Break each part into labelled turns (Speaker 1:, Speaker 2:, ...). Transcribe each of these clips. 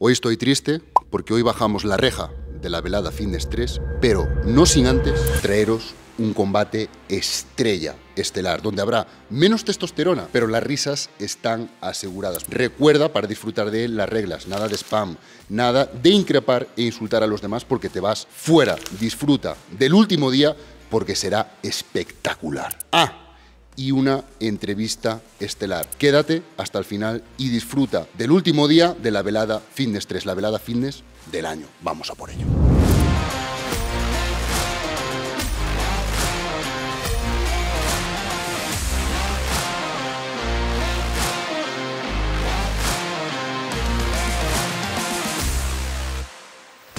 Speaker 1: Hoy estoy triste porque hoy bajamos la reja de la velada fin de estrés, pero no sin antes traeros un combate estrella, estelar, donde habrá menos testosterona, pero las risas están aseguradas. Recuerda, para disfrutar de él, las reglas, nada de spam, nada de increpar e insultar a los demás porque te vas fuera. Disfruta del último día porque será espectacular. Ah, y una entrevista estelar. Quédate hasta el final y disfruta del último día de la velada Fitness 3, la velada Fitness del año. Vamos a por ello.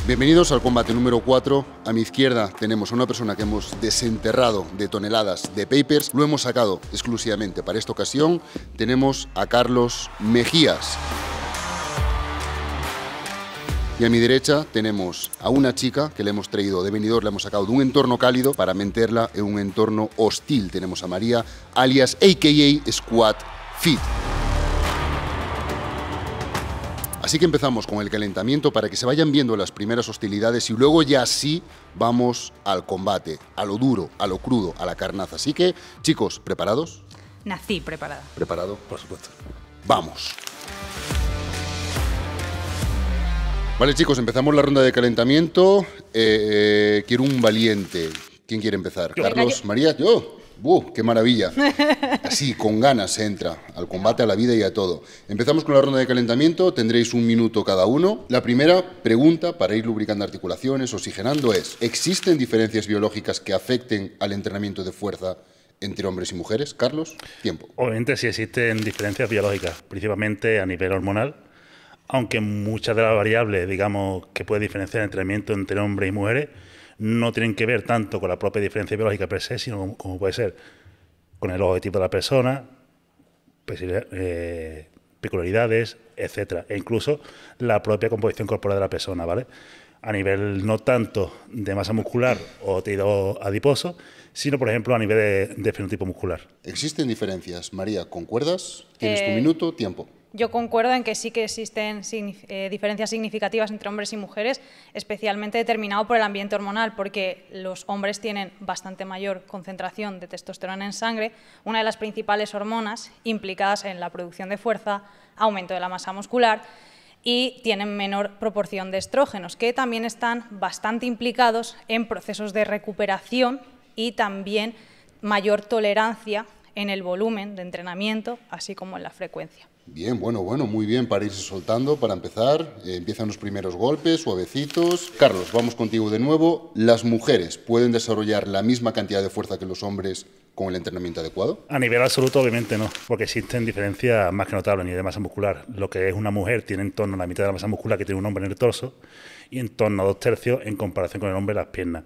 Speaker 1: Bienvenidos al combate número 4. A mi izquierda tenemos a una persona que hemos desenterrado de toneladas de papers. Lo hemos sacado exclusivamente para esta ocasión. Tenemos a Carlos Mejías. Y a mi derecha tenemos a una chica que le hemos traído de venidor, le hemos sacado de un entorno cálido para meterla en un entorno hostil. Tenemos a María, alias AKA Squad Fit. Así que empezamos con el calentamiento para que se vayan viendo las primeras hostilidades y luego ya sí vamos al combate, a lo duro, a lo crudo, a la carnaza. Así que, chicos, ¿preparados?
Speaker 2: Nací preparada.
Speaker 1: ¿Preparado? Por supuesto. Vamos. Vale, chicos, empezamos la ronda de calentamiento. Eh, eh, quiero un valiente. ¿Quién quiere empezar? ¿Carlos? ¿María? ¿Yo? ¡Wow! ¡Qué maravilla! Así, con ganas se entra al combate, a la vida y a todo. Empezamos con la ronda de calentamiento, tendréis un minuto cada uno. La primera pregunta para ir lubricando articulaciones, oxigenando es, ¿existen diferencias biológicas que afecten al entrenamiento de fuerza entre hombres y mujeres? Carlos,
Speaker 3: tiempo. Obviamente sí existen diferencias biológicas, principalmente a nivel hormonal, aunque muchas de las variables, digamos, que puede diferenciar el entrenamiento entre hombres y mujeres, no tienen que ver tanto con la propia diferencia biológica per se, sino como, puede ser con el objetivo de la persona, eh, peculiaridades, etcétera, e incluso la propia composición corporal de la persona, ¿vale? A nivel no tanto de masa muscular o tejido adiposo, sino por ejemplo a nivel de, fenotipo muscular. ¿Existen diferencias? María, ¿concuerdas? Tienes un tu eh, minuto, tiempo.
Speaker 2: Yo concuerdo en que sí que existen eh, diferencias significativas entre hombres y mujeres, especialmente determinado por el ambiente hormonal, porque los hombres tienen bastante mayor concentración de testosterona en sangre, una de las principales hormonas implicadas en la producción de fuerza, aumento de la masa muscular, y tienen menor proporción de estrógenos, que también están bastante implicados en procesos de recuperación y también mayor tolerancia en el volumen de entrenamiento, así como en la frecuencia.
Speaker 1: Bien, bueno, bueno, muy bien para irse soltando, para empezar. Eh, empiezan los primeros golpes, suavecitos. Carlos, vamos contigo de nuevo. ¿Las mujeres pueden desarrollar la misma cantidad de fuerza que los hombres con el entrenamiento adecuado?
Speaker 3: A nivel absoluto, obviamente no, porque existen diferencias más que notables a nivel de masa muscular. Lo que es una mujer tiene en torno a la mitad de la masa muscular que tiene un hombre en el torso y en torno a dos tercios en comparación con el hombre en las piernas.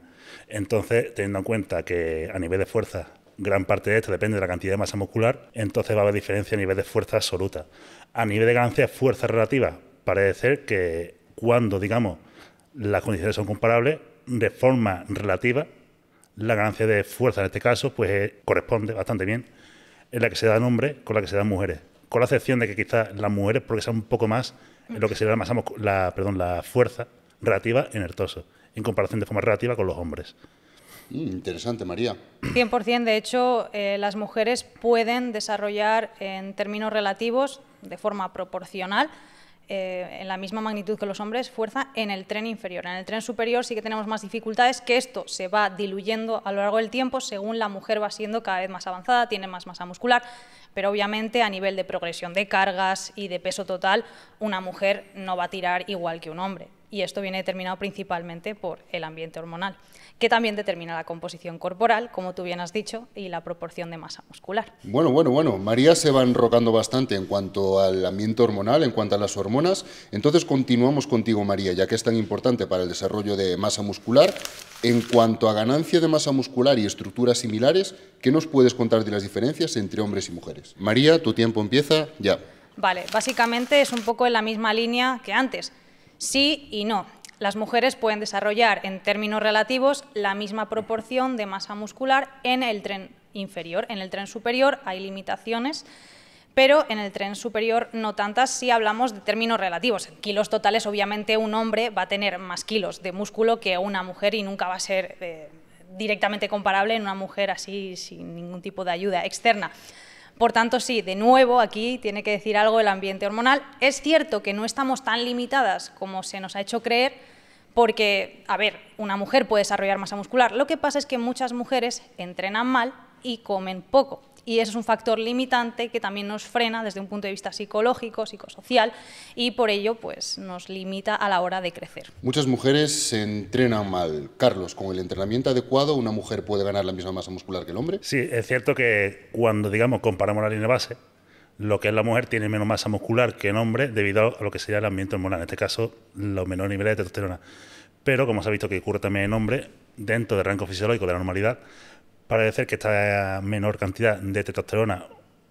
Speaker 3: Entonces, teniendo en cuenta que a nivel de fuerza gran parte de esto depende de la cantidad de masa muscular, entonces va a haber diferencia a nivel de fuerza absoluta. A nivel de ganancia, fuerza relativa, parece ser que cuando, digamos, las condiciones son comparables, de forma relativa, la ganancia de fuerza en este caso, pues eh, corresponde bastante bien en la que se dan hombres con la que se dan mujeres. Con la excepción de que quizás las mujeres ...porque son un poco más en lo que sería la, la, la fuerza relativa en el en comparación de forma relativa con los hombres. Mm, interesante, María.
Speaker 2: 100%, de hecho, eh, las mujeres pueden desarrollar en términos relativos, de forma proporcional, eh, en la misma magnitud que los hombres, fuerza en el tren inferior. En el tren superior sí que tenemos más dificultades, que esto se va diluyendo a lo largo del tiempo según la mujer va siendo cada vez más avanzada, tiene más masa muscular, pero obviamente a nivel de progresión de cargas y de peso total, una mujer no va a tirar igual que un hombre y esto viene determinado principalmente por el ambiente hormonal, que también determina la composición corporal, como tú bien has dicho, y la proporción de masa muscular.
Speaker 1: Bueno, bueno, bueno, María se va enrocando bastante en cuanto al ambiente hormonal, en cuanto a las hormonas, entonces continuamos contigo María, ya que es tan importante para el desarrollo de masa muscular, en cuanto a ganancia de masa muscular y estructuras similares, ¿qué nos puedes contar de las diferencias entre hombres y mujeres? María, tu tiempo empieza ya.
Speaker 2: Vale, básicamente es un poco en la misma línea que antes. Sí y no. Las mujeres pueden desarrollar en términos relativos la misma proporción de masa muscular en el tren inferior. En el tren superior hay limitaciones, pero en el tren superior no tantas si hablamos de términos relativos. En kilos totales, obviamente, un hombre va a tener más kilos de músculo que una mujer y nunca va a ser eh, directamente comparable en una mujer así sin ningún tipo de ayuda externa. Por tanto, sí, de nuevo, aquí tiene que decir algo el ambiente hormonal. Es cierto que no estamos tan limitadas como se nos ha hecho creer, porque, a ver, una mujer puede desarrollar masa muscular. Lo que pasa es que muchas mujeres entrenan mal y comen poco. Y eso es un factor limitante que también nos frena desde un punto de vista psicológico, psicosocial, y por ello pues, nos limita a la hora de crecer.
Speaker 1: Muchas mujeres se entrenan mal. Carlos, ¿con el entrenamiento
Speaker 3: adecuado una mujer puede ganar la misma masa muscular que el hombre? Sí, es cierto que cuando, digamos, comparamos la línea base, lo que es la mujer tiene menos masa muscular que el hombre debido a lo que sería el ambiente hormonal, en este caso los menores niveles de testosterona. Pero como se ha visto que ocurre también en hombre, dentro del rango fisiológico de la normalidad, decir que esta menor cantidad de testosterona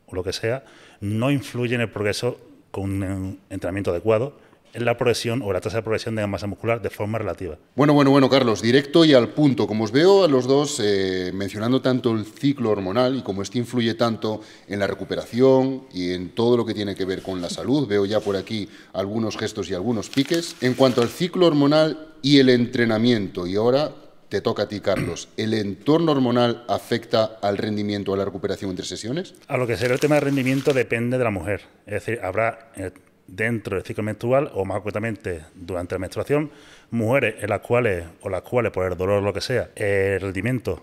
Speaker 3: o lo que sea no influye en el progreso con un entrenamiento adecuado en la progresión o la tasa de progresión de la masa muscular de forma relativa.
Speaker 1: Bueno, bueno, bueno, Carlos, directo y al punto. Como os veo a los dos eh, mencionando tanto el ciclo hormonal y cómo este influye tanto en la recuperación y en todo lo que tiene que ver con la salud, veo ya por aquí algunos gestos y algunos piques. En cuanto al ciclo hormonal y el entrenamiento, y ahora te toca a ti, Carlos, ¿el entorno hormonal afecta al rendimiento, o a la recuperación entre sesiones?
Speaker 3: A lo que será el tema de rendimiento depende de la mujer. Es decir, habrá eh, dentro del ciclo menstrual o más concretamente durante la menstruación, mujeres en las cuales, o las cuales por el dolor o lo que sea, el rendimiento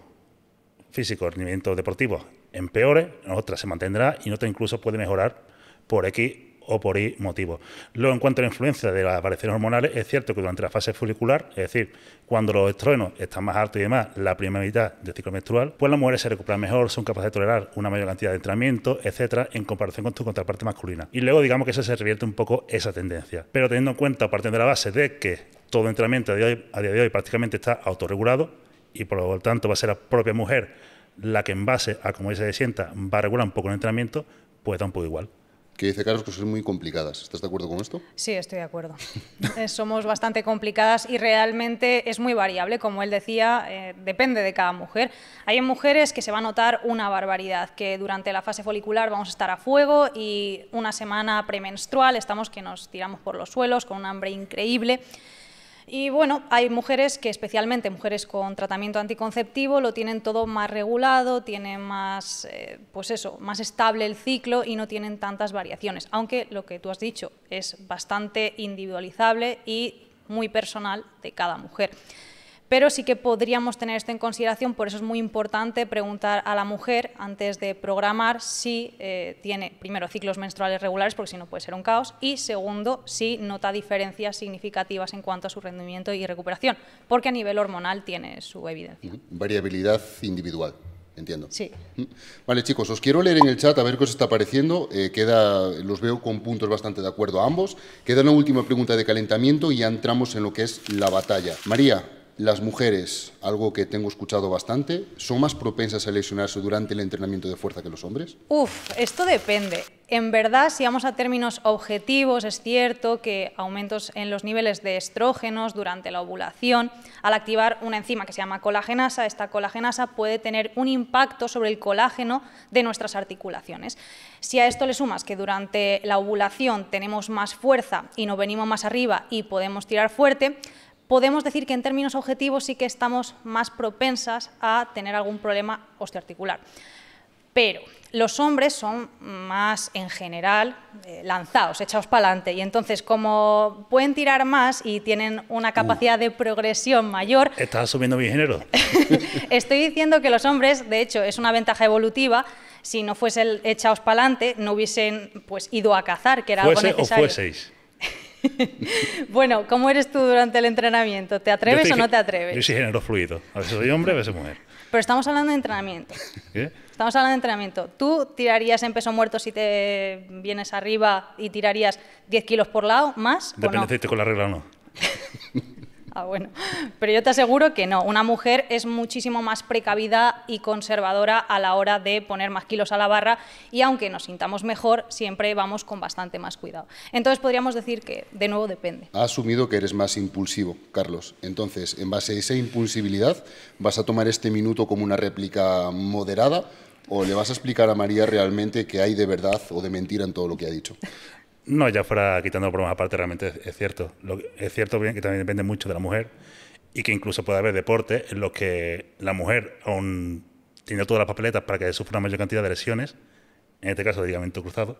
Speaker 3: físico, el rendimiento deportivo empeore, en otras se mantendrá y en otras incluso puede mejorar por X o por i motivo. Luego, en cuanto a la influencia de las variaciones hormonales, es cierto que durante la fase folicular, es decir, cuando los estrógenos están más altos y demás, la primera mitad del ciclo menstrual, pues las mujeres se recuperan mejor, son capaces de tolerar una mayor cantidad de entrenamiento, etcétera, en comparación con tu contraparte masculina. Y luego, digamos que se revierte un poco esa tendencia. Pero teniendo en cuenta, partiendo de la base de que todo entrenamiento a día de hoy, a día de hoy prácticamente está autorregulado y por lo tanto va a ser la propia mujer la que en base a cómo ella se sienta va a regular un poco el entrenamiento, pues da un poco igual que dice Carlos que son muy complicadas. ¿Estás de acuerdo con esto?
Speaker 2: Sí, estoy de acuerdo. Eh, somos bastante complicadas y realmente es muy variable, como él decía, eh, depende de cada mujer. Hay mujeres que se va a notar una barbaridad, que durante la fase folicular vamos a estar a fuego y una semana premenstrual estamos que nos tiramos por los suelos con un hambre increíble. Y bueno, hay mujeres que, especialmente mujeres con tratamiento anticonceptivo, lo tienen todo más regulado, tienen más, eh, pues eso, más estable el ciclo y no tienen tantas variaciones. Aunque lo que tú has dicho es bastante individualizable y muy personal de cada mujer pero sí que podríamos tener esto en consideración, por eso es muy importante preguntar a la mujer antes de programar si eh, tiene, primero, ciclos menstruales regulares, porque si no puede ser un caos, y segundo, si nota diferencias significativas en cuanto a su rendimiento y recuperación, porque a nivel hormonal tiene su evidencia.
Speaker 1: Variabilidad individual entiendo. Sí. Vale, chicos, os quiero leer en el chat a ver qué os está pareciendo. Eh, queda, los veo con puntos bastante de acuerdo a ambos. Queda una última pregunta de calentamiento y ya entramos en lo que es la batalla. María, las mujeres, algo que tengo escuchado bastante, ¿son más propensas a lesionarse durante el entrenamiento de fuerza que los hombres?
Speaker 2: Uf, esto depende. En verdad, si vamos a términos objetivos, es cierto que aumentos en los niveles de estrógenos durante la ovulación, al activar una enzima que se llama colagenasa, esta colagenasa puede tener un impacto sobre el colágeno de nuestras articulaciones. Si a esto le sumas que durante la ovulación tenemos más fuerza y nos venimos más arriba y podemos tirar fuerte, podemos decir que en términos objetivos sí que estamos más propensas a tener algún problema osteoarticular. Pero los hombres son más, en general, eh, lanzados, echados para adelante. Y entonces, como pueden tirar más y tienen una uh. capacidad de progresión mayor...
Speaker 3: Estás subiendo mi género.
Speaker 2: estoy diciendo que los hombres, de hecho, es una ventaja evolutiva. Si no fuesen echados para adelante, no hubiesen pues, ido a cazar, que era algo necesario. O fueseis. bueno, ¿cómo eres tú durante el entrenamiento? ¿Te atreves o no te atreves? Yo
Speaker 3: soy género fluido. A veces soy hombre, a veces mujer.
Speaker 2: Pero estamos hablando de entrenamiento. Estamos hablando de entrenamiento. ¿Tú tirarías en peso muerto si te vienes arriba y tirarías 10 kilos por lado más? Depende de
Speaker 3: no? con la regla o no.
Speaker 2: Ah, bueno. Pero yo te aseguro que no. Una mujer es muchísimo más precavida y conservadora a la hora de poner más kilos a la barra y aunque nos sintamos mejor, siempre vamos con bastante más cuidado. Entonces podríamos decir que, de nuevo, depende.
Speaker 1: Ha asumido que eres más impulsivo, Carlos. Entonces, en base a esa impulsibilidad, ¿vas a tomar este minuto como una réplica moderada o le vas a explicar a María realmente que
Speaker 3: hay de verdad o de mentira en todo lo que ha dicho? No, ya fuera quitando más aparte, realmente es, cierto. es cierto bien que también depende mucho de la mujer y que incluso puede haber deportes en los que la mujer, aún teniendo todas las papeletas para que sufra una mayor cantidad de lesiones, en este caso de ligamento cruzado,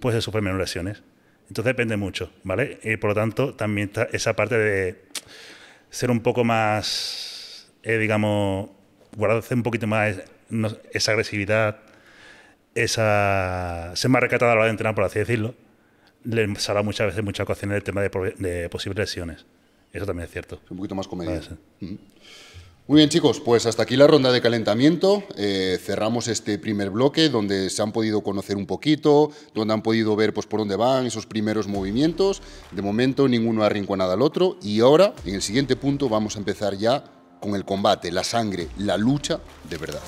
Speaker 3: pues se sufre menos lesiones. Entonces depende mucho, ¿vale? Y por lo tanto, también está esa parte de ser un poco más, eh, digamos, guardarse un poquito más esa agresividad, esa, ser más recatada a la hora de entrenar, por así decirlo le sala muchas veces mucha muchas en el tema de, posibles lesiones. Eso también es cierto. Es un poquito más comedia. Muy bien,
Speaker 1: chicos, pues hasta aquí la ronda de calentamiento. Eh, cerramos este primer bloque donde se han podido conocer un poquito, donde han podido ver pues, por dónde van esos primeros movimientos. De momento, ninguno arrincó nada al otro. Y ahora, en el siguiente punto, vamos a empezar ya con el combate, la sangre, la lucha de verdad.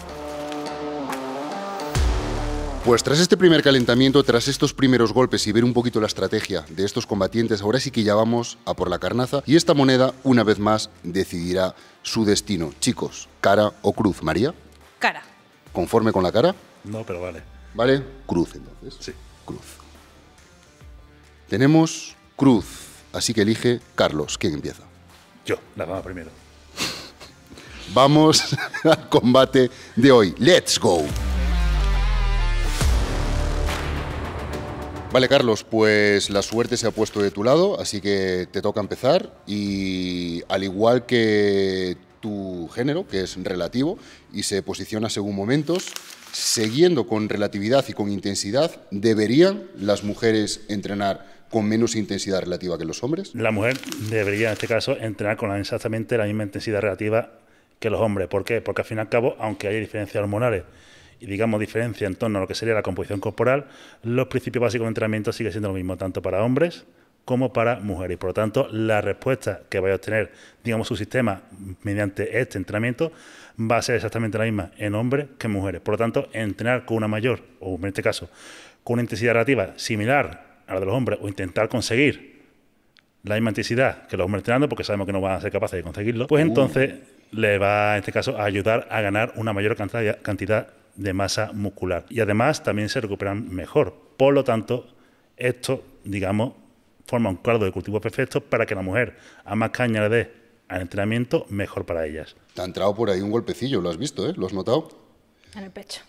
Speaker 1: Pues tras este primer calentamiento, tras estos primeros golpes y ver un poquito la estrategia de estos combatientes, ahora sí que ya vamos a por la carnaza y esta moneda, una vez más, decidirá su destino. Chicos, cara o cruz, María. Cara. ¿Conforme con la cara? No, pero vale. ¿Vale? Cruz entonces. Sí. Cruz. Tenemos cruz, así que elige Carlos. ¿Quién empieza? Yo, la dama primero. Vamos al combate de hoy. ¡Let's go! Vale, Carlos, pues la suerte se ha puesto de tu lado, así que te toca empezar. Y al igual que tu género, que es relativo y se posiciona según momentos, siguiendo con relatividad y con intensidad, ¿deberían las mujeres entrenar con menos intensidad relativa que los hombres?
Speaker 3: La mujer debería, en este caso, entrenar con exactamente la misma intensidad relativa que los hombres. ¿Por qué? Porque al fin y al cabo, aunque haya diferencias hormonales, y digamos diferencia en torno a lo que sería la composición corporal, los principios básicos de entrenamiento sigue siendo lo mismo tanto para hombres como para mujeres. Por lo tanto, la respuesta que vaya a obtener, digamos, su sistema mediante este entrenamiento va a ser exactamente la misma en hombres que en mujeres. Por lo tanto, entrenar con una mayor, o en este caso, con una intensidad relativa similar a la de los hombres, o intentar conseguir la misma intensidad que los hombres entrenando, porque sabemos que no van a ser capaces de conseguirlo, pues entonces le va, en este caso, a ayudar a ganar una mayor cantidad de masa muscular. Y además también se recuperan mejor. Por lo tanto, esto, digamos, forma un cuadro de cultivo perfecto para que la mujer a más caña le dé al entrenamiento, mejor para ellas. Te ha entrado por ahí
Speaker 1: un golpecillo, lo has visto, ¿eh? ¿Lo
Speaker 3: has notado?
Speaker 2: En el pecho.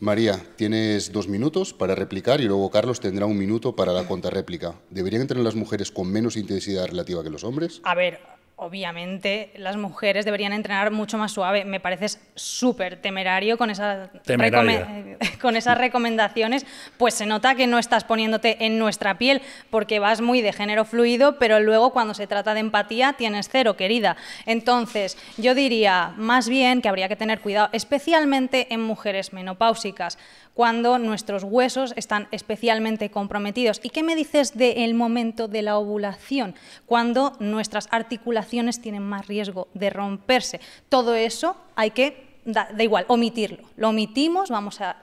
Speaker 1: María, tienes dos minutos para replicar y luego Carlos tendrá un minuto para la réplica ¿Deberían entrenar las mujeres con menos intensidad relativa que los hombres?
Speaker 2: A ver, obviamente las mujeres deberían entrenar mucho más suave. Me pareces súper temerario con, esas con esas recomendaciones, pues se nota que no estás poniéndote en nuestra piel porque vas muy de género fluido, pero luego cuando se trata de empatía tienes cero, querida. Entonces, yo diría más bien que habría que tener cuidado, especialmente en mujeres menopáusicas cuando nuestros huesos están especialmente comprometidos. ¿Y qué me dices del momento de la ovulación, cuando nuestras articulaciones tienen más riesgo de romperse? Todo eso hay que, da, da igual, omitirlo. Lo omitimos, vamos a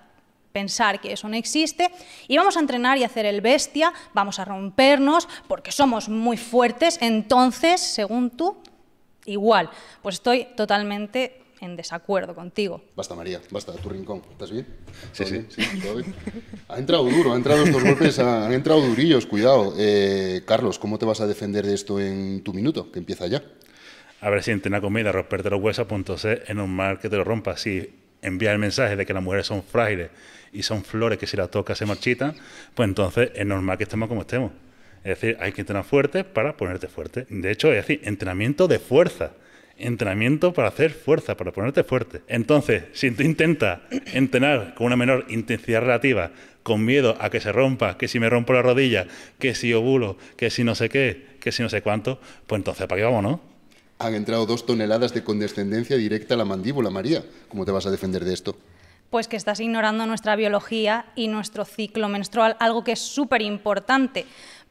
Speaker 2: pensar que eso no existe y vamos a entrenar y hacer el bestia, vamos a rompernos porque somos muy fuertes, entonces, según tú, igual. Pues estoy totalmente en desacuerdo contigo.
Speaker 1: Basta, María, basta, tu rincón. ¿Estás bien? Sí, sí. sí ¿todo bien? Ha entrado duro, han entrado estos golpes, han entrado durillos, cuidado. Eh, Carlos, ¿cómo te vas a defender
Speaker 3: de esto en tu minuto, que empieza ya? A ver si en comida, romperte los huesos, en un mar que te lo rompa. Si envía el mensaje de que las mujeres son frágiles y son flores que si las tocas se marchitan, pues entonces es normal que estemos como estemos. Es decir, hay que entrenar fuerte para ponerte fuerte. De hecho, es decir, entrenamiento de fuerza entrenamiento para hacer fuerza, para ponerte fuerte. Entonces, si tú intentas entrenar con una menor intensidad relativa, con miedo a que se rompa, que si me rompo la rodilla, que si ovulo, que si no sé qué, que si no sé cuánto, pues entonces, ¿para qué vamos, no?
Speaker 1: Han entrado dos toneladas de condescendencia directa a la mandíbula, María. ¿Cómo te vas a defender de esto?
Speaker 2: Pues que estás ignorando nuestra biología y nuestro ciclo menstrual, algo que es súper importante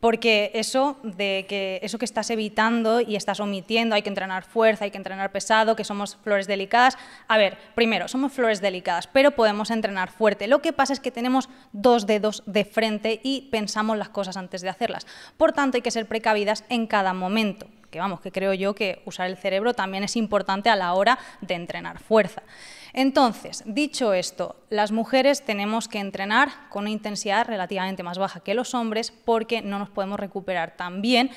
Speaker 2: porque eso de que eso que estás evitando y estás omitiendo, hay que entrenar fuerza, hay que entrenar pesado, que somos flores delicadas. A ver, primero, somos flores delicadas, pero podemos entrenar fuerte. Lo que pasa es que tenemos dos dedos de frente y pensamos las cosas antes de hacerlas. Por tanto, hay que ser precavidas en cada momento. Que vamos, que creo yo que usar el cerebro también es importante a la hora de entrenar fuerza. Entonces, dicho esto, las mujeres tenemos que entrenar con una intensidad relativamente más baja que los hombres porque no nos podemos recuperar tan bien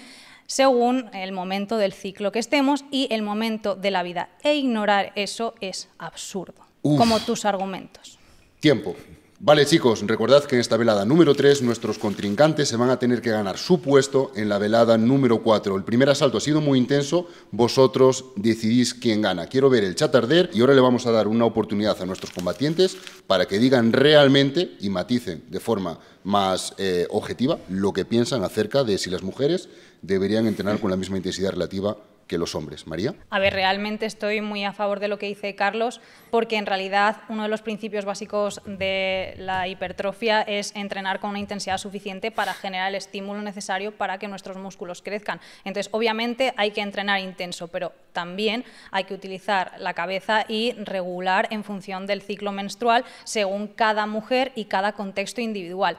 Speaker 2: según el momento del ciclo que estemos y el momento de la vida. E ignorar eso es absurdo, como tus argumentos.
Speaker 1: Tiempo. Vale, chicos, recordad que en esta velada número 3 nuestros contrincantes se van a tener que ganar su puesto en la velada número 4. El primer asalto ha sido muy intenso, vosotros decidís quién gana. Quiero ver el Chatarder y ahora le vamos a dar una oportunidad a nuestros combatientes para que digan realmente y maticen de forma más eh, objetiva lo que piensan acerca de si las mujeres deberían entrenar con la misma intensidad relativa que los hombres. María.
Speaker 2: A ver, realmente estoy muy a favor de lo que dice Carlos, porque en realidad uno de los principios básicos de la hipertrofia es entrenar con una intensidad suficiente para generar el estímulo necesario para que nuestros músculos crezcan. Entonces, obviamente hay que entrenar intenso, pero también hay que utilizar la cabeza y regular en función del ciclo menstrual según cada mujer y cada contexto individual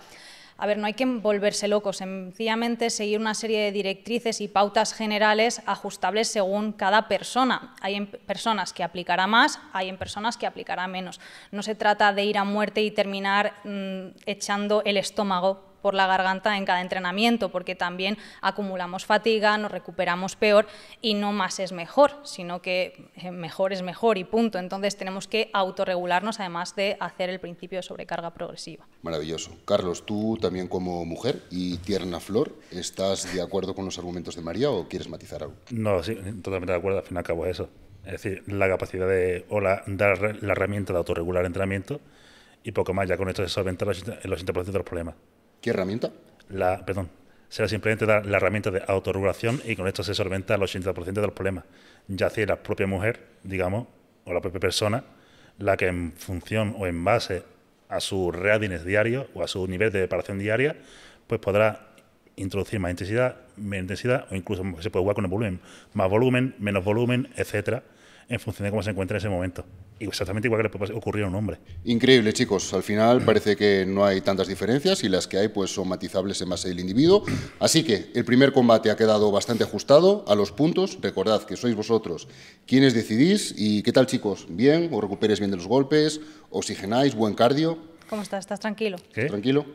Speaker 2: a ver, no hay que volverse locos, sencillamente seguir una serie de directrices y pautas generales ajustables según cada persona. Hay personas que aplicará más, hay en personas que aplicará menos. No se trata de ir a muerte y terminar mm, echando el estómago por la garganta en cada entrenamiento, porque también acumulamos fatiga, nos recuperamos peor y no más es mejor, sino que eh, mejor es mejor y punto. Entonces tenemos que autorregularnos además de hacer el principio de sobrecarga progresiva.
Speaker 1: Maravilloso. Carlos, tú también como mujer y tierna flor, ¿estás de acuerdo con los argumentos de
Speaker 3: María o quieres matizar algo? No, sí, totalmente de acuerdo, al fin y al cabo es eso. Es decir, la capacidad de, o la, dar la herramienta de autorregular el entrenamiento y poco más, ya con esto se solventar el 80% de los problemas herramienta? La, perdón, será simplemente dar la herramienta de autorregulación y con esto se solventa el 80% de los problemas, ya sea la propia mujer, digamos, o la propia persona, la que en función o en base a su readiness diario o a su nivel de preparación diaria, pues podrá introducir más intensidad, menos intensidad o incluso se puede jugar con el volumen, más volumen, menos volumen, etcétera, en función de cómo se encuentra en ese momento exactamente igual que le puede a un hombre.
Speaker 1: Increíble, chicos. Al final parece que no hay tantas diferencias y las que hay pues son matizables en base del individuo. Así que el primer combate ha quedado bastante ajustado a los puntos. Recordad que sois vosotros quienes decidís y qué tal, chicos. Bien, o recuperéis bien de los golpes, oxigenáis, buen cardio.
Speaker 2: ¿Cómo estás? ¿Estás tranquilo?
Speaker 1: ¿Tranquilo?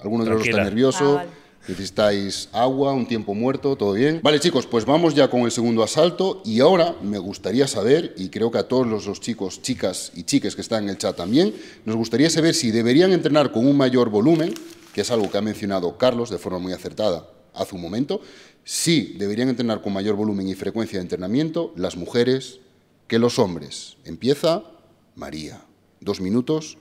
Speaker 1: ¿Alguno de los está nervioso? Ah, Necesitáis agua, un tiempo muerto, todo bien. Vale chicos, pues vamos ya con el segundo asalto y ahora me gustaría saber, y creo que a todos los, chicos, chicas y chiques que están en el chat también, nos gustaría saber si deberían entrenar con un mayor volumen, que es algo que ha mencionado Carlos de forma muy acertada hace un momento, si deberían entrenar con mayor volumen y frecuencia de entrenamiento las mujeres que los hombres. Empieza María. Dos minutos,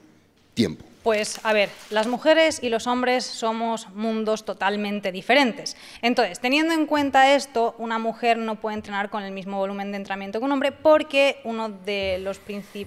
Speaker 1: tiempo.
Speaker 2: Pues a ver, las mujeres y los hombres somos mundos totalmente diferentes. Entonces, teniendo en cuenta esto, una mujer no puede entrenar con el mismo volumen de entrenamiento que un hombre porque uno de los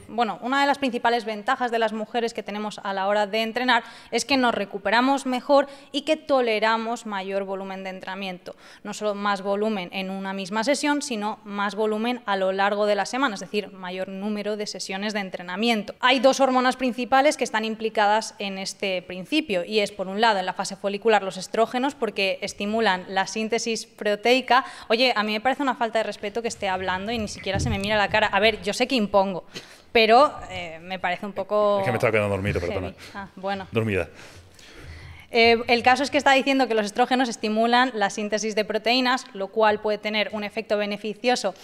Speaker 2: bueno, una de las principales ventajas de las mujeres que tenemos a la hora de entrenar es que nos recuperamos mejor y que toleramos mayor volumen de entrenamiento. No solo más volumen en una misma sesión, sino más volumen a lo largo de la semana, es decir, mayor número de sesiones de entrenamiento. Hay dos hormonas principales que están implicadas en este principio y es por un lado en la fase folicular los estrógenos porque estimulan la síntesis proteica. Oye, a mí me parece una falta de respeto que esté hablando y ni siquiera se me mira la cara. A ver, yo sé que impongo, pero eh, me parece un poco... Es que me estaba quedando dormido, perdón. Ah, bueno. Dormida. Eh, el caso es que está diciendo que los estrógenos estimulan la síntesis de proteínas, lo cual puede tener un efecto beneficioso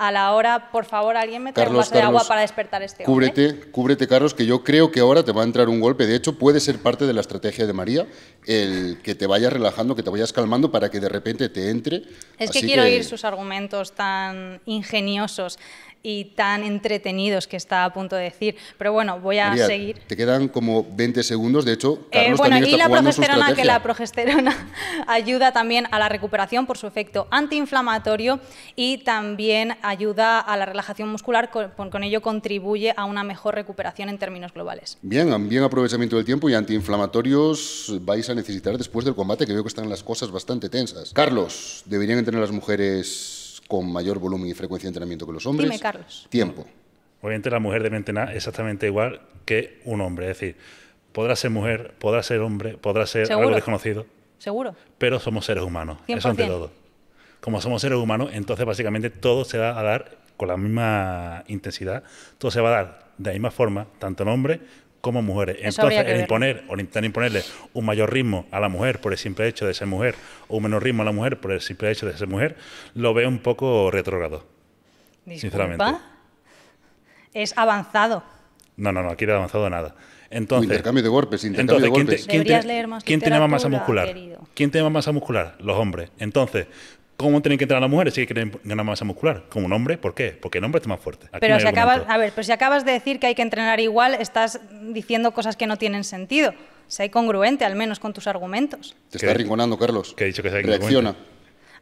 Speaker 2: a la hora, por favor, alguien me trae de agua para despertar este hombre. Cúbrete,
Speaker 1: cúbrete, Carlos, que yo creo que ahora te va a entrar un golpe. De hecho, puede ser parte de la estrategia de María el que te vayas relajando, que te vayas calmando para que de repente te entre.
Speaker 2: Es que quiero oír sus argumentos tan ingeniosos y tan entretenidos que está a punto de decir. Pero bueno, voy a seguir.
Speaker 1: Te quedan como 20 segundos, de hecho. Eh, bueno, y la progesterona, que la
Speaker 2: progesterona ayuda también a la recuperación por su efecto antiinflamatorio y también ayuda a la relajación muscular, con, ello contribuye a una mejor recuperación en términos globales.
Speaker 1: Bien, bien aprovechamiento del tiempo y antiinflamatorios vais a necesitar después del combate, que veo que están las cosas bastante tensas. Carlos, ¿deberían tener las mujeres con mayor volumen y frecuencia de entrenamiento que los hombres. Dime, Carlos. Tiempo.
Speaker 3: Obviamente la mujer debe entrenar exactamente igual que un hombre. Es decir, podrá ser mujer, podrá ser hombre, podrá ser algo desconocido. Seguro. Pero somos seres humanos. Eso ante todo. Como somos seres humanos, entonces básicamente todo se va a dar con la misma intensidad, todo se va a dar de la misma forma, tanto en hombre como mujeres. Entonces, el imponer o intentar imponerle un mayor ritmo a la mujer por el simple hecho de ser mujer o un menor ritmo a la mujer por el simple hecho de ser mujer, lo veo un poco retrógrado. Sinceramente.
Speaker 2: Es avanzado.
Speaker 3: No, no, no, aquí no avanzado nada. Entonces, intercambio de golpes, intercambio de golpes. ¿quién, tiene más masa muscular? ¿Quién tiene más masa muscular? Los hombres. Entonces, ¿Cómo tienen que entrenar las mujeres si quieren ganar masa muscular? Como un hombre, ¿por qué? Porque el hombre es más fuerte. pero si acabas,
Speaker 2: a ver, pero si acabas de decir que hay que entrenar igual, estás diciendo cosas que no tienen sentido. Sé congruente, al menos, con tus argumentos.
Speaker 1: Te está rinconando, Carlos. Que dicho que Reacciona.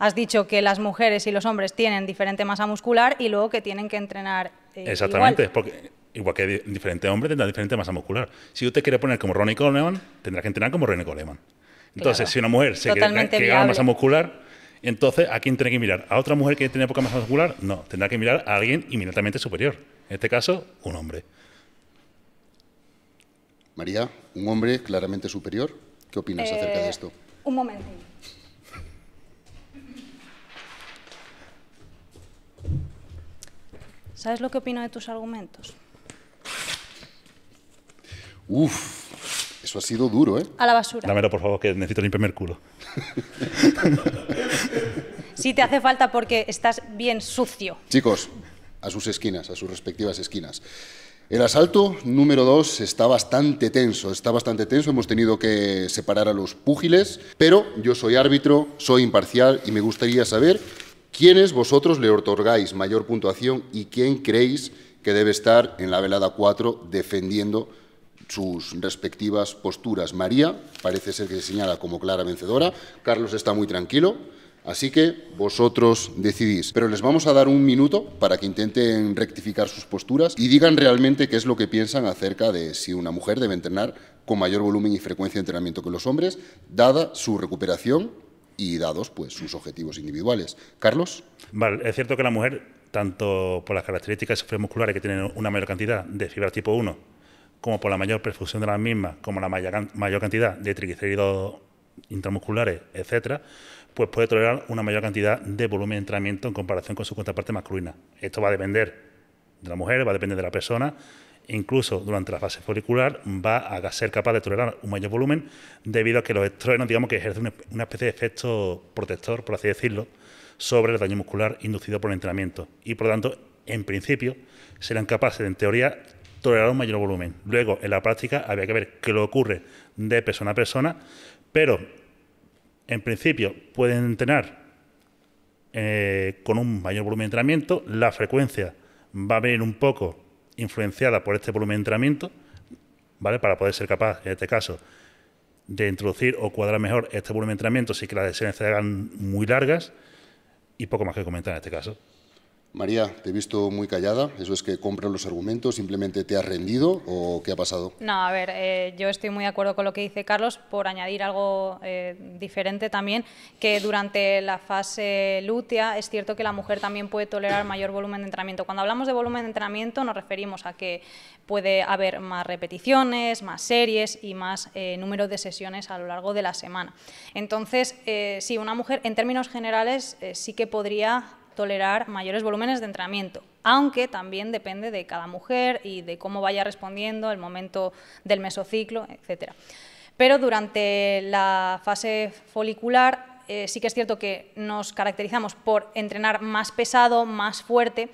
Speaker 2: Has dicho que las mujeres y los hombres tienen diferente masa muscular y luego que tienen que entrenar eh, igual. Exactamente,
Speaker 3: igual. porque igual que diferente hombre tendrá diferente masa muscular. Si usted quiere poner como Ronnie Coleman, tendrá que entrenar como Ronnie Coleman. Entonces, si una mujer se quiere que masa muscular, entonces, ¿a quién tiene que mirar? ¿A otra mujer que tiene poca masa muscular? No, tendrá que mirar a alguien inmediatamente superior. En este caso,
Speaker 1: un hombre. María, un hombre claramente superior. ¿Qué opinas acerca de eh, esto?
Speaker 2: Un momento. ¿Sabes lo que opino de tus argumentos?
Speaker 3: Uf, eso ha sido duro, ¿eh? A la basura. Dámelo, por favor, que necesito limpiarme el culo.
Speaker 2: sí, te hace falta porque estás bien sucio.
Speaker 1: Chicos, a sus esquinas, a sus respectivas esquinas. El asalto número 2 está bastante tenso, está bastante tenso, hemos tenido que separar a los púgiles, pero yo soy árbitro, soy imparcial y me gustaría saber quiénes vosotros le otorgáis mayor puntuación y quién creéis que debe estar en la velada 4 defendiendo sus respectivas posturas. María parece ser que se señala como clara vencedora, Carlos está muy tranquilo, Así que vosotros decidís. Pero les vamos a dar un minuto para que intenten rectificar sus posturas y digan realmente qué es lo que piensan acerca de si una mujer debe entrenar con mayor volumen y frecuencia de entrenamiento que los hombres, dada su recuperación y dados pues, sus objetivos individuales.
Speaker 3: Carlos. Vale, es cierto que la mujer, tanto por las características musculares que tienen una mayor cantidad de fibra tipo 1 como por la mayor perfusión de las mismas, como la mayor, cantidad de triglicéridos intramusculares, etcétera, pues puede tolerar una mayor cantidad de volumen de entrenamiento en comparación con su contraparte masculina. Esto va a depender de la mujer, va a depender de la persona, e incluso durante la fase folicular va a ser capaz de tolerar un mayor volumen debido a que los estrógenos, digamos que ejercen una especie de efecto protector, por así decirlo, sobre el daño muscular inducido por el entrenamiento. Y por lo tanto, en principio, serán capaces, en teoría, tolerar un mayor volumen. Luego, en la práctica, había que ver qué lo ocurre de persona a persona, pero en principio pueden entrenar eh, con un mayor volumen de entrenamiento, la frecuencia va a venir un poco influenciada por este volumen de entrenamiento, ¿vale? Para poder ser capaz, en este caso, de introducir o cuadrar mejor este volumen de entrenamiento, sin que las sesiones se hagan muy largas y poco más que comentar en este caso.
Speaker 1: María, te he visto muy callada. ¿Eso es que compras los argumentos? ¿Simplemente te has rendido o qué ha pasado?
Speaker 2: No, a ver, eh, yo estoy muy de acuerdo con lo que dice Carlos, por añadir algo eh, diferente también, que durante la fase lútea es cierto que la mujer también puede tolerar mayor volumen de entrenamiento. Cuando hablamos de volumen de entrenamiento nos referimos a que puede haber más repeticiones, más series y más números eh, número de sesiones a lo largo de la semana. Entonces, sí, una mujer en términos generales sí que podría tolerar mayores volúmenes de entrenamiento, aunque también depende de cada mujer y de cómo vaya respondiendo, el momento del mesociclo, etc. Pero durante la fase folicular eh, sí que es cierto que nos caracterizamos por entrenar más pesado, más fuerte,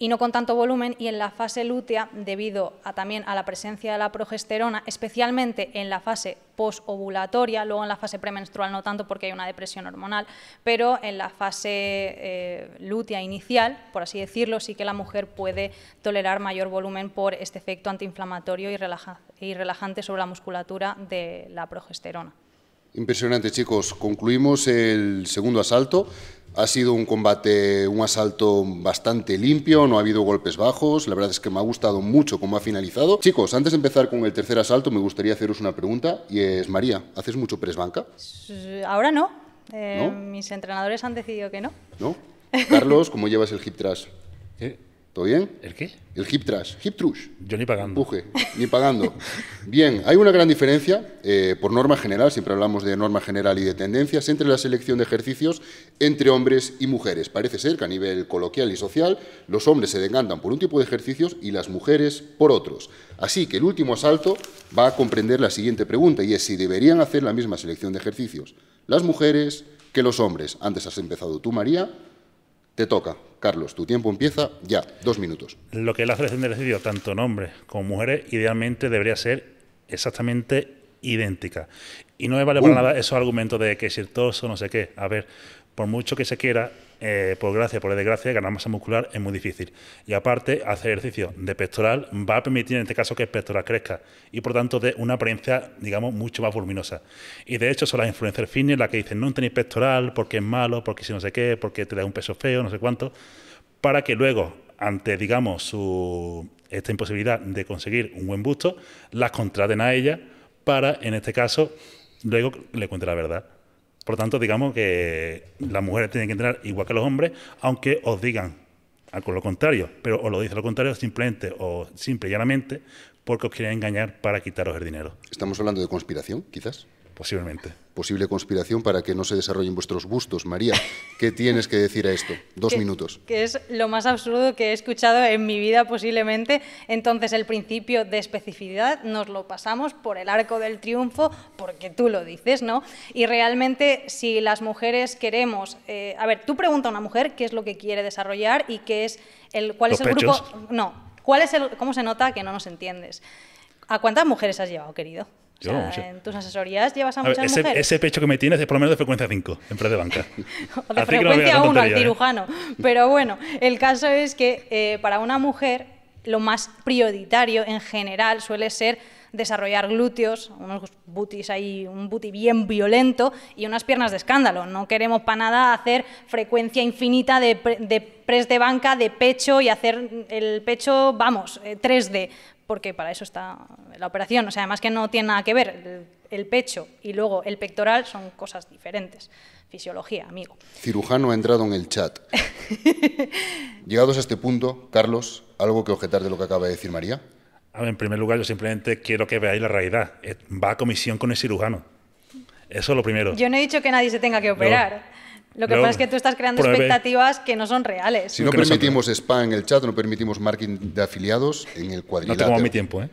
Speaker 2: y no con tanto volumen y en la fase lútea debido a, también a la presencia de la progesterona, especialmente en la fase posovulatoria, luego en la fase premenstrual no tanto porque hay una depresión hormonal, pero en la fase eh, lútea inicial, por así decirlo, sí que la mujer puede tolerar mayor volumen por este efecto antiinflamatorio y, y relajante sobre la musculatura de la progesterona.
Speaker 1: Impresionante, chicos. Concluimos el segundo asalto. Ha sido un combate, un asalto bastante limpio, no ha habido golpes bajos, la verdad es que me ha gustado mucho cómo ha finalizado. Chicos, antes de empezar con el tercer asalto me gustaría haceros una pregunta y es, María, ¿haces mucho press banca?
Speaker 2: Ahora eh, no, mis entrenadores han decidido que no.
Speaker 1: ¿No? Carlos, ¿cómo llevas el hip thrust? ¿Eh? ¿Todo bien? ¿El qué? El hip trash. Hip
Speaker 3: trush. Yo ni pagando. Empuje,
Speaker 1: ni pagando. bien, hay una gran diferencia, eh, por norma general, siempre hablamos de norma general y de tendencias, entre la selección de ejercicios entre hombres y mujeres. Parece ser que a nivel coloquial y social, los hombres se decantan por un tipo de ejercicios y las mujeres por otros. Así que el último asalto va a comprender la siguiente pregunta, y es si deberían hacer la misma selección de ejercicios las mujeres que los hombres. Antes has empezado tú, María te toca. Carlos, tu tiempo empieza ya, dos minutos.
Speaker 3: Lo que es la selección de tanto en hombres como mujeres, idealmente debería ser exactamente idéntica. Y no me vale para uh. nada esos argumentos de que es o no sé qué. A ver, por mucho que se quiera, eh, por gracia, por desgracia, ganar masa muscular es muy difícil. Y aparte, hacer ejercicio de pectoral va a permitir en este caso que el pectoral crezca y por tanto de una apariencia, digamos, mucho más voluminosa. Y de hecho son las influencers fitness las que dicen no tenéis pectoral porque es malo, porque si no sé qué, porque te da un peso feo, no sé cuánto, para que luego, ante, digamos, su, esta imposibilidad de conseguir un buen busto, las contraten a ella para, en este caso, luego le cuente la verdad. Por tanto, digamos que las mujeres tienen que entrar igual que los hombres, aunque os digan algo lo contrario, pero os lo dice lo contrario simplemente o simple y llanamente porque os quieren engañar para quitaros el dinero. ¿Estamos hablando de conspiración, quizás? Posiblemente
Speaker 1: posible conspiración para que no se desarrollen vuestros gustos. María, ¿qué tienes que decir a esto? Dos minutos.
Speaker 2: Que es lo más absurdo que he escuchado en mi vida posiblemente. Entonces el principio de especificidad nos lo pasamos por el arco del triunfo porque tú lo dices, ¿no? Y realmente si las mujeres queremos... Eh, a ver, tú pregunta a una mujer qué es lo que quiere desarrollar y qué es el, cuál es el grupo... No, cuál es el, ¿cómo se nota que no nos entiendes? ¿A cuántas mujeres has llevado, querido? en tus asesorías llevas a, muchas ese, Ese
Speaker 3: pecho que me tienes es por lo menos de frecuencia 5, en pre de banca. o de frecuencia 1 al ¿eh? cirujano.
Speaker 2: Pero bueno, el caso es que eh, para una mujer lo más prioritario en general suele ser desarrollar glúteos, unos booties ahí, un booty bien violento y unas piernas de escándalo. No queremos para nada hacer frecuencia infinita de, pre, de press de banca, de pecho y hacer el pecho, vamos, 3D, eh, porque para eso está la operación, o sea, además que no tiene nada que ver el, pecho y luego el pectoral son cosas diferentes. Fisiología, amigo.
Speaker 1: Cirujano ha entrado en el chat. Llegados a este punto, Carlos, ¿algo que objetar de lo que acaba de decir María?
Speaker 3: A ver, en primer lugar, yo simplemente quiero que veáis la realidad. Eh, va a comisión con el cirujano. Eso es lo primero. Yo
Speaker 2: no he dicho que nadie se tenga que operar. lo que pasa es que tú estás creando expectativas que no son reales. Si no, permitimos
Speaker 1: spam en el chat, no permitimos marketing de afiliados en el
Speaker 3: cuadrilátero. No tengo mi tiempo, ¿eh?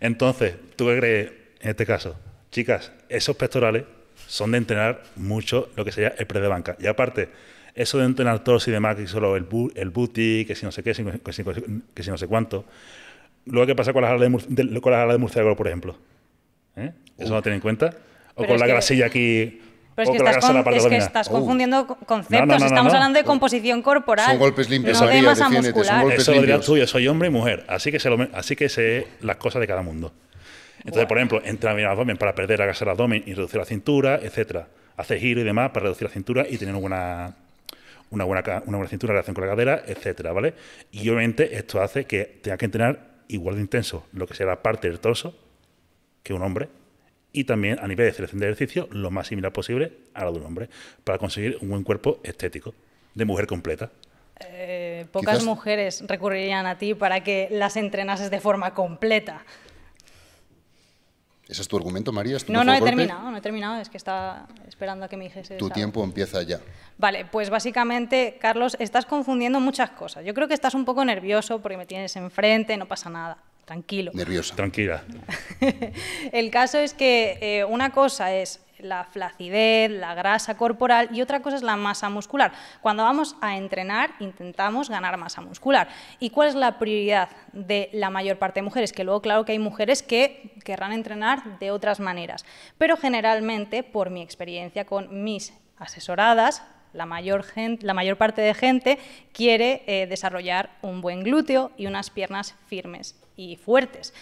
Speaker 3: Entonces, ¿tú qué crees en este caso? Chicas, esos pectorales son de entrenar mucho lo que sería el pre de banca. Y aparte, eso de entrenar todos y demás, que solo el, el booty, que si no sé qué, que si, no sé cuánto. Luego, ¿qué pasa con las alas de, de murciélago, por ejemplo? ¿Eh? ¿Eso no tiene en cuenta? O con la grasilla aquí pero es, que, estás, confundiendo
Speaker 2: conceptos. Estamos hablando de uh. composición corporal. Son golpes limpios. No de masa muscular. Eso
Speaker 3: soy hombre y mujer. Así que, así que sé las cosas de cada mundo. Entonces, por ejemplo, entra el abdomen para perder la grasa del abdomen y reducir la cintura, etcétera. Hace giro y demás para reducir la cintura y tener una buena, una buena, una buena cintura en relación con la cadera, etcétera, ¿vale? Y obviamente esto hace que tenga que entrenar igual de intenso lo que sea la parte del torso que un hombre y también a nivel de selección de ejercicio lo más similar posible a la de un hombre para conseguir un buen cuerpo estético de mujer completa.
Speaker 2: Eh, pocas mujeres recurrirían a ti para que las entrenases de forma completa.
Speaker 1: ¿Ese es tu argumento, María? no, no he terminado,
Speaker 2: no he terminado, es que estaba esperando a que me dijese. Tu tiempo empieza ya. Vale, pues básicamente, Carlos, estás confundiendo muchas cosas. Yo creo que estás un poco nervioso porque me tienes enfrente, no pasa nada tranquilo.
Speaker 3: Nerviosa. Tranquila.
Speaker 2: el caso es que eh, una cosa es la flacidez, la grasa corporal y otra cosa es la masa muscular. Cuando vamos a entrenar intentamos ganar masa muscular. ¿Y cuál es la prioridad de la mayor parte de mujeres? Que luego claro que hay mujeres que querrán entrenar de otras maneras, pero generalmente por mi experiencia con mis asesoradas, la mayor, la mayor parte de gente quiere eh, desarrollar un buen glúteo y unas piernas firmes y fuertes.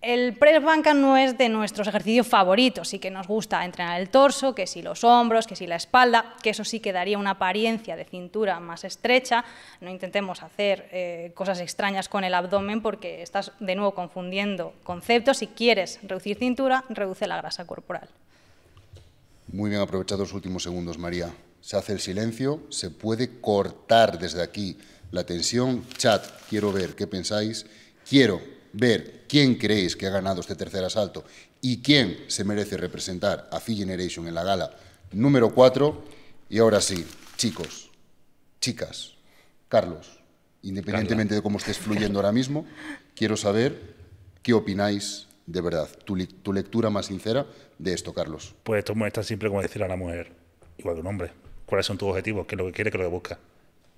Speaker 2: El press banca no es de nuestros ejercicios favoritos, sí que nos gusta entrenar el torso, que si los hombros, que si la espalda, que eso sí que daría una apariencia de cintura más estrecha. No intentemos hacer eh, cosas extrañas con el abdomen porque estás de nuevo confundiendo conceptos. Si quieres reducir cintura, reduce la grasa corporal.
Speaker 1: Muy bien aprovechados los últimos segundos, María se hace el silencio, se puede cortar desde aquí la tensión. Chat, quiero ver qué pensáis, quiero ver quién creéis que ha ganado este tercer asalto y quién se merece representar a Fee Generation en la gala número 4. Y ahora sí, chicos, chicas, Carlos, independientemente de cómo estés fluyendo ahora mismo, quiero saber qué opináis de verdad, tu, lectura más sincera de esto,
Speaker 3: Carlos. Pues esto es tan simple como decir a la mujer, igual que un hombre, cuáles son tus objetivos, qué es lo que quieres, que lo que buscas.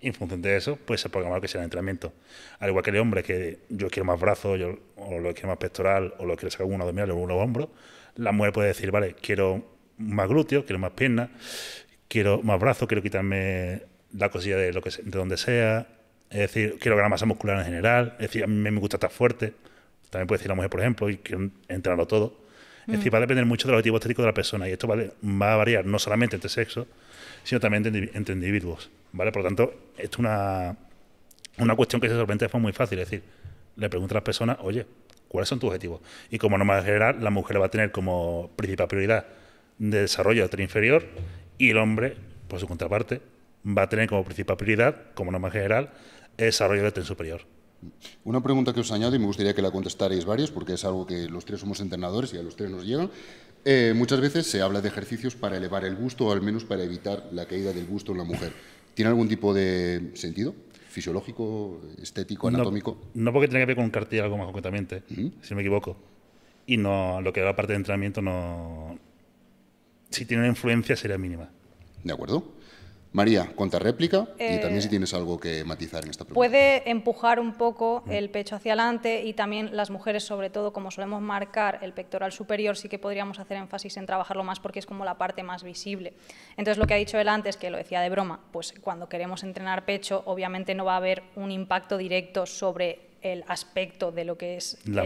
Speaker 3: Y en función de eso, pues se programa que sea el entrenamiento. Al igual que el hombre, que yo quiero más brazos, o lo quiero más pectoral, o lo quiero sacar uno de de o de hombros, la mujer puede decir, vale, quiero más glúteos, quiero más piernas, quiero más brazos, quiero quitarme la cosilla de, lo que, de donde sea, es decir, quiero ganar masa muscular en general, es decir, a mí me gusta estar fuerte, también puede decir la mujer, por ejemplo, y quiero entrenarlo todo. Es decir, va a depender mucho del objetivo estético de la persona y esto va, va a variar no solamente entre sexos, sino también entre individuos. ¿vale? Por lo tanto, esto es una, una cuestión que se sorprende de forma muy fácil. Es decir, le pregunto a las personas, oye, ¿cuáles son tus objetivos? Y como norma general, la mujer va a tener como principal prioridad de desarrollo del tren inferior y el hombre, por su contraparte, va a tener como principal prioridad, como norma general, el desarrollo del tren superior. Una pregunta que os
Speaker 1: añado y me gustaría que la contestarais varios, porque es algo que los tres somos entrenadores y a los tres nos llegan. Eh, muchas veces se habla de ejercicios para elevar el gusto o al menos para evitar la caída del gusto en la mujer. ¿Tiene algún tipo de sentido? ¿Fisiológico, estético, anatómico?
Speaker 3: No, porque tenga que ver con un cartílago más concretamente, si no me equivoco. Y no, lo que era la parte de entrenamiento no... Si tiene una influencia sería mínima.
Speaker 1: De acuerdo. María, contrarréplica réplica? y eh, también si tienes algo que matizar en esta pregunta.
Speaker 2: Puede empujar un poco el pecho hacia adelante y también las mujeres, sobre todo, como solemos marcar el pectoral superior, sí que podríamos hacer énfasis en trabajarlo más porque es como la parte más visible. Entonces, lo que ha dicho él antes, que lo decía de broma, pues cuando queremos entrenar pecho, obviamente no va a haber un impacto directo sobre el aspecto de lo que es el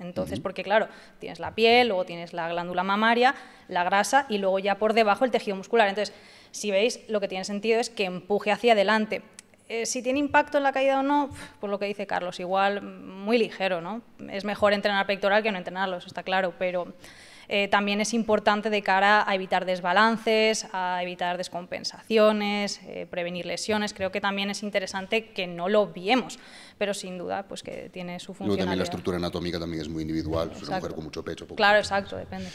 Speaker 2: Entonces, porque claro, tienes la piel, luego tienes la glándula mamaria, la grasa y luego ya por debajo el tejido muscular. Entonces, si veis, lo que tiene sentido es que empuje hacia adelante. Eh, si tiene impacto en la caída o no, por lo que dice Carlos, igual mm, muy ligero, ¿no? Es mejor entrenar pectoral que no entrenarlos está claro, pero eh, también es importante de cara a evitar desbalances, a evitar descompensaciones, eh, prevenir lesiones. Creo que también es interesante que no lo viemos, pero sin duda, pues que tiene su función. Luego también la estructura
Speaker 1: anatómica también es muy individual, es una mujer con mucho pecho. claro,
Speaker 2: exacto, depende.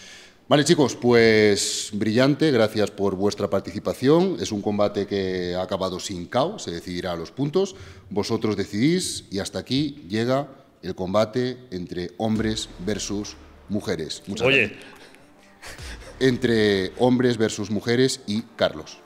Speaker 1: Vale, chicos, pues brillante, gracias por vuestra participación. Es un combate que ha acabado sin caos, se decidirá a los puntos. Vosotros decidís y hasta aquí llega el combate entre hombres versus mujeres. Muchas Oye. Entre hombres versus mujeres y Carlos.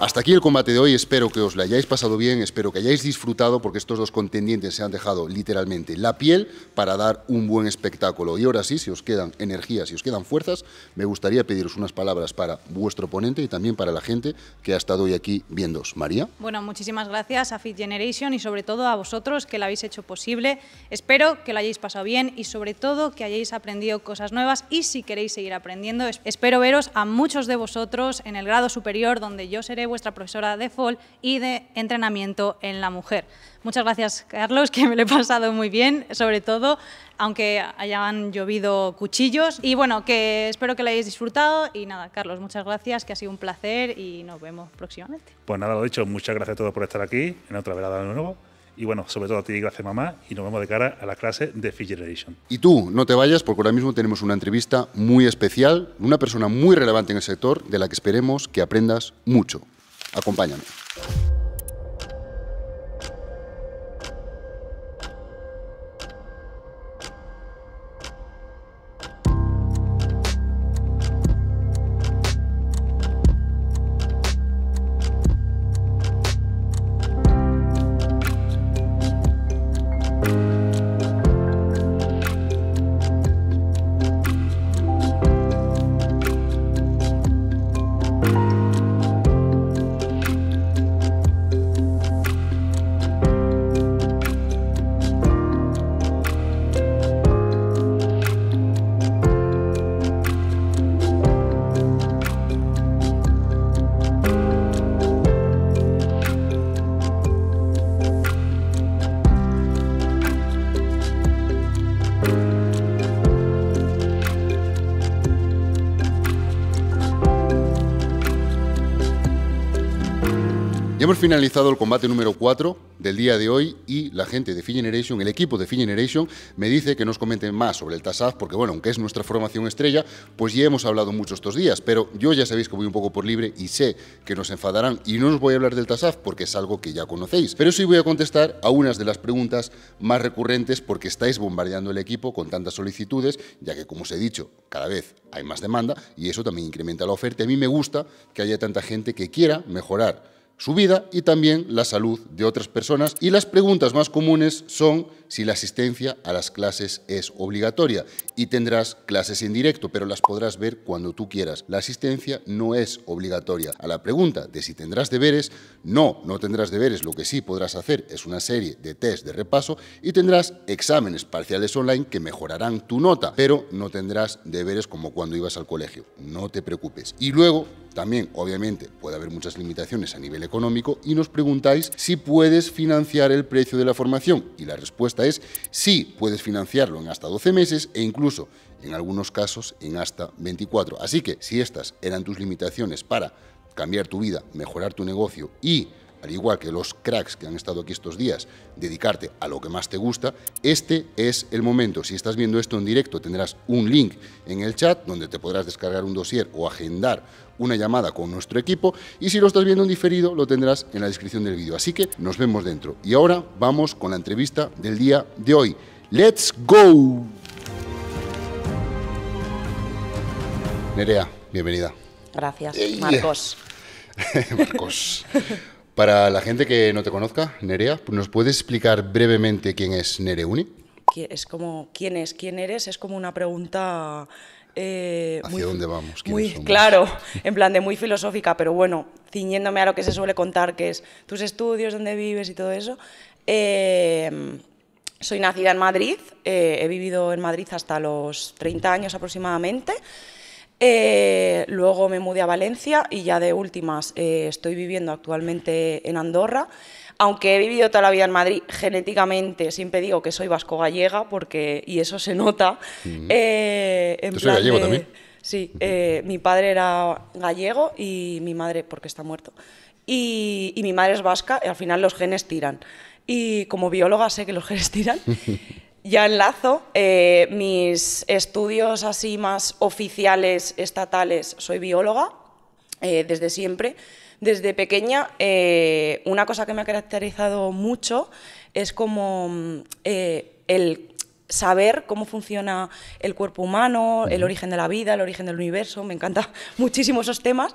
Speaker 1: Hasta aquí el combate de hoy, espero que os lo hayáis pasado bien, espero que hayáis disfrutado porque estos dos contendientes se han dejado literalmente la piel para dar un buen espectáculo. Y ahora sí, si os quedan energías, si os quedan fuerzas, me gustaría pediros unas palabras para vuestro oponente y también para la gente que ha estado hoy aquí viéndoos. María.
Speaker 2: Bueno, muchísimas gracias a Fit Generation y sobre todo a vosotros que lo habéis hecho posible. Espero que lo hayáis pasado bien y sobre todo que hayáis aprendido cosas nuevas y si queréis seguir aprendiendo, espero veros a muchos de vosotros en el grado superior donde yo seré vuestra profesora de FOL y de entrenamiento en la mujer. Muchas gracias, Carlos, que me lo he pasado muy bien, sobre todo, aunque hayan llovido cuchillos. Y bueno, que espero que lo hayáis disfrutado. Y nada, Carlos, muchas gracias, que ha sido un placer y nos vemos próximamente.
Speaker 3: Pues nada, lo dicho, muchas gracias a todos por estar aquí en otra velada de nuevo. Y bueno, sobre todo a ti, gracias mamá, y nos vemos de cara a la clase de Fit Generation.
Speaker 1: Y tú, no te vayas, porque ahora mismo tenemos una entrevista muy especial, una persona muy relevante en el sector, de la que esperemos que aprendas mucho. Acompáñame. finalizado el combate número 4 del día de hoy y la gente de Fee Generation, el equipo de Fee Generation, me dice que nos comenten más sobre el TASAF, porque bueno, aunque es nuestra formación estrella, pues ya hemos hablado mucho estos días, pero yo ya sabéis que voy un poco por libre y sé que nos enfadarán y no os voy a hablar del TASAF porque es algo que ya conocéis, pero sí voy a contestar a unas de las preguntas más recurrentes porque estáis bombardeando el equipo con tantas solicitudes, ya que como os he dicho, cada vez hay más demanda y eso también incrementa la oferta. A mí me gusta que haya tanta gente que quiera mejorar su vida y también la salud de otras personas. Y las preguntas más comunes son si la asistencia a las clases es obligatoria y tendrás clases en directo, pero las podrás ver cuando tú quieras. La asistencia no es obligatoria. A la pregunta de si tendrás deberes, no, no tendrás deberes. Lo que sí podrás hacer es una serie de test de repaso y tendrás exámenes parciales online que mejorarán tu nota, pero no tendrás deberes como cuando ibas al colegio. No te preocupes. Y luego, también, obviamente, puede haber muchas limitaciones a nivel económico y nos preguntáis si puedes financiar el precio de la formación. Y la respuesta es sí, puedes financiarlo en hasta 12 meses e incluso en algunos casos en hasta 24. Así que si estas eran tus limitaciones para cambiar tu vida, mejorar tu negocio y al igual que los cracks que han estado aquí estos días, dedicarte a lo que más te gusta, este es el momento. Si estás viendo esto en directo, tendrás un link en el chat donde te podrás descargar un dossier o agendar una llamada con nuestro equipo y si lo estás viendo en diferido lo tendrás en la descripción del vídeo. Así que nos vemos dentro. Y ahora vamos con la entrevista del día de hoy. ¡Let's go! Nerea, bienvenida.
Speaker 4: Gracias, Marcos. Marcos.
Speaker 1: Para la gente que no te conozca, Nerea, ¿nos puedes explicar brevemente quién es Nereuni?
Speaker 4: Es como, ¿quién es? ¿Quién eres? Es como una pregunta eh, ¿Hacia muy, dónde vamos? Muy, claro, en plan de muy filosófica, pero bueno, ciñéndome a lo que se suele contar, que es tus estudios, dónde vives y todo eso. Em, soy nacida en Madrid, eh, he vivido en Madrid hasta los 30 años aproximadamente. Eh, luego me mudé a Valencia y ya de últimas eh, estoy viviendo actualmente en Andorra. Aunque he vivido toda la vida en Madrid, genéticamente siempre digo que soy vasco-gallega porque y eso se nota. ¿Tú eres eh, gallego también. Sí, mi padre era gallego y mi madre, porque está muerto, y, y mi madre es vasca y al final los genes tiran. Y como bióloga sé que los genes tiran. Ya enlazo. Eh, mis estudios así más oficiales, estatales, soy bióloga eh, desde siempre. Desde pequeña, eh, una cosa que me ha caracterizado mucho es como mm, el saber cómo funciona el cuerpo humano, el origen de la vida, el origen del universo, me encantan muchísimo esos temas.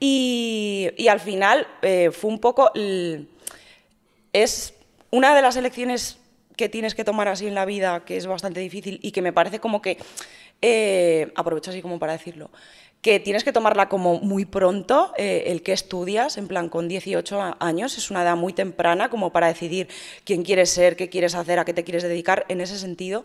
Speaker 4: Y, al final fue un poco... es una de las elecciones que tienes que tomar así en la vida, que es bastante difícil y que me parece como que, eh, aprovecho así como para decirlo, que tienes que tomarla como muy pronto, eh, el que estudias, en plan con 18 años, es una edad muy temprana como para decidir quién quieres ser, qué quieres hacer, a qué te quieres dedicar. En ese sentido,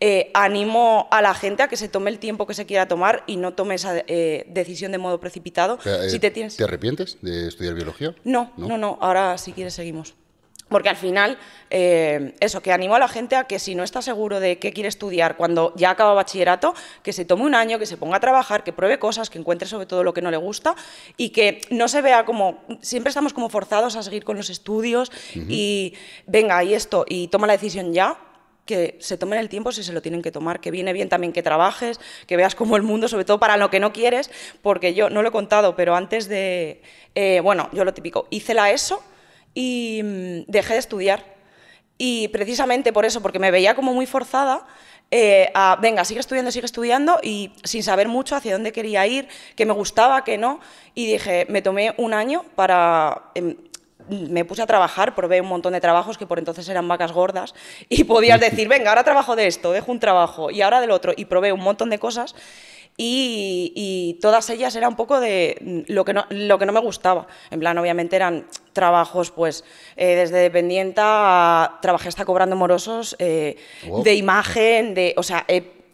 Speaker 4: eh, animo a la gente a que se tome el tiempo que se quiera tomar y no tome esa decisión de modo precipitado. te,
Speaker 1: arrepientes de estudiar biología?
Speaker 4: No, no, no, no. Ahora, si quieres, seguimos. Porque al final, eh, eso, que animo a la gente a que si no está seguro de qué quiere estudiar cuando ya acaba bachillerato, que se tome un año, que se ponga a trabajar, que pruebe cosas, que encuentre sobre todo lo que no le gusta y que no se vea como, siempre estamos como forzados a seguir con los estudios y venga, y esto, y toma la decisión ya, que se tomen el tiempo si se lo tienen que tomar, que viene bien también que trabajes, que veas cómo el mundo, sobre todo para lo que no quieres, porque yo no lo he contado, pero antes de, eh, bueno, yo lo típico, hice ESO y mm, dejé de estudiar. Y precisamente por eso, porque me veía como muy forzada eh, a, venga, sigue estudiando, sigue estudiando, y sin saber mucho hacia dónde quería ir, qué me gustaba, qué no. Y dije, me tomé un año para... Em, me puse a trabajar, probé un montón de trabajos que por entonces eran vacas gordas y podías decir, venga, ahora trabajo de esto, dejo un trabajo y ahora del otro y probé un montón de cosas y, todas ellas era un poco de lo que, no, lo que no me gustaba. En plan, obviamente eran trabajos, pues, eh, desde dependienta a, trabajé hasta cobrando morosos, eh, de imagen, de, o sea,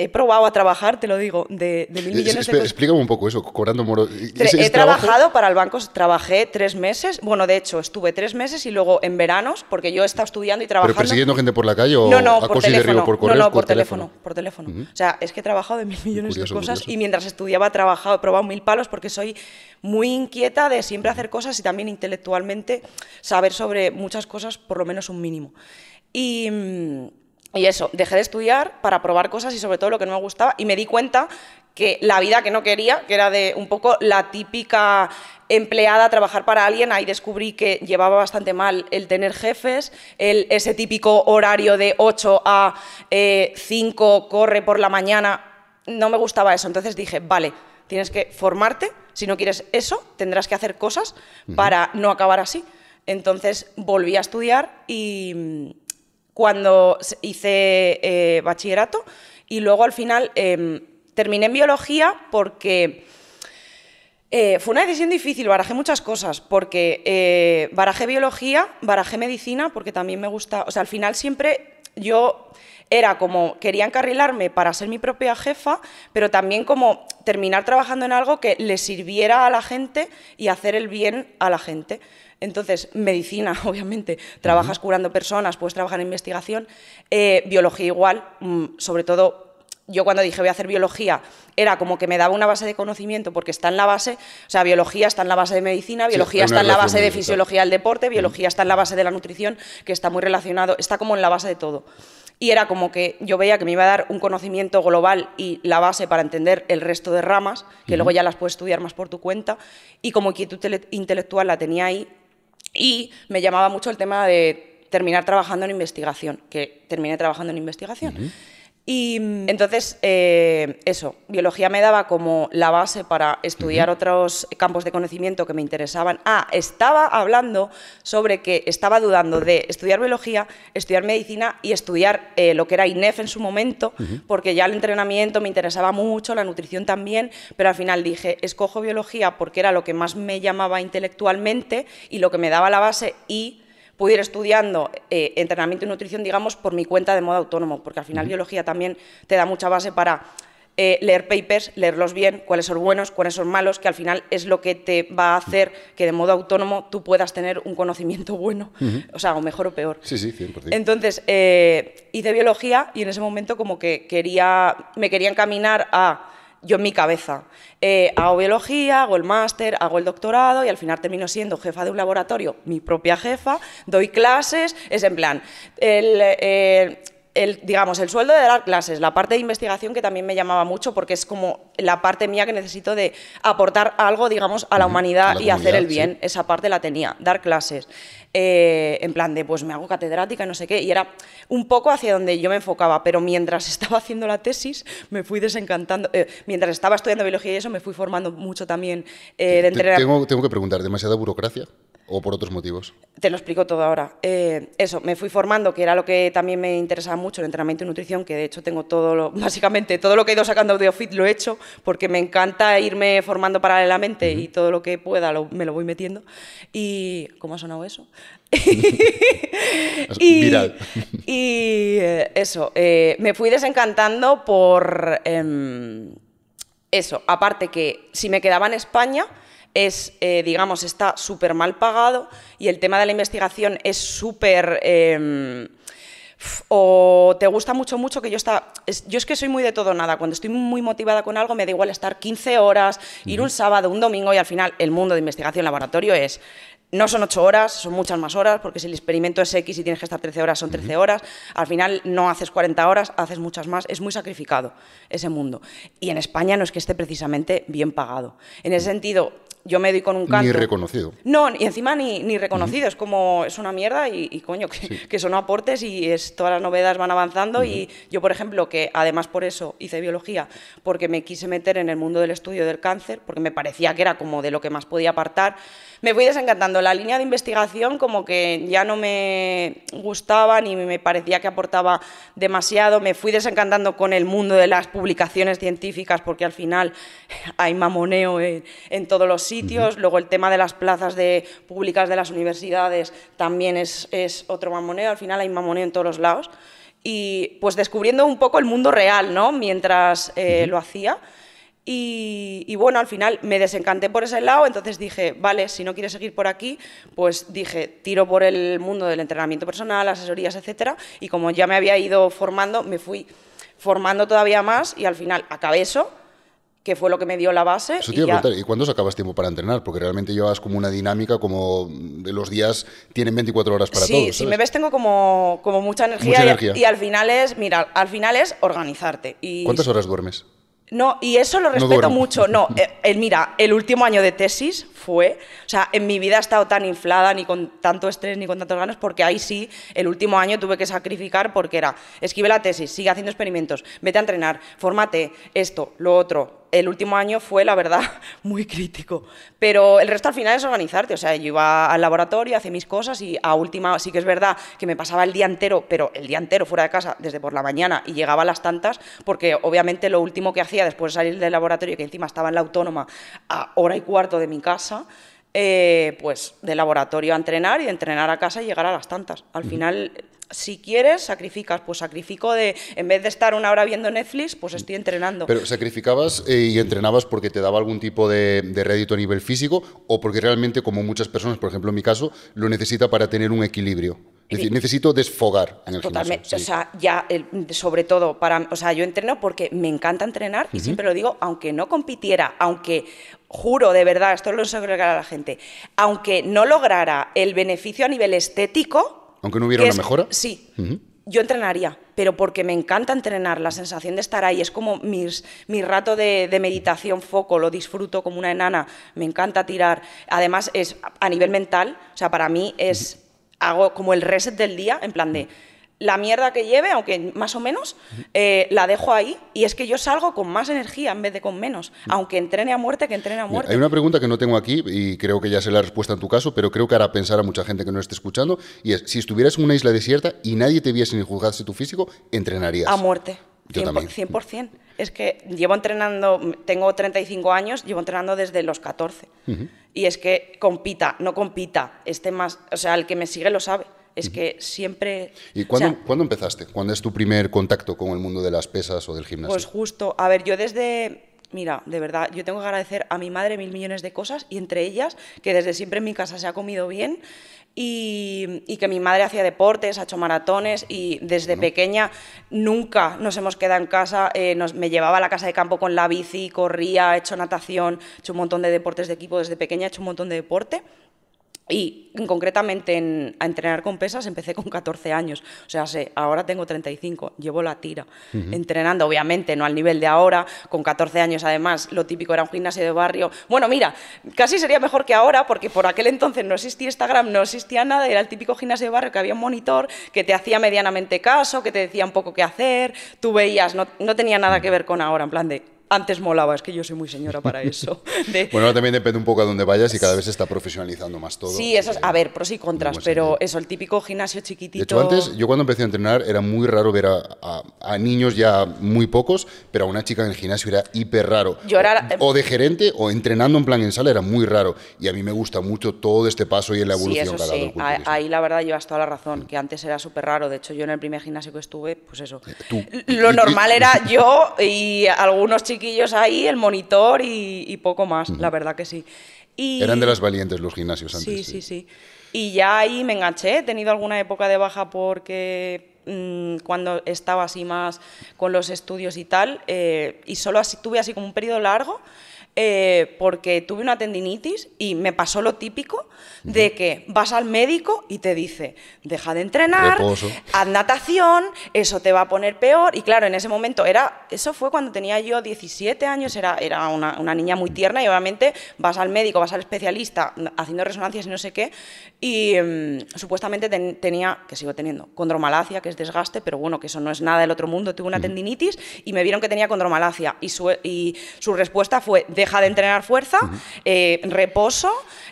Speaker 4: he probado a trabajar, te lo digo, de, mil eh, millones de... cosas.
Speaker 1: Explícame un poco eso, cobrando moros. ¿E-, he trabajado
Speaker 4: para el banco, trabajé tres meses, bueno, de hecho, estuve tres meses y luego en veranos, porque yo estaba estudiando y trabajando... ¿Pero persiguiendo
Speaker 1: gente por la calle o no, no, por teléfono, por No, no, por, teléfono,
Speaker 4: por teléfono. O sea, es que he trabajado de mil millones de cosas y mientras estudiaba he trabajado, he probado mil palos porque soy muy inquieta de siempre hacer cosas y también intelectualmente saber sobre muchas cosas, por lo menos un mínimo. Y mm, y eso, dejé de estudiar para probar cosas y sobre todo lo que no me gustaba y me di cuenta que la vida que no quería, que era de un poco la típica empleada trabajar para alguien, ahí descubrí que llevaba bastante mal el tener jefes, el, ese típico horario de 8 a 5, eh, corre por la mañana, no me gustaba eso. Entonces dije, vale, tienes que formarte, si no quieres eso, tendrás que hacer cosas para no acabar así. Entonces volví a estudiar y cuando hice eh, bachillerato y luego al final em, terminé en biología porque eh, fue una decisión difícil, barajé muchas cosas, porque eh, barajé biología, barajé medicina, porque también me gusta, o sea, al final siempre yo era como, quería encarrilarme para ser mi propia jefa, pero también como terminar trabajando en algo que le sirviera a la gente y hacer el bien a la gente. Entonces, medicina, obviamente, trabajas curando personas, puedes trabajar en investigación, eh, biología igual, mm, sobre todo yo cuando dije voy a hacer biología, era como que me daba una base de conocimiento porque está en la base, o sea, biología está en la base de medicina, biología está en la base de fisiología del deporte, biología está en la base de la nutrición, que está muy relacionado, está como en la base de todo. Y era como que yo veía que me iba a dar un conocimiento global y la base para entender el resto de ramas, que luego ya las puedes estudiar más por tu cuenta, y como inquietud intelectual la tenía ahí. Y me llamaba mucho el tema de terminar trabajando en investigación, que terminé trabajando en investigación. Y... Mm, Entonces, eh, eso, biología me daba como la base para estudiar otros campos de conocimiento que me interesaban. Ah, estaba hablando sobre que estaba dudando de estudiar biología, estudiar medicina y estudiar eh, lo que era INEF en su momento, porque ya el entrenamiento me interesaba mucho, la nutrición también, pero al final dije, escojo biología porque era lo que más me llamaba intelectualmente y lo que me daba la base y Pude ir estudiando eh, entrenamiento y nutrición, digamos, por mi cuenta de modo autónomo, porque al final biología también te da mucha base para eh, leer papers, leerlos bien, cuáles son buenos, cuáles son malos, que al final es lo que te va a hacer que de modo autónomo tú puedas tener un conocimiento bueno, o sea, o mejor o peor. Sí, sí, 100%. Entonces, eh, hice biología y en ese momento como que quería, me quería encaminar a yo en mi cabeza. Eh, hago biología, hago el máster, hago el doctorado y al final termino siendo jefa de un laboratorio, mi propia jefa, doy clases, es en plan, eh, el, digamos, el sueldo de dar clases, la parte de investigación que también me llamaba mucho porque es como la parte mía que necesito de aportar algo, digamos, a la humanidad y hacer el bien. Esa parte la tenía, dar clases. Eh, en plan de, pues me hago catedrática, no sé qué. Y era un poco hacia donde yo me enfocaba, pero mientras estaba haciendo la tesis me fui desencantando. Eh, mientras estaba estudiando biología y eso, me fui formando mucho también eh, de entrenar.
Speaker 1: tengo que preguntar, ¿demasiada burocracia? o por otros motivos?
Speaker 4: Te lo explico todo ahora. Eh, eso, me fui formando, que era lo que también me interesaba mucho, el entrenamiento y nutrición, que de hecho tengo todo, lo, básicamente todo lo que he ido sacando de audiofit lo he hecho, porque me encanta irme formando paralelamente y todo lo que pueda me lo voy metiendo. ¿Y cómo ha sonado eso?
Speaker 3: y,
Speaker 4: y eh, eso, eh, me fui desencantando por em, eso, aparte que si me quedaba en España es, eh, digamos, está súper mal pagado y el tema de la investigación es súper... Em, o te gusta mucho, mucho que yo está... yo es que soy muy de todo nada. Cuando estoy muy motivada con algo, me da igual estar 15 horas, ir un sábado, un domingo y al final el mundo de investigación laboratorio es no son 8 horas, son muchas más horas, porque si el experimento es X y tienes que estar 13 horas, son 13 horas. Al final no haces 40 horas, haces muchas más. Es muy sacrificado ese mundo. Y en España no es que esté precisamente bien pagado. En ese sentido, yo me doy con un canto. Ni
Speaker 1: reconocido.
Speaker 4: No, y encima ni, ni reconocido. Es como, es una mierda y, coño, que, que, son aportes y es, todas las novedades van avanzando. Y yo, por ejemplo, que además por eso hice biología, porque me quise meter en el mundo del estudio del cáncer, porque me parecía que era como de lo que más podía apartar, me fui desencantando. La línea de investigación como que ya no me gustaba ni me parecía que aportaba demasiado. Me fui desencantando con el mundo de las publicaciones científicas, porque al final hay mamoneo en, en todos los sitios. Luego el tema de las plazas de, públicas de las universidades también es, otro mamoneo. Al final hay mamoneo en todos los lados. Y pues descubriendo un poco el mundo real, ¿no? Mientras eh, lo hacía. Y, y, bueno, al final me desencanté por ese lado, entonces dije, vale, si no quieres seguir por aquí, pues dije, tiro por el mundo del entrenamiento personal, asesorías, etcétera. Y como ya me había ido formando, me fui formando todavía más y al final acabé eso que fue lo que me dio la base. Eso te iba a ¿y
Speaker 1: cuándo sacabas tiempo para entrenar? Porque realmente llevas como una dinámica, como de los días tienen 24 horas para todo... Sí, si me ves
Speaker 4: tengo como, como mucha energía. y, al final es, mira, al final es organizarte. Y ¿Cuántas horas duermes? No, y eso lo respeto mucho. No, eh, eh, mira, el último año de tesis fue. O sea, en mi vida he estado tan inflada, ni con tanto estrés, ni con tantos ganas, porque ahí sí, el último año tuve que sacrificar porque era, escribe la tesis, sigue haciendo experimentos, vete a entrenar, fórmate, esto, lo otro. El último año fue, la verdad, muy crítico. Pero el resto al final es organizarte. O sea, yo iba al laboratorio, hacía mis cosas y a última, sí que es verdad que me pasaba el día entero, pero el día entero fuera de casa, desde por la mañana y llegaba a las tantas, porque obviamente lo último que hacía después de salir del laboratorio, que encima estaba en la autónoma a hora y cuarto de mi casa, eh, pues de laboratorio a entrenar y de entrenar a casa y llegar a las tantas. Al final, si quieres, sacrificas. Pues sacrifico de, en vez de estar una hora viendo Netflix, pues estoy entrenando. Pero
Speaker 1: sacrificabas eh, y entrenabas porque te daba algún tipo de, de rédito a nivel físico o porque realmente, como muchas personas, por ejemplo en mi caso, lo necesita para tener un equilibrio. Es decir, necesito desfogar en el Totalmente. Gimnasio, O
Speaker 4: sea, ya, sobre todo, para, o sea, yo entreno porque me encanta entrenar y siempre lo digo, aunque no compitiera, aunque juro de verdad, esto lo sé a la gente, aunque no lograra el beneficio a nivel estético.
Speaker 1: Aunque no hubiera una mejora. Sí.
Speaker 4: Yo entrenaría, pero porque me encanta entrenar, la sensación de estar ahí es como mi rato de, meditación, foco, lo disfruto como una enana, me encanta tirar. Además, es a nivel mental, o sea, para mí es hago como el reset del día, en plan de la mierda que lleve, aunque más o menos, eh, la dejo ahí y es que yo salgo con más energía en vez de con menos, aunque entrene a muerte, que entrene a muerte.
Speaker 1: hay una pregunta que no tengo aquí y creo que ya sé la respuesta en tu caso, pero creo que hará pensar a mucha gente que no esté escuchando y es, si estuvieras en una isla desierta y nadie te viese ni juzgase tu físico, ¿entrenarías? A
Speaker 4: muerte. Yo 100%, Es que llevo entrenando, tengo 35 años, llevo entrenando desde los 14. Y es que compita, no compita, esté más, o sea, el que me sigue lo sabe. Es que siempre... ¿Y cuándo,
Speaker 1: ¿cuándo empezaste? ¿Cuándo es tu primer contacto con el mundo de las pesas o del pues gimnasio? Pues
Speaker 4: justo, a ver, yo desde, mira, de verdad, yo tengo que agradecer a mi madre mil millones de cosas y entre ellas que desde siempre en mi casa se ha comido bien y, que mi madre hacía deportes, ha hecho maratones y desde pequeña nunca nos hemos quedado en casa, eh, me llevaba a la casa de campo con la bici, corría, he hecho natación, he hecho un montón de deportes de equipo, desde pequeña he hecho un montón de deporte y concretamente a entrenar con pesas empecé con 14 años, o sea, ahora tengo 35, llevo la tira. Entrenando, obviamente, no al nivel de ahora, con 14 años además, lo típico era un gimnasio de barrio. Bueno, mira, casi sería mejor que ahora, porque por aquel entonces no existía Instagram, no existía nada, era el típico gimnasio de barrio que había un monitor que te hacía medianamente caso, que te decía un poco qué hacer, tú veías, no, no tenía nada que ver con ahora, en plan de antes molaba, es que yo soy muy señora para eso.
Speaker 1: bueno bueno, también depende un poco a dónde vayas y cada vez se está profesionalizando más todo. Sí, eso
Speaker 4: es, eh, a ver, pros y contras, pero eso, el típico gimnasio chiquitito. De hecho, antes,
Speaker 1: yo cuando empecé a entrenar era muy raro ver a, niños ya muy pocos, pero a una chica en el gimnasio era hiper raro. o, de gerente o entrenando en plan en sala era muy raro. Y a mí me gusta mucho todo este paso y la evolución sí, eso sí.
Speaker 4: Ahí, la verdad llevas toda la razón, que antes era súper raro. De hecho, yo en el primer gimnasio que estuve, pues eso. Lo normal era yo y algunos chicos chiquillos ahí, el monitor y, poco más, la verdad que sí. Y... Eran de las valientes
Speaker 1: los gimnasios antes. Sí, sí,
Speaker 4: sí, Y ya ahí me enganché. He tenido alguna época de baja porque mm, cuando estaba así más con los estudios y tal, eh, y solo así, tuve así como un periodo largo eh, porque tuve una tendinitis y me pasó lo típico de que vas al médico y te dice, deja de entrenar, haz natación, eso te va a poner peor. Y claro, en ese momento era, eso fue cuando tenía yo 17 años, era, era una, niña muy tierna y obviamente vas al médico, vas al especialista haciendo resonancias y no sé qué. Y mm, supuestamente tenía, que sigo teniendo, condromalacia, que es desgaste, pero bueno, que eso no es nada del otro mundo. Tuve una tendinitis y me vieron que tenía condromalacia y su, y su respuesta fue, deja de entrenar fuerza, eh, reposo,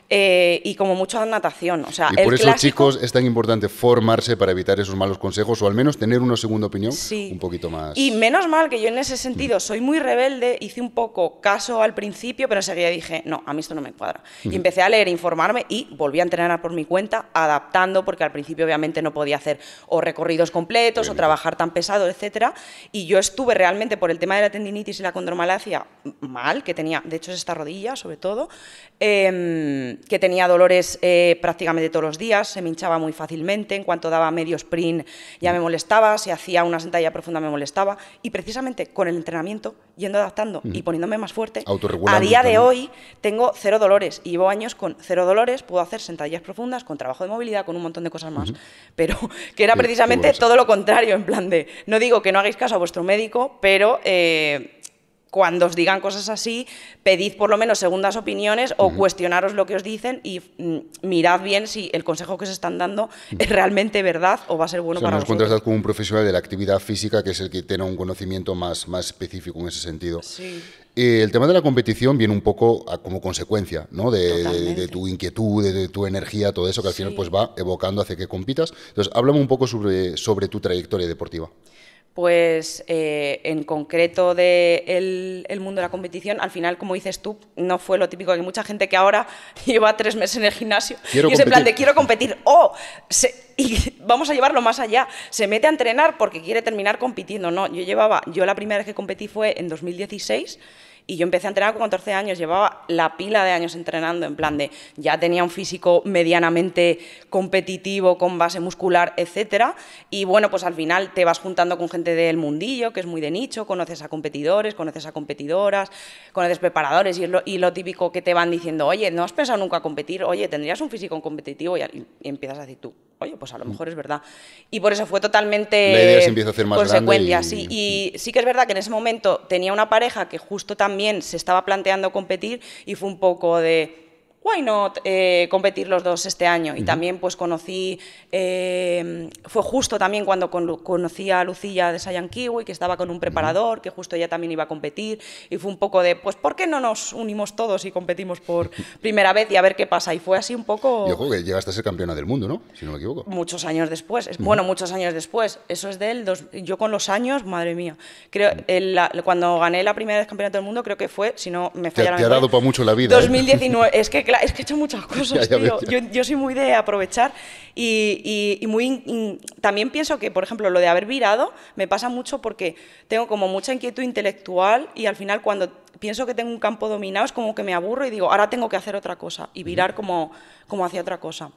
Speaker 4: eh, y como mucho a natación. O sea, y por eso,
Speaker 1: chicos, es tan importante formarse para evitar esos malos consejos o al menos tener una segunda opinión un poquito más. Y
Speaker 4: menos mal que yo en ese sentido mm. soy muy rebelde, hice un poco caso al principio, pero enseguida dije, no, a mí esto no me cuadra. Y empecé a leer, informarme y volví a entrenar por mi cuenta, adaptando, porque al principio obviamente no podía hacer o recorridos completos o trabajar tan pesado, etcétera. Y yo estuve realmente por el tema de la tendinitis y la condromalacia mal, que tenía, de hecho es esta rodilla sobre todo. Em, que tenía dolores eh, prácticamente todos los días, se me hinchaba muy fácilmente, en cuanto daba medio sprint ya me molestaba, si hacía una sentadilla profunda me molestaba, y precisamente con el entrenamiento, yendo adaptando y poniéndome más fuerte,
Speaker 2: a día de hoy
Speaker 4: tengo cero dolores, y llevo años con cero dolores, puedo hacer sentadillas profundas, con trabajo de movilidad, con un montón de cosas más, pero que era precisamente todo lo contrario, en plan de, no digo que no hagáis caso a vuestro médico, pero... Eh, cuando os digan cosas así, pedid por lo menos segundas opiniones o cuestionaros lo que os dicen y mm, mirad bien si el consejo que os están dando es realmente verdad o va a ser bueno para sea, nos vosotros.
Speaker 1: con un profesional de la actividad física que es el que tiene un conocimiento más, más específico en ese sentido. Sí. Eh, el tema de la competición viene un poco como consecuencia ¿no? de, tu inquietud, de, tu energía, todo eso que al final pues va evocando hace que compitas. Entonces, háblame un poco sobre, sobre tu trayectoria deportiva
Speaker 4: pues eh, en concreto del de el, mundo de la competición, al final, como dices tú, no fue lo típico hay mucha gente que ahora lleva tres meses en el gimnasio y es plan de quiero competir, oh, y vamos a llevarlo más allá, se mete a entrenar porque quiere terminar compitiendo, no, yo llevaba, yo la primera vez que competí fue en 2016 y yo empecé a entrenar con 14 años, llevaba la pila de años entrenando, en plan de ya tenía un físico medianamente competitivo, con base muscular, etcétera. Y bueno, pues al final te vas juntando con gente del mundillo, que es muy de nicho, conoces a competidores, conoces a competidoras, conoces preparadores, y, lo, y lo típico que te van diciendo, oye, no has pensado nunca competir, oye, tendrías un físico competitivo, y, empiezas a decir tú, oye, pues a lo mm. mejor es verdad. Y por eso fue totalmente la consecuencia. y... Sí. Mm. y sí que es verdad que en ese momento tenía una pareja que justo también se estaba planteando competir y fue un poco de why not eh, competir los dos este año? Y también pues conocí, eh, fue justo también cuando conocí a Lucilla de Sayan Kiwi, que estaba con un preparador, que justo ella también iba a competir, y fue un poco de, pues, ¿por qué no nos unimos todos y competimos por primera vez y a ver qué pasa? Y fue así un poco... Yo
Speaker 1: creo que llegaste a ser campeona del mundo, ¿no? Si no me equivoco.
Speaker 4: Muchos años después, bueno, muchos años después, eso es del, dos, yo con los años, madre mía, creo, cuando gané la primera vez campeonato del mundo, creo que fue, si no me fallaron... dado
Speaker 1: para mucho la vida. 2019,
Speaker 4: ¿eh? es que es que he hecho muchas cosas, tío. Yo, soy muy de aprovechar y, muy. también pienso que, por ejemplo, lo de haber virado me pasa mucho porque tengo como mucha inquietud intelectual y al final cuando pienso que tengo un campo dominado es como que me aburro y digo, ahora tengo que hacer otra cosa y virar como, como hacia otra cosa.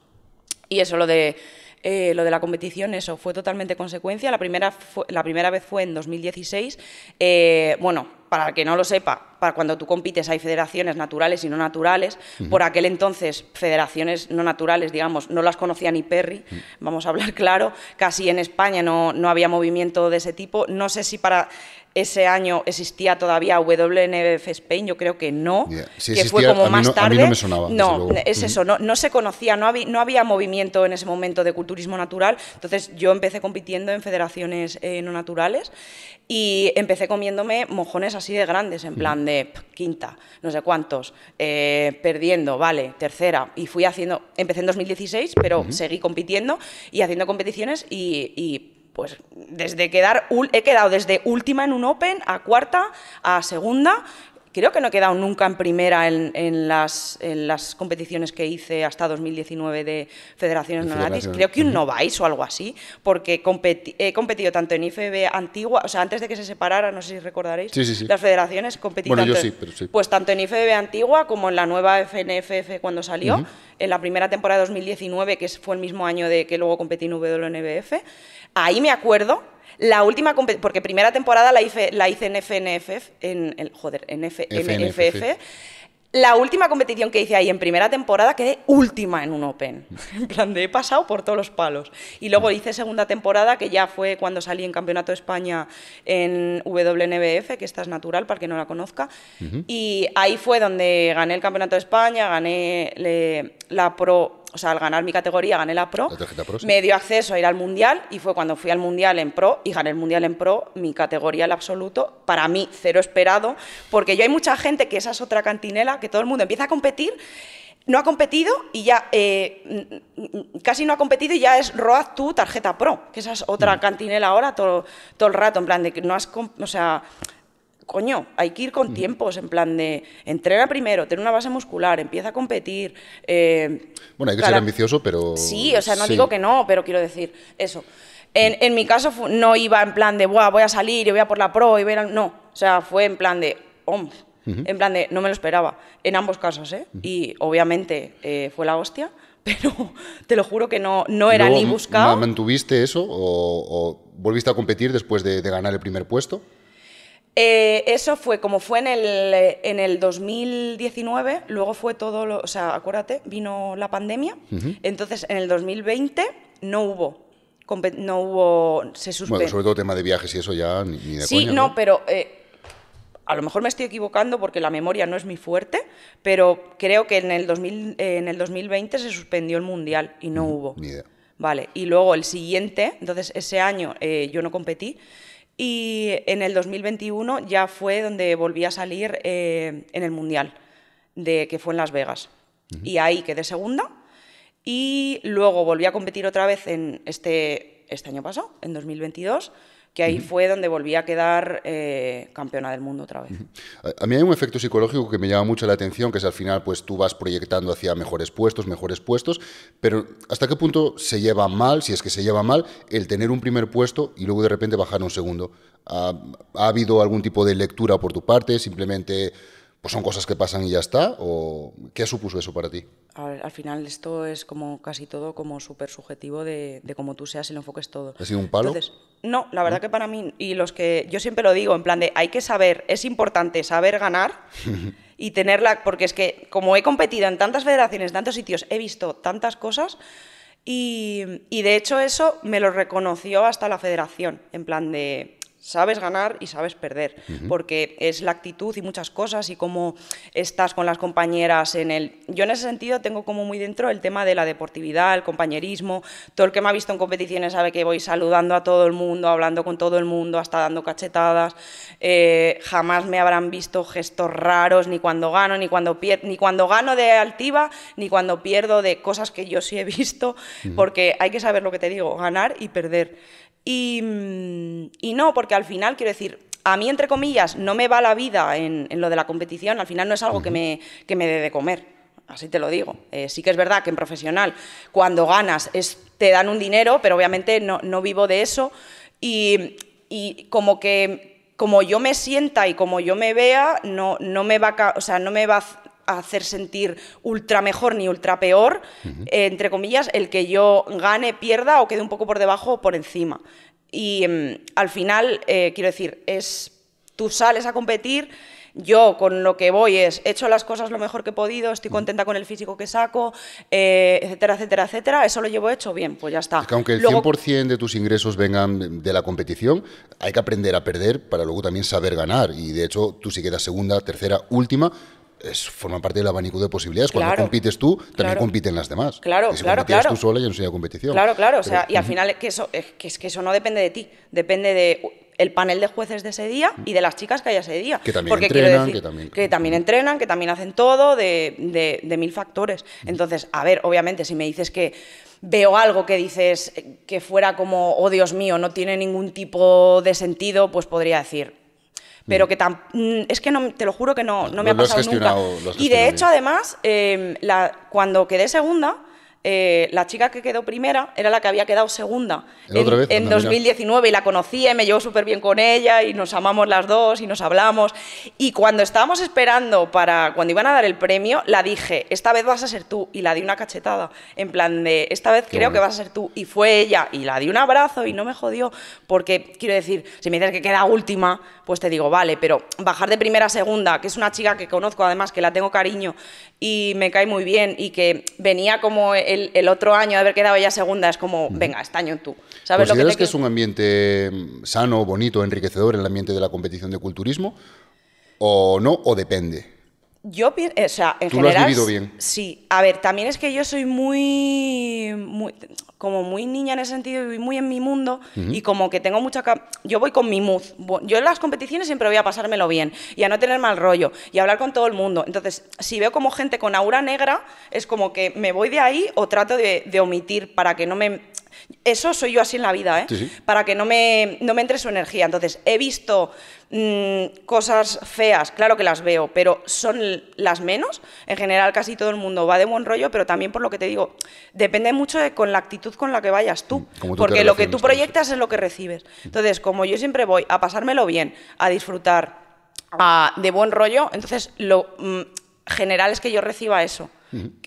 Speaker 4: Y eso, lo de eh, lo de la competición, eso fue totalmente consecuencia. La primera, la primera vez fue en 2016. Eh, bueno, para que no lo sepa, para cuando tú compites hay federaciones naturales y no naturales. Por aquel entonces, federaciones no naturales, digamos, no las conocía ni Perry, vamos a hablar claro. Casi en España no, no había movimiento de ese tipo. No sé si para ese año existía todavía WNF Spain, yo creo que no, que fue como más tarde. no, me sonaba, no es eso, no, se conocía, no había, no había movimiento en ese momento de culturismo natural, entonces yo empecé compitiendo en federaciones eh, no naturales y empecé comiéndome mojones así de grandes, en plan de quinta, no sé cuántos, eh, perdiendo, vale, tercera, y fui haciendo, empecé en 2016, pero seguí compitiendo y haciendo competiciones y, y pues desde quedar, he quedado desde última en un Open a cuarta, a segunda, creo que no he quedado nunca en primera en, en, las, en las, competiciones que hice hasta 2019 de federaciones no Creo que un novice o algo así, porque he competido tanto en IFB antigua, o sea, antes de que se separara, no sé si recordaréis, las federaciones competían bueno, yo sí, pero sí. pues tanto en IFB antigua como en la nueva FNFF cuando salió, en la primera temporada de 2019, que fue el mismo año de que luego competí en WNBF, Ahí me acuerdo, la última porque primera temporada la hice, la hice en FNFF, en, el joder, en La última competición que hice ahí en primera temporada quedé última en un Open. En plan, de he pasado por todos los palos. Y luego mm. hice segunda temporada, que ya fue cuando salí en Campeonato de España en WNBF, que esta es natural para que no la conozca. Y ahí fue donde gané el Campeonato de España, gané la Pro o sea, al ganar mi categoría, gané la Pro, me dio acceso a ir al Mundial y fue cuando fui al Mundial en Pro y gané el Mundial en Pro, mi categoría al absoluto, para mí cero esperado, porque yo hay mucha gente que esa es otra cantinela, que todo el mundo empieza a competir no ha competido y ya eh, casi no ha competido y ya es ROAD tu tarjeta pro, que esa es otra mm. cantinela ahora todo, todo el rato, en plan de que no has, o sea, coño, hay que ir con tiempos, en plan de entrenar primero, tener una base muscular, empieza a competir. Eh,
Speaker 1: bueno, hay que ser ambicioso, pero... Sí, o sea, no digo que
Speaker 4: no, pero quiero decir eso. En, mi caso no iba en plan de, Buah, voy a salir y voy a por la pro y ver No, o sea, fue en plan de, en plan de, no me lo esperaba, en ambos casos, ¿eh? Y obviamente eh, fue la hostia, pero te lo juro que no, no era ni buscado.
Speaker 1: ¿Mantuviste eso o, volviste a competir después de ganar el primer puesto?
Speaker 4: Eh, eso fue como fue en el, eh, en el 2019, luego fue todo, lo, o sea, acuérdate, vino la pandemia, entonces en el 2020 no hubo. No hubo. Se suspendió. Bueno, sobre
Speaker 1: todo tema de viajes y eso ya ni, Sí, no,
Speaker 4: pero eh, a lo mejor me estoy equivocando porque la memoria no es muy fuerte, pero creo que en el, 2000, en el 2020 se suspendió el Mundial y no hubo. Vale, y luego el siguiente, entonces ese año yo no competí, y en el 2021 ya fue donde volví a salir eh, en el Mundial, de, que fue en Las Vegas. Y ahí quedé segunda y luego volví a competir otra vez en este, este año pasado, en 2022 que ahí fue donde volví a quedar eh, campeona del mundo otra vez.
Speaker 1: a, mí hay un efecto psicológico que me llama mucho la atención, que es al final pues tú vas proyectando hacia mejores puestos, mejores puestos, pero ¿hasta qué punto se lleva mal, si es que se lleva mal, el tener un primer puesto y luego de repente bajar un segundo? ¿Ha, ¿Ha habido algún tipo de lectura por tu parte? Simplemente pues son cosas que pasan y ya está? ¿O qué supuso eso para ti?
Speaker 4: al final esto es como casi todo como súper subjetivo de, cómo tú seas y lo enfoques todo. ¿Ha sido un palo? no, la verdad que para mí, y los que yo siempre lo digo, en plan de hay que saber, es importante saber ganar. y tenerla, porque es que como he competido en tantas federaciones, en tantos sitios, he visto tantas cosas, y, de hecho eso me lo reconoció hasta la federación, en plan de, sabes ganar y sabes perder, porque es la actitud y muchas cosas y cómo estás con las compañeras en el... Yo en ese sentido tengo como muy dentro el tema de la deportividad, el compañerismo, todo el que me ha visto en competiciones sabe que voy saludando a todo el mundo, hablando con todo el mundo, hasta dando cachetadas, eh, jamás me habrán visto gestos raros, ni cuando gano, ni cuando, pier... ni cuando gano de altiva, ni cuando pierdo de cosas que yo sí he visto, porque hay que saber lo que te digo, ganar y perder. Mm, y, no, porque al final, quiero decir, a mí, entre comillas, no me va la vida en, lo de la competición, al final no es algo que me, que me dé de comer. Así te lo digo. Eh, sí que es verdad que en profesional, cuando ganas, te dan un dinero, pero obviamente no, vivo de eso. Y, como que como yo me sienta y como yo me vea, no, no, me, va, o sea, no me va hacer sentir ultra mejor ni ultra peor, eh, entre comillas, el que yo gane, pierda o quede un poco por debajo o por encima. Y em, al final, eh, quiero decir, es tú sales a competir. Yo con lo que voy es, he hecho las cosas lo mejor que he podido, estoy contenta con el físico que saco, eh, etcétera, etcétera, etcétera. Eso lo llevo hecho bien, pues ya está. aunque el 100%
Speaker 1: de tus ingresos vengan de la competición, hay que aprender a perder para luego también saber ganar. Y de hecho, tú si quedas segunda, tercera, última, es, forma parte del abanico de posibilidades. Cuando compites tú, también compiten las demás. Claro, claro, claro. tú sola, ya no competición. Claro, claro. o sea, y al final,
Speaker 4: que eso, es que eso no depende de ti, depende de el panel de jueces de ese día mm. y de las chicas que hay ese día. Que también entrenan, que, también, entrenan, que también hacen todo, de, de mil factores. Mm. Entonces, a ver, obviamente, si me dices que veo algo que dices que fuera como, oh Dios mío, no tiene ningún tipo de sentido, pues podría decir, pero mm. que tan, mm, es que no, te lo juro que no, no me ha pasado nunca. Y de hecho, además, em, la, cuando quedé segunda, eh, la chica que quedó primera era la que había quedado segunda en, 2019 y la conocía y me llevó súper bien con ella y nos amamos las dos y nos hablamos. Y cuando estábamos esperando para cuando iban a dar el premio, la dije, esta vez vas a ser tú y la di una cachetada, en plan de, esta vez creo que vas a ser tú y fue ella y la di un abrazo y no me jodió porque quiero decir, si me dices que queda última, pues te digo, vale, pero bajar de primera a segunda, que es una chica que conozco además, que la tengo cariño y me cae muy bien y que venía como el, otro año haber quedado ya segunda es como, venga, estaño tú. ¿Sabes lo que, que es un
Speaker 1: ambiente mm, sano, bonito, enriquecedor el ambiente de la competición de culturismo? ¿O no? ¿O depende?
Speaker 4: Yo pienso, o sea, en ¿Tú general. Lo has vivido bien. Sí, a ver, también es que yo soy muy, como muy niña en ese sentido y muy en mi mundo y como que tengo mucha... Yo voy con mi mood. Yo en las competiciones siempre voy a pasármelo bien y a no tener mal rollo y a hablar con todo el mundo. Entonces, si veo como gente con aura negra, es como que me voy de ahí o trato de omitir para que no me eso soy yo así en la vida, ¿eh? Para que no me, entre su energía. Entonces, he visto mm, cosas feas, claro que las veo, pero son las menos. En general, casi todo el mundo va de buen rollo, pero también por lo que te digo, depende mucho de con la actitud con la que vayas tú.
Speaker 2: Mm, porque lo que tú
Speaker 4: proyectas es lo que recibes. Mm. Entonces, como yo siempre voy a pasármelo bien, a disfrutar de buen rollo, entonces lo general es que yo reciba eso.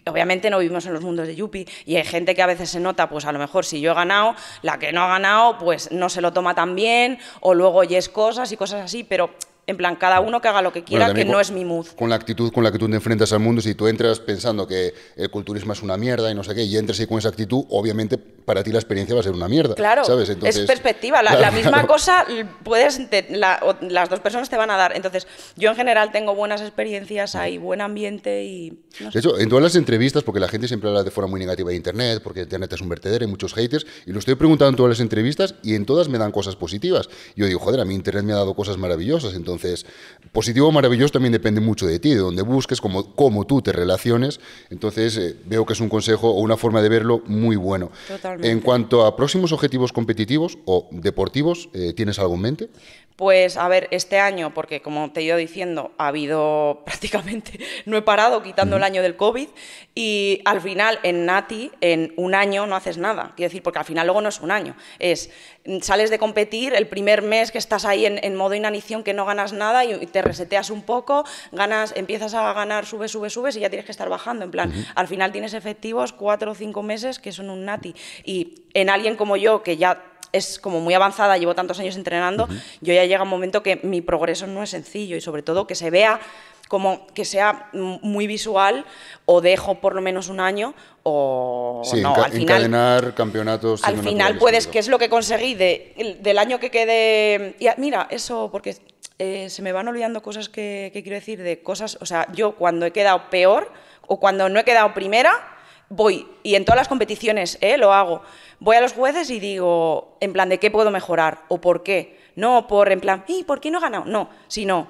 Speaker 4: Obviamente no vivimos en los mundos de Yuppie y hay gente que a veces se nota, pues a lo mejor si yo he ganado, la que no ha ganado, pues no se lo toma tan bien o luego oyes cosas y cosas así, pero en plan, cada uno que haga lo que quiera, que no es mi mood.
Speaker 1: Con la actitud con la que tú te enfrentas al mundo, si tú entras pensando que el culturismo es una mierda y no sé qué, y entras ahí con esa actitud, obviamente para ti la experiencia va a ser una mierda. Claro, es perspectiva. La, misma
Speaker 4: cosa, puedes las dos personas te van a dar. Entonces, yo en general tengo buenas experiencias, hay buen ambiente y...
Speaker 1: No de hecho, en todas las entrevistas, porque la gente siempre habla de forma muy negativa de Internet, porque Internet es un vertedero, hay muchos haters, y lo estoy preguntando en todas las entrevistas y en todas me dan cosas positivas. Yo digo, joder, a mí Internet me ha dado cosas maravillosas. Entonces, entonces, positivo o maravilloso también depende mucho de ti, de donde busques, cómo, cómo tú te relaciones. Entonces, eh, veo que es un consejo o una forma de verlo muy bueno. Totalmente. En cuanto a próximos objetivos competitivos o deportivos, eh, ¿tienes algo en mente?
Speaker 4: Pues a ver, este año, porque como te he ido diciendo, ha habido prácticamente, no he parado quitando el año del COVID y al final en Nati, en un año no haces nada. Quiero decir, porque al final luego no es un año, es mm, sales de competir el primer mes que estás ahí en, modo inanición que no ganas nada y, te reseteas un poco, ganas, empiezas a ganar, subes, subes, subes y ya tienes que estar bajando. En plan, al final tienes efectivos cuatro o cinco meses que son un Nati y en alguien como yo que ya es como muy avanzada, llevo tantos años entrenando, yo ya llega un momento que mi progreso no es sencillo y sobre todo que se vea como que sea muy visual o dejo por lo menos un año o
Speaker 1: no. Al encadenar campeonatos. Al final puedes, que es
Speaker 4: lo que conseguí del año que quede... Y mira, eso porque eh, se me van olvidando cosas que, que quiero decir de cosas. O sea, yo cuando he quedado peor o cuando no he quedado primera voy, y en todas las competiciones ¿eh? lo hago, voy a los jueces y digo, en plan, ¿de qué puedo mejorar? ¿O por qué? No por, en plan, ¿y por qué no he ganado? No, sino,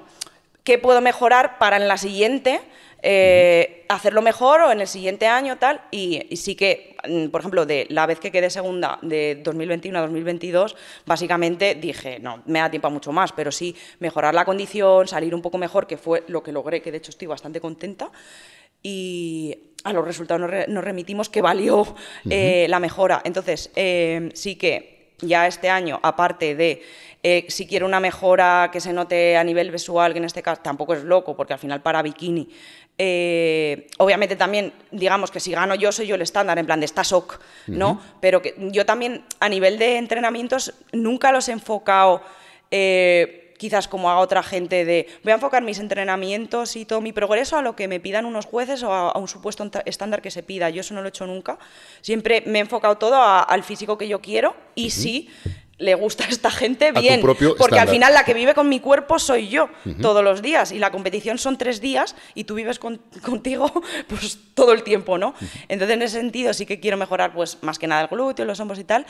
Speaker 4: ¿qué puedo mejorar para en la siguiente eh, hacerlo mejor o en el siguiente año tal? Y, y, sí que, mm, por ejemplo, de la vez que quedé segunda de 2021 a 2022, básicamente dije, no, me da tiempo a mucho más, pero sí mejorar la condición, salir un poco mejor, que fue lo que logré, que de hecho estoy bastante contenta y a los resultados nos, remitimos que valió eh, la mejora. Entonces, eh, sí que ya este año, aparte de eh, si quiero una mejora que se note a nivel visual, que en este caso tampoco es loco, porque al final para bikini, obviamente también, digamos que si gano yo, soy yo el estándar, en plan de está ¿no? Pero que yo también a nivel de entrenamientos nunca los he enfocado quizás como haga otra gente de voy a enfocar mis entrenamientos y todo mi progreso a lo que me pidan unos jueces o a, un supuesto estándar que se pida. Yo eso no lo he hecho nunca. Siempre me he enfocado todo al físico que yo quiero y sí le gusta a esta gente bien. porque al final la que vive con mi cuerpo soy yo todos los días y la competición son tres días y tú vives contigo pues todo el tiempo, ¿no? Entonces en ese sentido sí que quiero mejorar pues más que nada el glúteo, los hombros y tal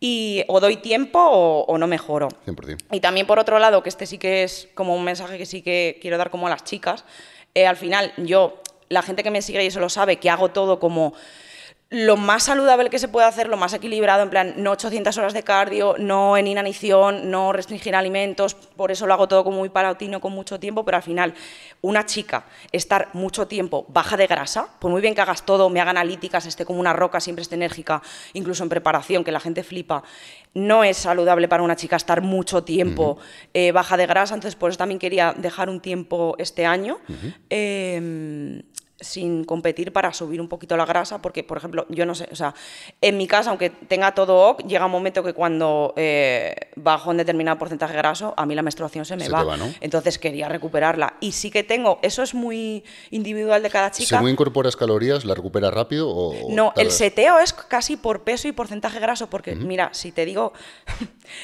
Speaker 4: y o doy tiempo o, no mejoro. 100%. Y también por otro lado, que este sí que es como un mensaje que sí que quiero dar como a las chicas, eh, al final yo, la gente que me sigue y eso lo sabe, que hago todo como lo más saludable que se puede hacer, lo más equilibrado, en plan, no 800 horas de cardio, no en inanición, no restringir alimentos, por eso lo hago todo como muy palatino, con mucho tiempo, pero al final, una chica estar mucho tiempo baja de grasa, pues muy bien que hagas todo, me haga analíticas, esté como una roca, siempre esté enérgica, incluso en preparación, que la gente flipa, no es saludable para una chica estar mucho tiempo eh, baja de grasa, entonces por eso también quería dejar un tiempo este año sin competir para subir un poquito la grasa, porque, por ejemplo, yo no sé, o sea, en mi casa, aunque tenga todo oc, llega un momento que cuando eh, bajo un determinado porcentaje graso, a mí la menstruación se me va. Entonces quería recuperarla. Y sí que tengo, eso es muy individual de cada chica. Si no
Speaker 1: incorporas calorías, ¿la recuperas rápido? O, no, el
Speaker 4: seteo es casi por peso y porcentaje graso, porque mira, si te digo,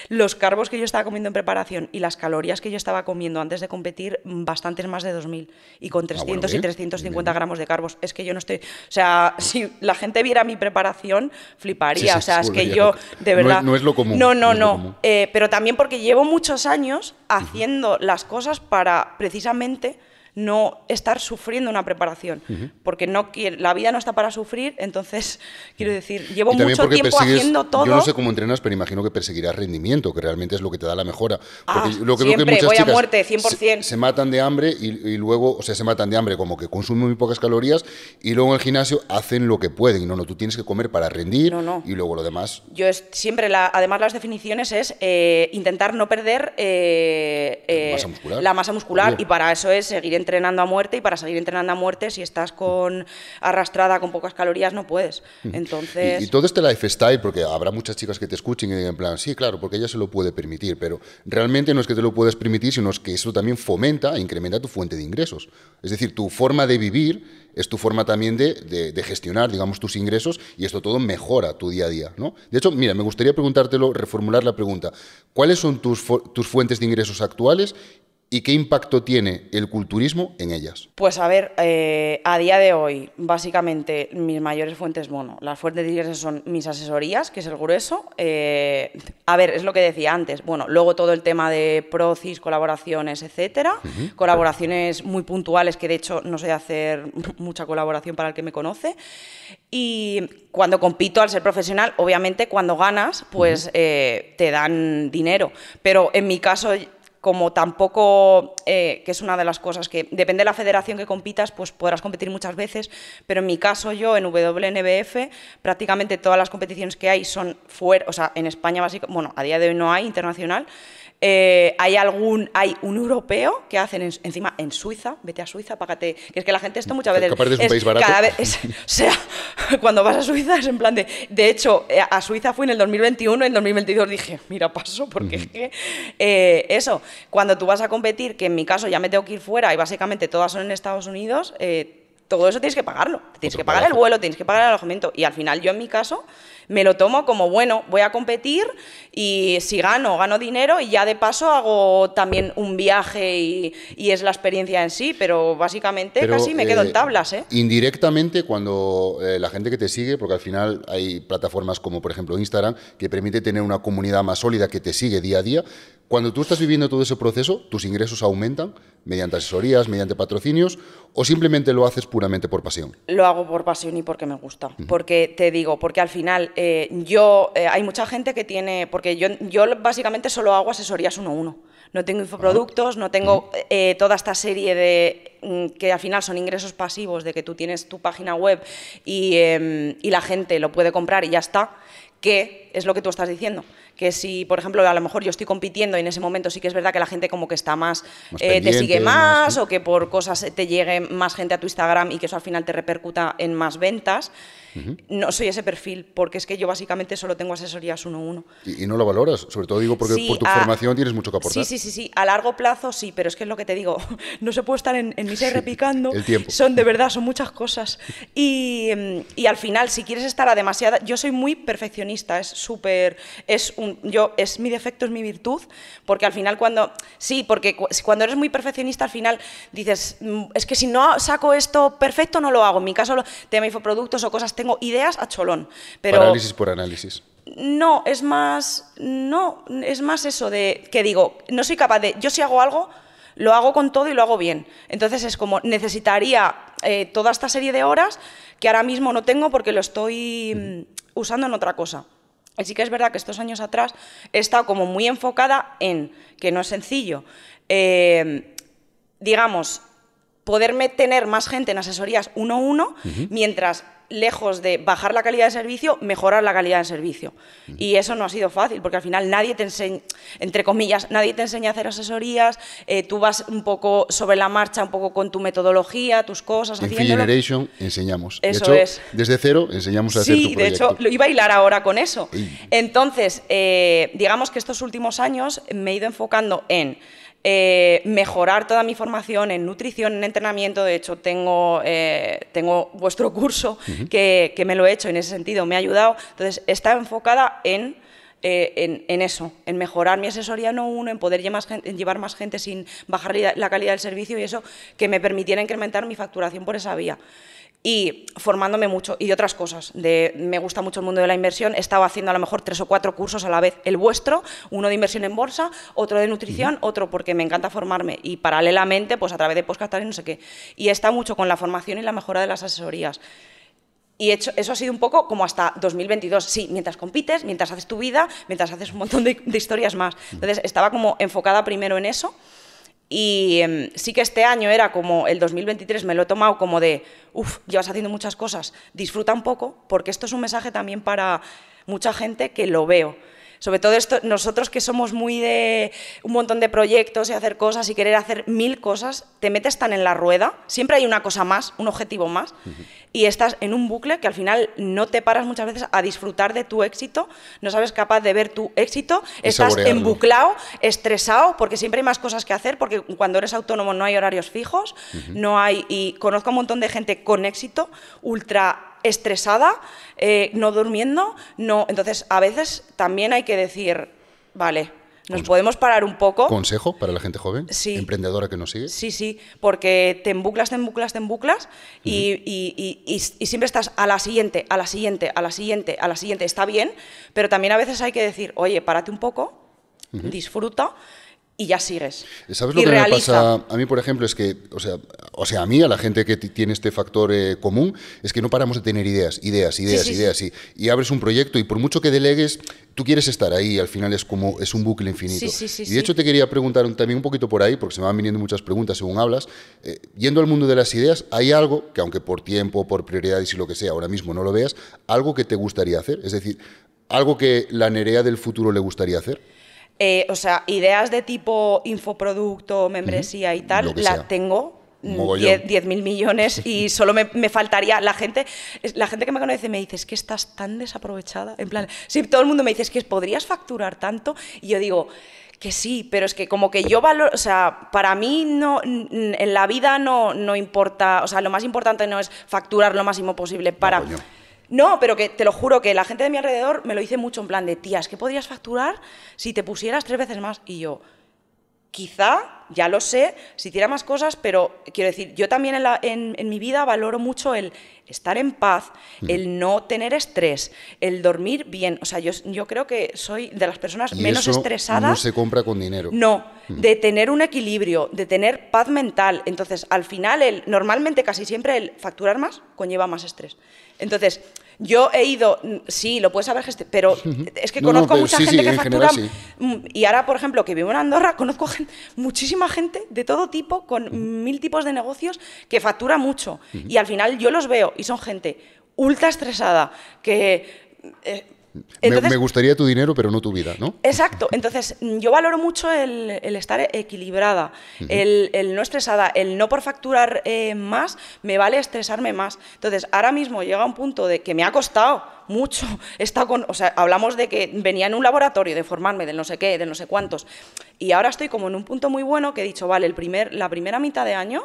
Speaker 4: los carbos que yo estaba comiendo en preparación y las calorías que yo estaba comiendo antes de competir, bastantes más de 2.000 y con 300 ah, y 350 gramos de carbos. Es que yo no estoy, o sea, si la gente viera mi preparación, fliparía. o sea, es que yo, de verdad... No es, no lo común. No, no, no. Eh, pero también porque llevo muchos años haciendo las cosas para precisamente no estar sufriendo una preparación, porque no la vida no está para sufrir, entonces quiero decir, llevo mucho tiempo haciendo todo. Yo no sé
Speaker 1: cómo entrenas, pero imagino que perseguirás rendimiento, que realmente es lo que te da la mejora. Porque ah, lo que siempre, voy a muerte, 100%. Se, matan de hambre y, luego, o sea, se matan de hambre, como que consumen muy pocas calorías y luego en el gimnasio hacen lo que pueden. No, no, tú tienes que comer para rendir y luego lo demás.
Speaker 4: Yo siempre, además las definiciones es eh, intentar no perder eh, eh, la masa muscular y para eso es seguir entrenando a muerte y para salir entrenando a muerte, si estás con arrastrada con pocas calorías, no puedes. Entonces... Y,
Speaker 1: todo este lifestyle, porque habrá muchas chicas que te escuchen y digan, en plan, sí, claro, porque ella se lo puede permitir, pero realmente no es que te lo puedas permitir, sino es que eso también fomenta e incrementa tu fuente de ingresos. Es decir, tu forma de vivir es tu forma también de, gestionar, digamos, tus ingresos y esto todo mejora tu día a día, ¿no? De hecho, mira, me gustaría preguntártelo, reformular la pregunta. ¿Cuáles son tus, tus fuentes de ingresos actuales y qué impacto tiene el culturismo en ellas?
Speaker 4: Pues a ver, eh, a día de hoy, básicamente mis mayores fuentes, bueno, las fuentes de ingresos son mis asesorías, que es el grueso. Eh, a ver, es lo que decía antes. Bueno, luego todo el tema de procis, colaboraciones, etcétera. Colaboraciones muy puntuales, que de hecho no sé hacer mucha colaboración para el que me conoce. Y cuando compito al ser profesional, obviamente cuando ganas, pues eh, te dan dinero. Pero en mi caso como tampoco, eh, que es una de las cosas que depende de la federación que compitas, pues podrás competir muchas veces, pero en mi caso yo en WNBF prácticamente todas las competiciones que hay son fuera, o sea, en España básicamente, bueno, a día de hoy no hay internacional, eh, hay algún, hay un europeo que hacen encima en Suiza, vete a Suiza, págate. Que es que la gente esto muchas veces. Es Cada cuando vas a Suiza es en plan de. De hecho, eh, a Suiza fui en el 2021, en 2022 dije, mira, paso, porque es que. Eh, eso, cuando tú vas a competir, que en mi caso ya me tengo que ir fuera y básicamente todas son en Estados Unidos, todo eso tienes que pagarlo. Tienes que pagar el vuelo, tienes que pagar el alojamiento. Y al final, yo en mi caso, me lo tomo como, bueno, voy a competir y si gano, gano dinero y ya de paso hago también un viaje y, es la experiencia en sí, pero básicamente casi me quedo en eh, tablas. ¿eh?
Speaker 1: Indirectamente, cuando eh, la gente que te sigue, porque al final hay plataformas como por ejemplo Instagram, que permite tener una comunidad más sólida que te sigue día a día, cuando tú estás viviendo todo ese proceso, tus ingresos aumentan mediante asesorías, mediante patrocinios, o simplemente lo haces puramente por pasión.
Speaker 4: Lo hago por pasión y porque me gusta, porque te digo, porque al final eh, yo, eh, hay mucha gente que tiene, porque yo, yo básicamente solo hago asesorías uno a uno. No tengo infoproductos, no tengo eh, toda esta serie de mm, que al final son ingresos pasivos de que tú tienes tu página web em, y, la gente lo puede comprar y ya está, que es lo que tú estás diciendo. Que si, por ejemplo, a lo mejor yo estoy compitiendo y en ese momento sí que es verdad que la gente como que está más, te sigue más, más, o que por cosas te llegue más gente a tu Instagram y que eso al final te repercuta en más ventas. No soy ese perfil, porque es que yo básicamente solo tengo asesorías uno a uno.
Speaker 1: ¿Y, no lo valoras? Sobre todo digo porque por tu formación tienes mucho que aportar. Sí,
Speaker 4: sí, sí, sí. A largo plazo sí, pero es que es lo que te digo. No se puede estar en, en misa y repicando. El tiempo. Son de verdad, son muchas cosas. Mm, y, al final, si quieres estar a demasiada. Yo soy muy perfeccionista, es súper. Es un, yo, es mi defecto, es mi virtud, porque al final cuando. Sí, porque cuando eres muy perfeccionista, al final dices, mm, es que si no saco esto perfecto, no lo hago. En mi caso, tema productos o cosas tengo ideas a cholón. Pero Análisis
Speaker 1: por análisis.
Speaker 4: No, es más, no, es más eso de que digo, no soy capaz de, yo si hago algo, lo hago con todo y lo hago bien. Entonces es como, necesitaría eh, toda esta serie de horas que ahora mismo no tengo porque lo estoy mm, usando en otra cosa. Así que es verdad que estos años atrás he estado como muy enfocada en, que no es sencillo, em, digamos, poderme tener más gente en asesorías uno a uno, mientras lejos de bajar la calidad de servicio, mejorar la calidad de servicio. Y eso no ha sido fácil, porque al final nadie te enseña, entre comillas, nadie te enseña a hacer asesorías, eh, tú vas un poco sobre la marcha, un poco con tu metodología, tus cosas. En Generation
Speaker 1: enseñamos. Eso es. Desde cero enseñamos a hacer tu proyecto. de hecho,
Speaker 4: lo iba a hilar ahora con eso. Entonces, eh, digamos que estos últimos años me he ido enfocando en eh, mejorar toda mi formación en nutrición, en entrenamiento. De hecho, tengo, eh, tengo vuestro curso que, me lo he hecho en ese sentido, me ha ayudado. Entonces, está enfocada en, eh, en, eso, en mejorar mi asesoría no uno, en poder llevar más, llevar más gente sin bajar la calidad del servicio y eso que me permitiera incrementar mi facturación por esa vía y formándome mucho y otras cosas. me gusta mucho el mundo de la inversión. He estado haciendo a lo mejor tres o cuatro cursos a la vez, el vuestro, uno de inversión en bolsa, otro de nutrición, otro porque me encanta formarme y paralelamente pues a través de podcast y no sé qué. Y está mucho con la formación y la mejora de las asesorías. Y eso ha sido un poco como hasta 2022. Sí, mientras compites, mientras haces tu vida, mientras haces un montón de historias más. Entonces estaba como enfocada primero en eso y em, sí que este año era como, el 2023 me lo he tomado como de, uff, llevas haciendo muchas cosas, disfruta un poco, porque esto es un mensaje también para mucha gente que lo veo sobre todo esto, nosotros que somos muy de un montón de proyectos y hacer cosas y querer hacer mil cosas, te metes tan en la rueda, siempre hay una cosa más, un objetivo más, y estás en un bucle que al final no te paras muchas veces a disfrutar de tu éxito, no sabes capaz de ver tu éxito, estás embuclado, estresado, porque siempre hay más cosas que hacer, porque cuando eres autónomo no hay horarios fijos, no hay, y conozco a un montón de gente con éxito, ultra estresada, eh, no durmiendo, no. Entonces, a veces también hay que decir, vale, nos podemos parar un poco.
Speaker 1: ¿Consejo para la gente joven? Sí. ¿Emprendedora que nos sigue?
Speaker 4: Sí, sí, porque te embuclas, te embuclas, te embuclas y, siempre estás a la siguiente, a la siguiente, a la siguiente, a la siguiente. Está bien, pero también a veces hay que decir, oye, párate un poco, disfruta, y ya sigues.
Speaker 1: ¿Sabes lo que me pasa a mí, por ejemplo? Es que, o sea, o sea, a mí, a la gente que tiene este factor eh, común, es que no paramos de tener ideas, ideas, ideas, ideas. Y, abres un proyecto y por mucho que delegues, tú quieres estar ahí. Al final es como, es un bucle infinito. y de hecho te quería preguntar también un poquito por ahí, porque se me van viniendo muchas preguntas según hablas. Eh, yendo al mundo de las ideas, ¿hay algo que, aunque por tiempo, por prioridades y lo que sea, ahora mismo no lo veas, algo que te gustaría hacer? Es decir, algo que la Nerea del futuro le gustaría hacer.
Speaker 4: Eh, o sea, ideas de tipo infoproducto, membresía y tal, la tengo
Speaker 1: 10
Speaker 4: mil millones y solo me, faltaría la gente la gente que me conoce me dice es que estás tan desaprovechada en plan si todo el mundo me dice es que podrías facturar tanto y yo digo que sí pero es que como que yo valoro o sea para mí no en la vida no importa o sea lo más importante no es facturar lo máximo posible para no, pero que te lo juro que la gente de mi alrededor me lo dice mucho en plan de, tías, ¿qué podrías facturar si te pusieras tres veces más? Y yo, quizá, ya lo sé, si hiciera más cosas, pero quiero decir, yo también en, mi vida valoro mucho el estar en paz, mm. el no tener estrés, el dormir bien. O sea, yo, yo creo que soy de las personas menos estresadas. No se
Speaker 1: compra con dinero. No, mm.
Speaker 4: de tener un equilibrio, de tener paz mental. Entonces, al final, el, normalmente casi siempre el facturar más conlleva más estrés. Entonces, yo he ido, sí, lo puedes saber, pero es que conozco mucha gente que factura. Y ahora, por ejemplo, que vivo en Andorra, conozco muchísima gente de todo tipo, con mil tipos de negocios, que factura mucho. Y al final yo los veo y son gente ultra estresada, que. Eh, me,
Speaker 1: gustaría tu dinero, pero no tu vida, ¿no?
Speaker 4: Exacto. Entonces, mm, yo valoro mucho el, estar equilibrada, el, no estresada, el no por facturar eh, más, me vale estresarme más. Entonces, ahora mismo llega un punto de que me ha costado mucho. con, hablamos de que venía en un laboratorio de formarme, de no sé qué, de no sé cuántos. Y ahora estoy como en un punto muy bueno que he dicho, vale, el primer, la primera mitad de año,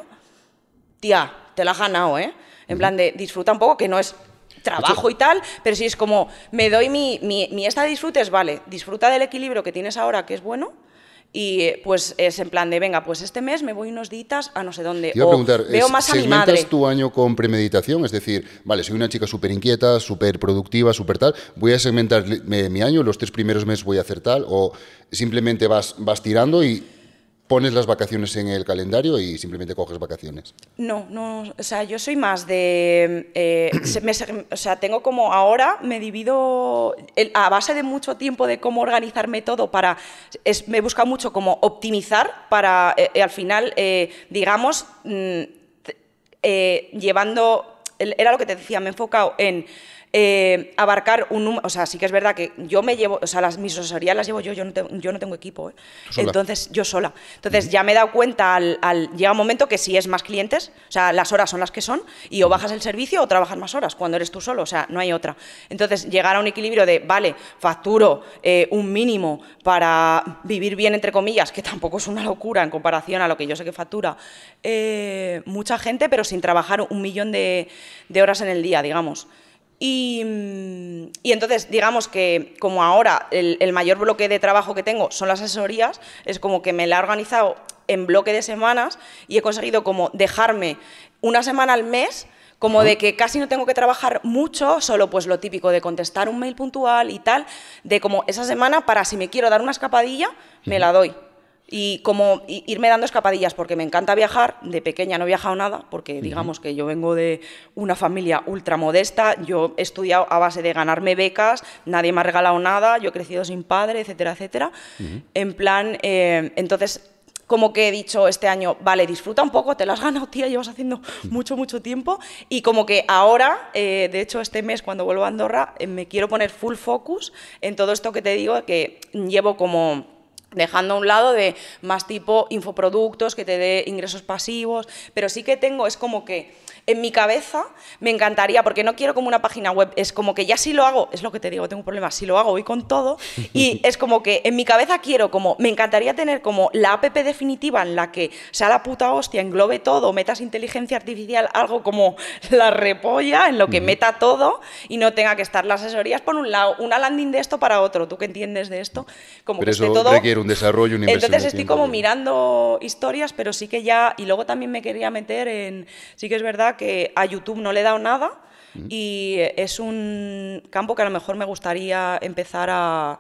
Speaker 4: tía, te la has ganado, ¿eh? En plan de disfruta un poco, que no es trabajo y tal, pero si es como, me doy mi, esta disfrutes, vale, disfruta del equilibrio que tienes ahora, que es bueno, y eh, pues es en plan de, venga, pues este mes me voy unos días a no sé dónde. a veo más ¿segmentas
Speaker 1: tu año con premeditación? Es decir, vale, soy una chica súper inquieta, súper productiva, súper tal, voy a segmentar mi, año, los tres primeros meses voy a hacer tal, o simplemente vas, vas tirando y pones las vacaciones en el calendario y simplemente coges vacaciones.
Speaker 4: No, no, o sea, yo soy más de, eh, o sea, tengo como ahora me divido a base de mucho tiempo de cómo organizarme todo para, me busca mucho como optimizar para eh, eh, al final, digamos, mm, llevando, era lo que te decía, me he enfocado en eh, abarcar un número... O sea, sí que es verdad que yo me llevo, o sea, las, mis asesorías las llevo yo, yo no, yo no tengo equipo, ¿eh? entonces yo sola. Entonces ya me he dado cuenta, al, al, llega un momento que si es más clientes, o sea, las horas son las que son, y o bajas el servicio o trabajas más horas cuando eres tú solo, o sea, no hay otra. Entonces llegar a un equilibrio de, vale, facturo eh, un mínimo para vivir bien, entre comillas, que tampoco es una locura en comparación a lo que yo sé que factura mucha gente, pero sin trabajar un millón de horas en el día, digamos. Y, entonces, digamos que como ahora el, el, mayor bloque de trabajo que tengo son las asesorías, es como que me la he organizado en bloque de semanas y he conseguido como dejarme una semana al mes. Como de que casi no tengo que trabajar mucho, solo pues lo típico de contestar un mail puntual y tal, de como esa semana para si me quiero dar una escapadilla, me la doy y como irme dando escapadillas porque me encanta viajar, de pequeña no he viajado nada porque digamos que yo vengo de una familia ultra modesta, yo he estudiado a base de ganarme becas, nadie me ha regalado nada, yo he crecido sin padre, etcétera, etcétera. En plan, eh, entonces como que he dicho este año, vale, disfruta un poco, te las has ganado, tía, llevas haciendo mucho, mucho tiempo. Y como que ahora, eh, de hecho, este mes cuando vuelvo a Andorra, eh, me quiero poner full focus en todo esto que te digo, que llevo como dejando a un lado de más tipo infoproductos que te dé ingresos pasivos, pero sí que tengo, es como que en mi cabeza me encantaría, porque no quiero como una página web, es como que ya si lo hago, es lo que te digo, tengo un problema, si lo hago voy con todo, y es como que en mi cabeza quiero como, me encantaría tener como la app definitiva en la que sea la puta hostia, englobe todo, metas inteligencia artificial, algo como la repolla, en lo que meta todo y no tenga que estar las asesorías por un lado, una landing de esto para otro, tú que entiendes de esto, como que todo... un desarrollo, Entonces estoy como mirando historias, pero sí que ya, y luego también me quería meter en, sí que es verdad que a YouTube no le he dado nada mm. y es un campo que a lo mejor me gustaría empezar a,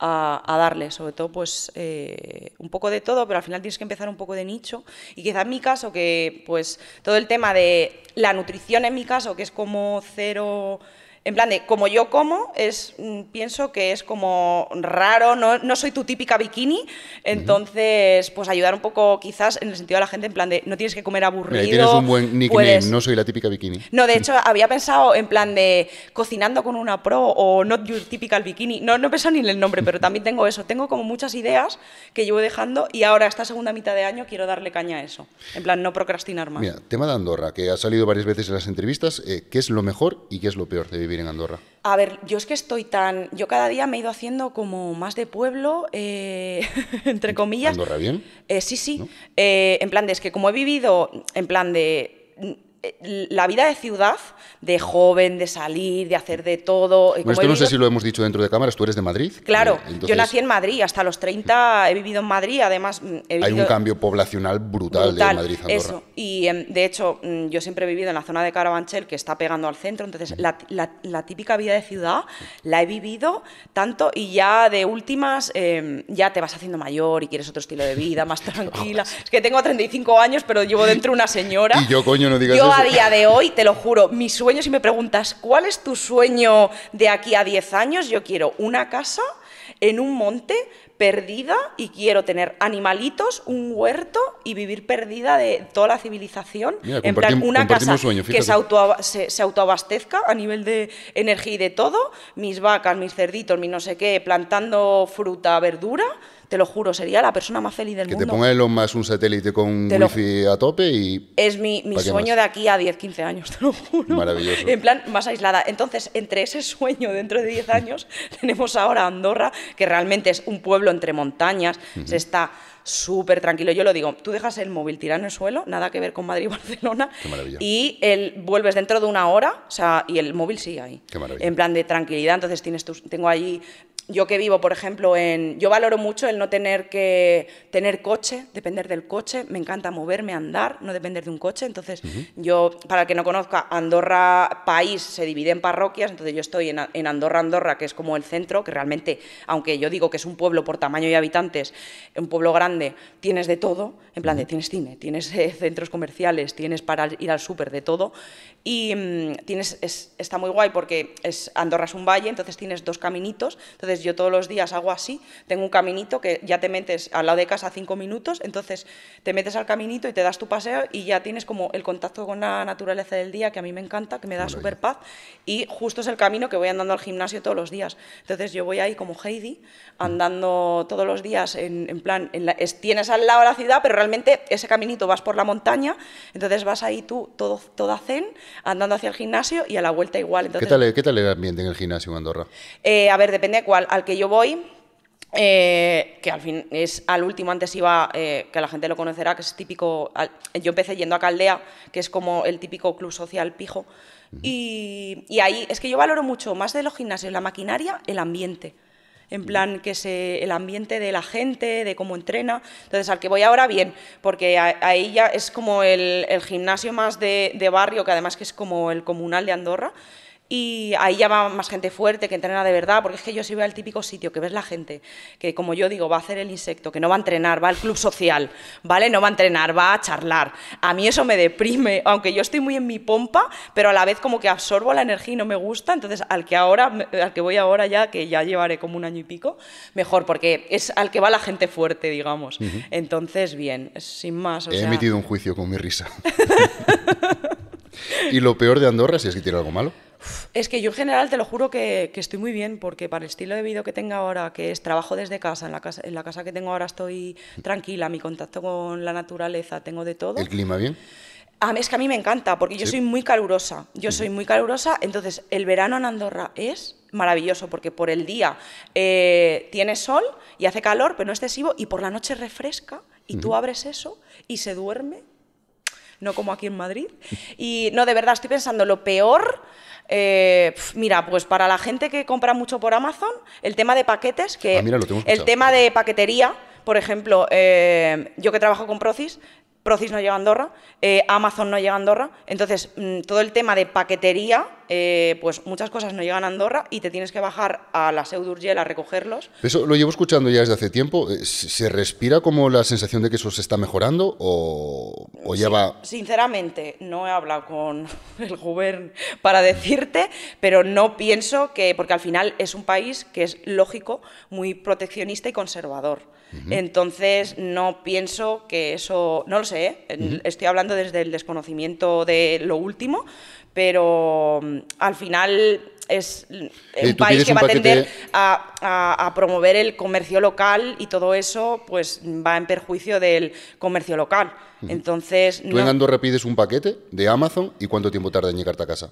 Speaker 4: darle, sobre todo pues eh, un poco de todo, pero al final tienes que empezar un poco de nicho y quizá en mi caso que pues todo el tema de la nutrición en mi caso que es como cero en plan de, como yo como, es, mm, pienso que es como raro, no, soy tu típica bikini, entonces, pues ayudar un poco quizás en el sentido de la gente, en plan de, no tienes que comer aburrido. Mira, tienes un buen nickname,
Speaker 1: no soy la típica bikini.
Speaker 4: No, de hecho, había pensado en plan de cocinando con una pro o not your typical bikini, no, no he pensado ni en el nombre, pero también tengo eso, tengo como muchas ideas que llevo dejando y ahora esta segunda mitad de año quiero darle caña a eso, en plan no procrastinar más. Mira,
Speaker 1: tema de Andorra, que ha salido varias veces en las entrevistas, eh, ¿qué es lo mejor y qué es lo peor de vivir? en Andorra?
Speaker 4: A ver, yo es que estoy tan... Yo cada día me he ido haciendo como más de pueblo, eh, entre comillas. ¿Andorra bien? Eh, sí, sí. Eh, en plan de, es que como he vivido, en plan de eh, la vida de ciudad, de joven, de salir, de hacer de todo. Bueno, esto no sé si
Speaker 1: lo hemos dicho dentro de cámaras, tú eres de Madrid. Eh, claro, yo nací en
Speaker 4: Madrid, hasta los 30 he vivido en Madrid, además... Mm, Hay un cambio
Speaker 1: poblacional brutal, de Madrid a Eso,
Speaker 4: y em, de hecho mm, yo siempre he vivido en la zona de Carabanchel, que está pegando al centro, entonces la, típica vida de ciudad la he vivido tanto y ya de últimas em, ya te vas haciendo mayor y quieres otro estilo de vida, más tranquila. es que tengo 35 años, pero llevo dentro una señora. Y yo, coño, no digas eso a día de hoy, te lo juro, mis sueños, si me preguntas, ¿cuál es tu sueño de aquí a 10 años? Yo quiero una casa en un monte perdida y quiero tener animalitos, un huerto y vivir perdida de toda la civilización. en plan, una casa que se, se, autoabastezca a nivel de energía y de todo, mis vacas, mis cerditos, mi no sé qué, plantando fruta, verdura te lo juro, sería la persona más feliz del mundo. Que te ponga
Speaker 1: más un satélite con un wifi a tope y...
Speaker 4: Es mi, sueño de aquí a 10, 15 años, te lo juro.
Speaker 1: Maravilloso. En
Speaker 4: plan, más aislada. Entonces, entre ese sueño dentro de 10 años, tenemos ahora Andorra, que realmente es un pueblo entre montañas, se está súper tranquilo. Yo lo digo, tú dejas el móvil tirado en el suelo, nada que ver con Madrid y Barcelona, y el, vuelves dentro de una hora, o sea, y el móvil sigue ahí. Qué maravilla. En plan de tranquilidad, entonces tienes tengo allí yo que vivo, por ejemplo, en. Yo valoro mucho el no tener que tener coche, depender del coche. Me encanta moverme, andar, no depender de un coche. Entonces, yo, para el que no conozca, Andorra país se divide en parroquias. Entonces, yo estoy en, Andorra, Andorra, que es como el centro, que realmente, aunque yo digo que es un pueblo por tamaño y habitantes, un pueblo grande, tienes de todo. En plan, de, tienes cine, tienes eh, centros comerciales, tienes para ir al súper, de todo. Y mm, tienes, está muy guay porque es, Andorra es un valle, entonces tienes dos caminitos. Entonces yo todos los días hago así, tengo un caminito que ya te metes al lado de casa cinco minutos, entonces te metes al caminito y te das tu paseo y ya tienes como el contacto con la naturaleza del día, que a mí me encanta, que me da súper paz. Y justo es el camino que voy andando al gimnasio todos los días. Entonces yo voy ahí como Heidi, mm. andando todos los días en, en plan, es, tienes al lado la ciudad, pero realmente ese caminito vas por la montaña, entonces vas ahí tú todo, toda zen andando hacia el gimnasio y a la vuelta igual. Entonces, ¿Qué, tal,
Speaker 1: ¿Qué tal el ambiente en el gimnasio en Andorra?
Speaker 4: Eh, a ver, depende de cuál. Al que yo voy, eh, que al fin es al último antes iba eh, que la gente lo conocerá que es típico yo empecé yendo a Caldea que es como el típico club social pijo y, y, ahí es que yo valoro mucho más de los gimnasios la maquinaria el ambiente en plan que se, el ambiente de la gente, de cómo entrena. Entonces, al que voy ahora, bien, porque ahí ya es como el, gimnasio más de, de, barrio, que además que es como el comunal de Andorra, y ahí ya va más gente fuerte que entrena de verdad, porque es que yo si voy al típico sitio que ves la gente, que como yo digo, va a hacer el insecto, que no va a entrenar, va al club social, ¿vale? No va a entrenar, va a charlar. A mí eso me deprime, aunque yo estoy muy en mi pompa, pero a la vez como que absorbo la energía y no me gusta, entonces al que ahora, al que voy ahora ya, que ya llevaré como un año y pico, mejor, porque es al que va la gente fuerte, digamos. Entonces, bien, sin más. He emitido
Speaker 1: un juicio con mi risa. y lo peor de Andorra, si es que tiene algo malo.
Speaker 4: Es que yo en general te lo juro que, estoy muy bien, porque para el estilo de vida que tengo ahora, que es trabajo desde casa en, la casa, que tengo ahora estoy tranquila, mi contacto con la naturaleza, tengo de todo. ¿El clima bien? A mí, es que a mí me encanta, porque yo soy muy calurosa. Yo soy muy calurosa, entonces el verano en Andorra es maravilloso, porque por el día eh, tiene sol y hace calor, pero no excesivo, y por la noche refresca, y tú abres eso y se duerme, no como aquí en Madrid. Y no, de verdad, estoy pensando lo peor. Eh, mira, pues para la gente que compra mucho por Amazon, el tema de paquetes, que ah, el tema de paquetería, por ejemplo, eh, yo que trabajo con Procis, Procis no llega a Andorra, eh, Amazon no llega a Andorra. Entonces, mm, todo el tema de paquetería, eh, pues muchas cosas no llegan a Andorra y te tienes que bajar a la Seu a recogerlos.
Speaker 1: Eso lo llevo escuchando ya desde hace tiempo. Eh, ¿Se respira como la sensación de que eso se está mejorando o, lleva?
Speaker 4: Sinceramente, no he hablado con el gobierno para decirte, pero no pienso que... Porque al final es un país que es lógico, muy proteccionista y conservador. Entonces, no pienso que eso, no lo sé, ¿eh? estoy hablando desde el desconocimiento de lo último, pero mm, al final es un país que va a tender a, promover el comercio local y todo eso pues va en perjuicio del comercio local. Entonces, ¿Tú en
Speaker 1: un paquete de Amazon y cuánto tiempo tarda en llegar a casa?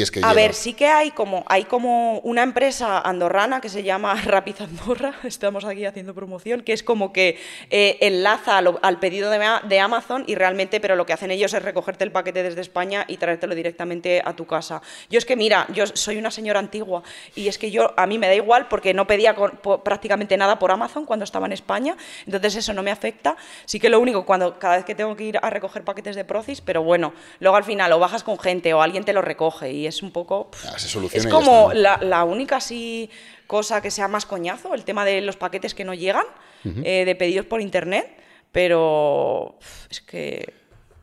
Speaker 1: es que a ver, sí
Speaker 4: que hay como, hay como una empresa andorrana que se llama Rapid Andorra, estamos aquí haciendo promoción, que es como que eh, enlaza al, pedido de, Amazon y realmente, pero lo que hacen ellos es recogerte el paquete desde España y traértelo directamente a tu casa. Yo es que, mira, yo soy una señora antigua y es que yo, a mí me da igual porque no pedía prácticamente nada por Amazon cuando estaba en España, entonces eso no me afecta. Sí que lo único, cuando cada vez que tengo que ir a recoger paquetes de Procis, pero bueno, luego al final o bajas con gente o alguien te lo recoge y es un poco... es como la, única así cosa que sea más coñazo, el tema de los paquetes que no llegan, eh, de pedidos por internet, pero es que...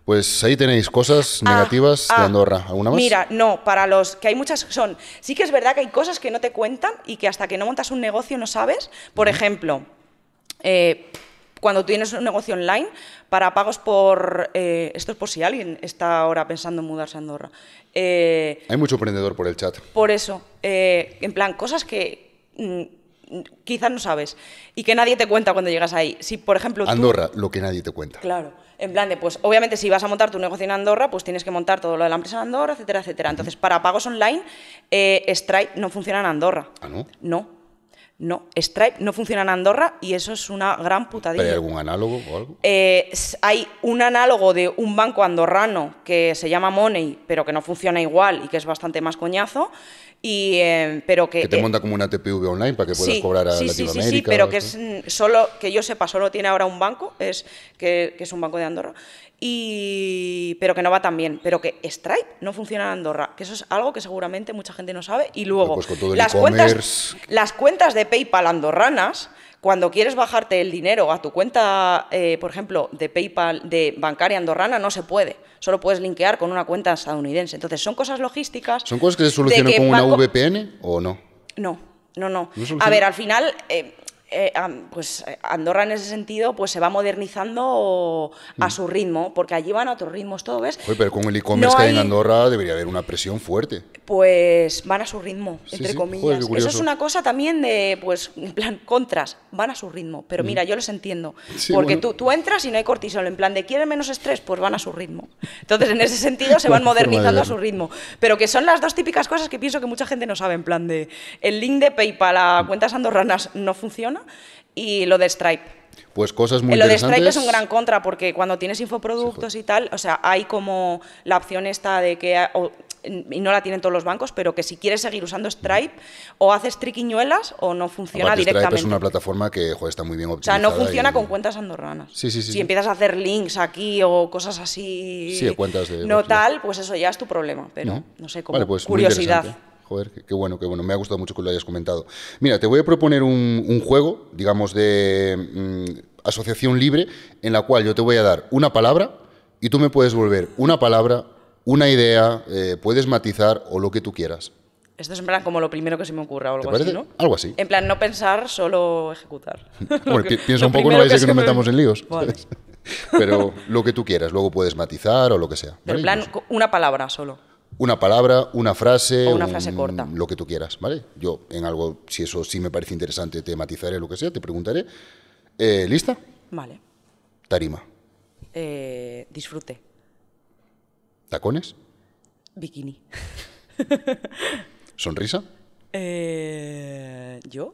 Speaker 1: Pues ahí tenéis cosas ah, negativas de ah, Andorra. ¿Alguna más? Mira,
Speaker 4: no, para los que hay muchas son. Sí que es verdad que hay cosas que no te cuentan y que hasta que no montas un negocio no sabes. Por ejemplo, eh, cuando tienes un negocio online para pagos por... Eh, esto es por si alguien está ahora pensando en mudarse a Andorra. Eh,
Speaker 1: Hay mucho emprendedor por el chat.
Speaker 4: Por eso. Eh, en plan, cosas que mm, quizás no sabes y que nadie te cuenta cuando llegas ahí. Si, por ejemplo... Andorra,
Speaker 1: lo que nadie te cuenta.
Speaker 4: Claro. En plan de, pues obviamente si vas a montar tu negocio en Andorra, pues tienes que montar todo lo de la empresa en Andorra, etcétera, etcétera. Entonces, para pagos online, Stripe no funciona en Andorra. ¿Ah, no? No. No, Stripe no funciona en Andorra y eso es una gran putadilla. ¿Hay algún
Speaker 1: análogo o algo?
Speaker 4: Eh, hay un análogo de un banco andorrano que se llama Money, pero que no funciona igual y que es bastante más coñazo. Eh, pero que, te eh, monta
Speaker 1: como una TPV online para que puedas cobrar a Latinoamérica. Sí, pero que es
Speaker 4: solo que yo sepa, solo tiene ahora un banco, es que es un banco de Andorra y, pero que no va tan bien, pero que Stripe no funciona en Andorra, que eso es algo que seguramente mucha gente no sabe. Y luego, pues las, cuentas, de PayPal andorranas, cuando quieres bajarte el dinero a tu cuenta, eh, por ejemplo, de PayPal, de bancaria andorrana, no se puede. Solo puedes linkear con una cuenta estadounidense. Entonces, son cosas logísticas. ¿Son cosas que se solucionan con una VPN o no? No, no, no. a ver, al final... Eh, eh, pues eh, Andorra en ese sentido pues se va modernizando a mm. su ritmo, porque allí van a otros ritmos todo, ¿ves? Oye,
Speaker 1: pero con el e-commerce que hay en Andorra debería haber una presión fuerte.
Speaker 4: Pues van a su ritmo, entre comillas. Eso es una cosa también de, pues, en plan, contras, van a su ritmo. Pero mm. mira, yo los entiendo, porque tú, entras y no hay cortisol, en plan de quiere menos estrés, pues van a su ritmo. Entonces, en ese sentido, se van modernizando a su ritmo. Pero que son las dos típicas cosas que pienso que mucha gente no sabe, en plan de, el link de PayPal a cuentas andorranas no funciona y lo de Stripe.
Speaker 1: Pues cosas muy lo eh, interesantes. Lo de Stripe es un gran
Speaker 4: contra porque cuando tienes infoproductos y tal, o sea, hay como la opción esta de que, y no la tienen todos los bancos, pero que si quieres seguir usando Stripe, o haces triquiñuelas o no funciona directamente. Stripe es una
Speaker 1: plataforma que está muy bien optimizada. O sea, no funciona con cuentas andorranas. Sí, sí, sí. Si empiezas
Speaker 4: a hacer links aquí o cosas así. cuentas No tal, pues eso ya es tu problema, pero no, sé, cómo pues, curiosidad.
Speaker 1: Joder, qué, bueno, qué bueno. Me ha gustado mucho que lo hayas comentado. Mira, te voy a proponer un, juego, digamos, de mm, asociación libre, en la cual yo te voy a dar una palabra y tú me puedes volver una palabra, una idea, eh, puedes matizar o lo que tú quieras.
Speaker 4: Esto es en plan como lo primero que se me ocurra o algo así, ¿no? Algo así. En plan, no pensar, solo ejecutar. Bueno, un poco, no vais a que, nos metamos en líos.
Speaker 1: Pero lo que tú quieras, luego puedes matizar o lo que sea. Pero en plan,
Speaker 4: pues una palabra solo
Speaker 1: una palabra, una frase. una frase corta. Lo que tú quieras, ¿vale? Yo en algo, si eso sí me parece interesante, te matizaré lo que sea, te preguntaré. Eh, ¿Lista? Vale. Tarima.
Speaker 4: Eh, disfrute. ¿Tacones? Bikini. ¿Sonrisa? Eh, ¿Yo?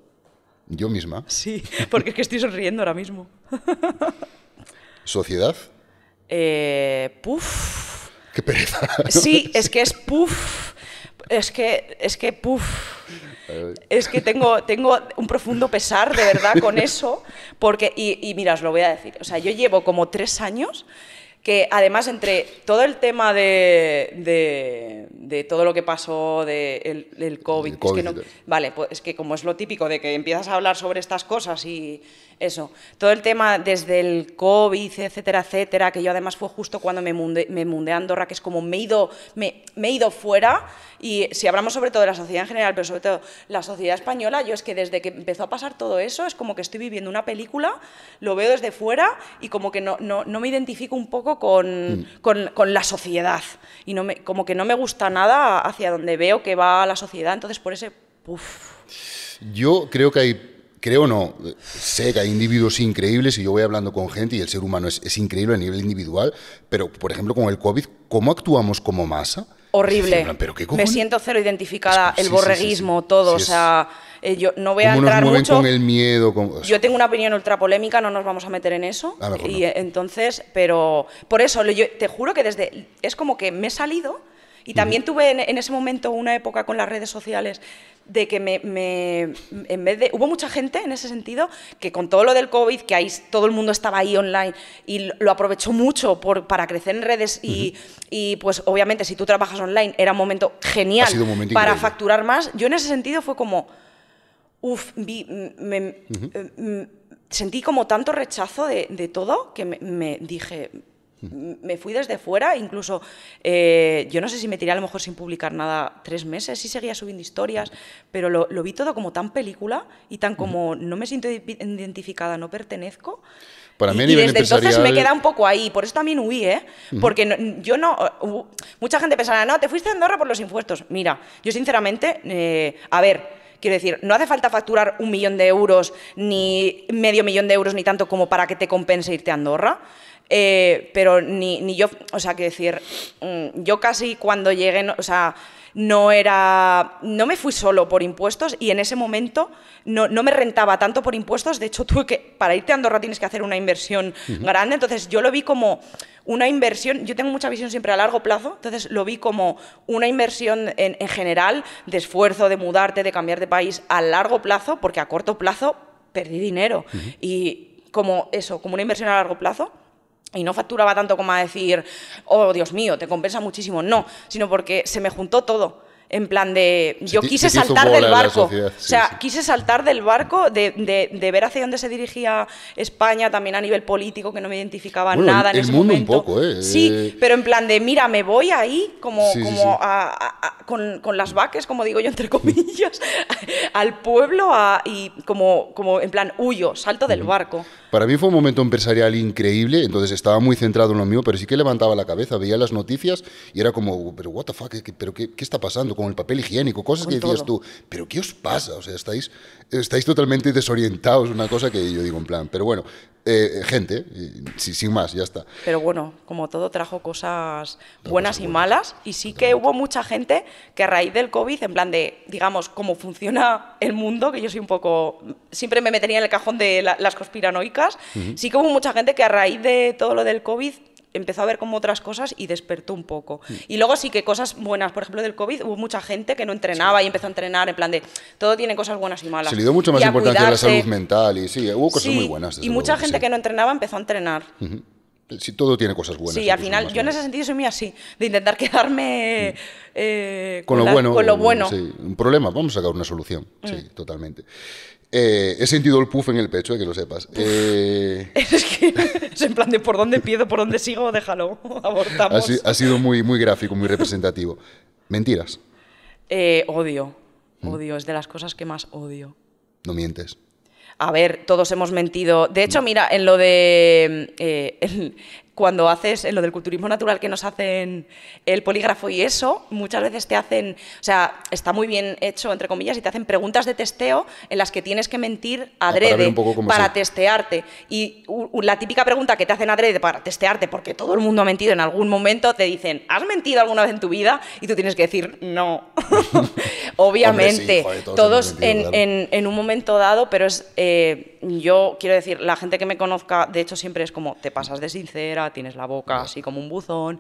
Speaker 1: ¿Yo misma? Sí,
Speaker 4: porque es que estoy sonriendo ahora mismo. ¿Sociedad? Eh, puf. Qué pereza. Sí, es que es puff. Es que, es que, puff. Eh. Es que tengo, tengo un profundo pesar, de verdad, con eso. Porque, y, mira, os lo voy a decir. O sea, yo llevo como tres años que además entre todo el tema de, todo lo que pasó del de el COVID, vale, pues es que como es lo típico de que empiezas a hablar sobre estas cosas y eso, todo el tema desde el COVID, etcétera, etcétera, que yo además fue justo cuando me mundé, me a Andorra, que es como me he, ido, me, he ido fuera, y si hablamos sobre todo de la sociedad en general, pero sobre todo la sociedad española, yo es que desde que empezó a pasar todo eso, es como que estoy viviendo una película, lo veo desde fuera y como que no, no, no me identifico un poco con, mm. con, con, la sociedad, y no me, como que no me gusta nada hacia donde veo que va la sociedad, entonces por ese...
Speaker 1: Yo creo que hay creo no, sé que hay individuos increíbles y yo voy hablando con gente y el ser humano es, increíble a nivel individual, pero por ejemplo con el COVID, ¿cómo actuamos como masa?
Speaker 4: Horrible. Me siento cero identificada, el borreguismo, todo, o sea... Eh, yo no voy a entrar nos con el
Speaker 1: miedo? Yo
Speaker 4: tengo una opinión ultra polémica, no nos vamos a meter en eso. Y entonces, pero por eso, te juro que desde es como que me he salido y también tuve en, ese momento una época con las redes sociales de que me, en vez de hubo mucha gente en ese sentido que con todo lo del covid que ahí todo el mundo estaba ahí online y lo aprovechó mucho para crecer en redes y, pues obviamente si tú trabajas online era un momento genial para facturar más yo en ese sentido fue como uff me,
Speaker 3: eh,
Speaker 4: mm, sentí como tanto rechazo de, todo que me dije Mm, me fui desde fuera, incluso eh, yo no sé si me tiré a lo mejor sin publicar nada tres meses, si seguía subiendo historias, pero lo, vi todo como tan película y tan como no me siento identificada, no pertenezco.
Speaker 1: Para mí, y, y, desde entonces me queda
Speaker 4: un poco ahí. Por eso también huí, ¿eh? Porque yo no. Eh, mucha gente pensará, no, te fuiste a Andorra por los impuestos. Mira, yo sinceramente, eh, a ver. Quiero decir, no hace falta facturar un millón de euros, ni medio millón de euros, ni tanto como para que te compense irte a Andorra. Eh, pero ni, ni, yo, o sea, que decir, mm, yo casi cuando llegué, o sea, no era, no me fui solo por impuestos y en ese momento no, no me rentaba tanto por impuestos, de hecho tuve que, para irte a Andorra tienes que hacer una inversión grande, entonces yo lo vi como una inversión, yo tengo mucha visión siempre a largo plazo, entonces lo vi como una inversión en, en general de esfuerzo, de mudarte, de cambiar de país a largo plazo, porque a corto plazo perdí dinero y como eso, como una inversión a largo plazo y no facturaba tanto como a decir, oh Dios mío, te compensa muchísimo. No, sino porque se me juntó todo. En plan de. Yo quise saltar del barco. o sea, quise saltar del barco, de, ver hacia dónde se dirigía España, también a nivel político, que no me identificaba nada en el ese mundo momento.
Speaker 1: un poco, ¿eh? Sí, eh,
Speaker 4: pero en plan de, mira, me voy ahí, como, como con, las vaques, como digo yo, entre comillas, al pueblo y como, como en plan, huyo, salto del barco.
Speaker 1: Para mí fue un momento empresarial increíble, entonces estaba muy centrado en lo mío, pero sí que levantaba la cabeza, veía las noticias y era como, pero what the fuck, pero qué, qué está pasando? el papel higiénico, cosas que decías tú, pero ¿qué os pasa? O sea, estáis, estáis totalmente desorientados, una cosa que yo digo en plan, pero bueno, eh, gente, sin más, ya está.
Speaker 4: Pero bueno, como todo trajo cosas buenas y malas, y sí que hubo mucha gente que a raíz del COVID, en plan de, digamos, cómo funciona el mundo, que yo soy un poco, siempre me metería en el cajón de las conspiranoicas, sí que hubo mucha gente que a raíz de todo lo del COVID empezó a ver como otras cosas y despertó un poco. Mm. Y luego sí que cosas buenas, por ejemplo, del COVID, hubo mucha gente que no entrenaba y empezó a entrenar, en plan de, todo tiene cosas buenas y malas. Se le dio mucho más importante importancia a la salud mental
Speaker 1: y sí, hubo cosas muy buenas. Y mucha gente que
Speaker 4: no entrenaba empezó a entrenar.
Speaker 1: Sí, todo tiene cosas buenas. Sí, al final, yo en
Speaker 4: ese sentido soy muy así, de intentar quedarme mm. eh, con, lo bueno, con, lo mm, bueno, Sí,
Speaker 1: un problema, vamos a sacar una solución. Sí, totalmente. Eh, he sentido el puff en el pecho, que lo sepas. Eh, es que en plan de por dónde empiezo, por dónde sigo,
Speaker 4: déjalo, abortamos.
Speaker 1: Ha, sido muy, muy gráfico, muy representativo. Mentiras.
Speaker 4: Eh, odio, mm. odio, es de las cosas que más odio. No mientes. A ver, todos hemos mentido. De hecho, mm. mira, en lo de. Mm, cuando haces lo del culturismo natural que nos hacen el polígrafo y eso, muchas veces te hacen, o sea, está muy bien hecho, entre comillas, y te hacen preguntas de testeo en las que tienes que mentir ah, adrede para, testearte. Y la típica pregunta que te hacen adrede para testearte, porque todo el mundo ha mentido en algún momento, te dicen, ¿has mentido alguna vez en tu vida? Y tú tienes que decir, no. Obviamente, todos, en, en, un momento dado, pero es, eh, yo quiero decir, la gente que me conozca, de hecho, siempre es como, te pasas de sincera tienes la boca así como un buzón.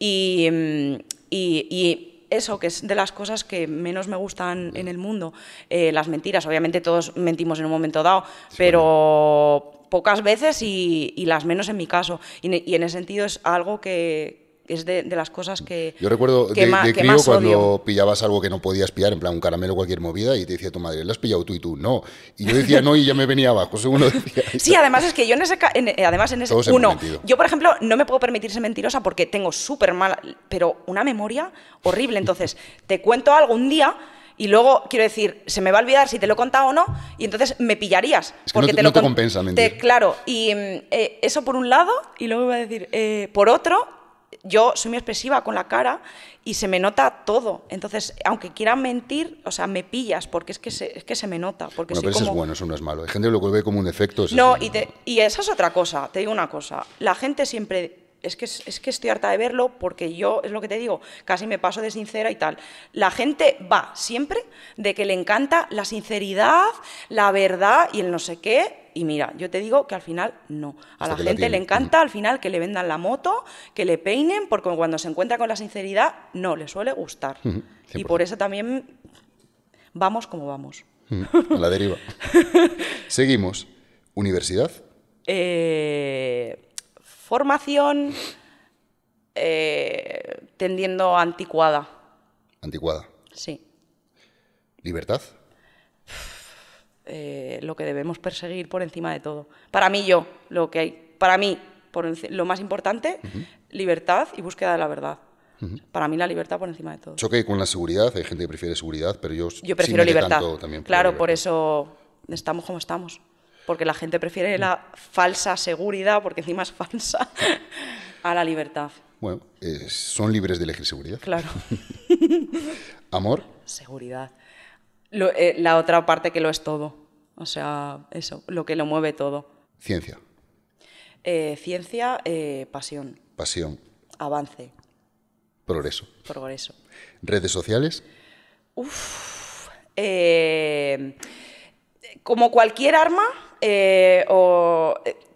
Speaker 4: Mm, y, eso, que es de las cosas que menos me gustan en el mundo, eh, las mentiras. Obviamente todos mentimos en un momento dado, pero pocas veces y, las menos en mi caso. y en ese sentido es algo que, es de, las cosas que.
Speaker 1: Yo recuerdo de, crío cuando pillabas algo que no podías pillar, en plan un caramelo, cualquier movida, y te decía tu madre, ¿lo has pillado tú y tú? No. Y yo decía no y ya me venía abajo,
Speaker 4: sí, además es que yo en ese. En, eh, además en ese. uno, yo por ejemplo no me puedo permitir ser mentirosa porque tengo súper mala... Pero una memoria horrible. Entonces, te cuento algo un día y luego quiero decir, se me va a olvidar si te lo he contado o no, y entonces me pillarías. porque no, te, compensa, claro, y mm, eh, eso por un lado, y luego iba a decir, eh, por otro, yo soy muy expresiva con la cara y se me nota todo. Entonces, aunque quieran mentir, o sea, me pillas porque es que se, es que se me nota. Porque bueno, como... es bueno,
Speaker 1: eso no es malo. Hay gente que lo ve como un defecto. No,
Speaker 4: y, esa es otra cosa. Te digo una cosa. La gente siempre es es que, estoy harta de verlo porque yo, es lo que te digo, casi me paso de sincera y tal. La gente va siempre de que le encanta la sinceridad, la verdad y el no sé qué y mira, yo te digo que al final no. A la gente le encanta al final que le vendan la moto, que le peinen, porque cuando se encuentra con la sinceridad no le suele gustar. Y por eso también vamos como vamos.
Speaker 1: A la deriva. Seguimos. Universidad.
Speaker 4: Eh, formación eh, tendiendo anticuada. Anticuada. Sí. Libertad. Eh, lo que debemos perseguir por encima de todo. Para mí yo, lo que hay, para mí, lo más importante, libertad y búsqueda de la verdad. Para mí la libertad por encima de todo.
Speaker 1: Choque con la seguridad, hay gente que prefiere seguridad, pero yo... Yo prefiero libertad. claro, por
Speaker 4: eso estamos como estamos. Porque la gente prefiere la falsa seguridad, porque encima es falsa, a la libertad.
Speaker 1: Bueno, eh, son libres de elegir seguridad. Claro. ¿Amor?
Speaker 4: Seguridad. Eh, la otra parte que lo es todo. O sea, eso, lo que lo mueve todo. Ciencia. Eh, ciencia, eh, pasión. Pasión. Avance. Progreso. Progreso.
Speaker 1: Redes sociales.
Speaker 4: Uf. Eh, como cualquier arma,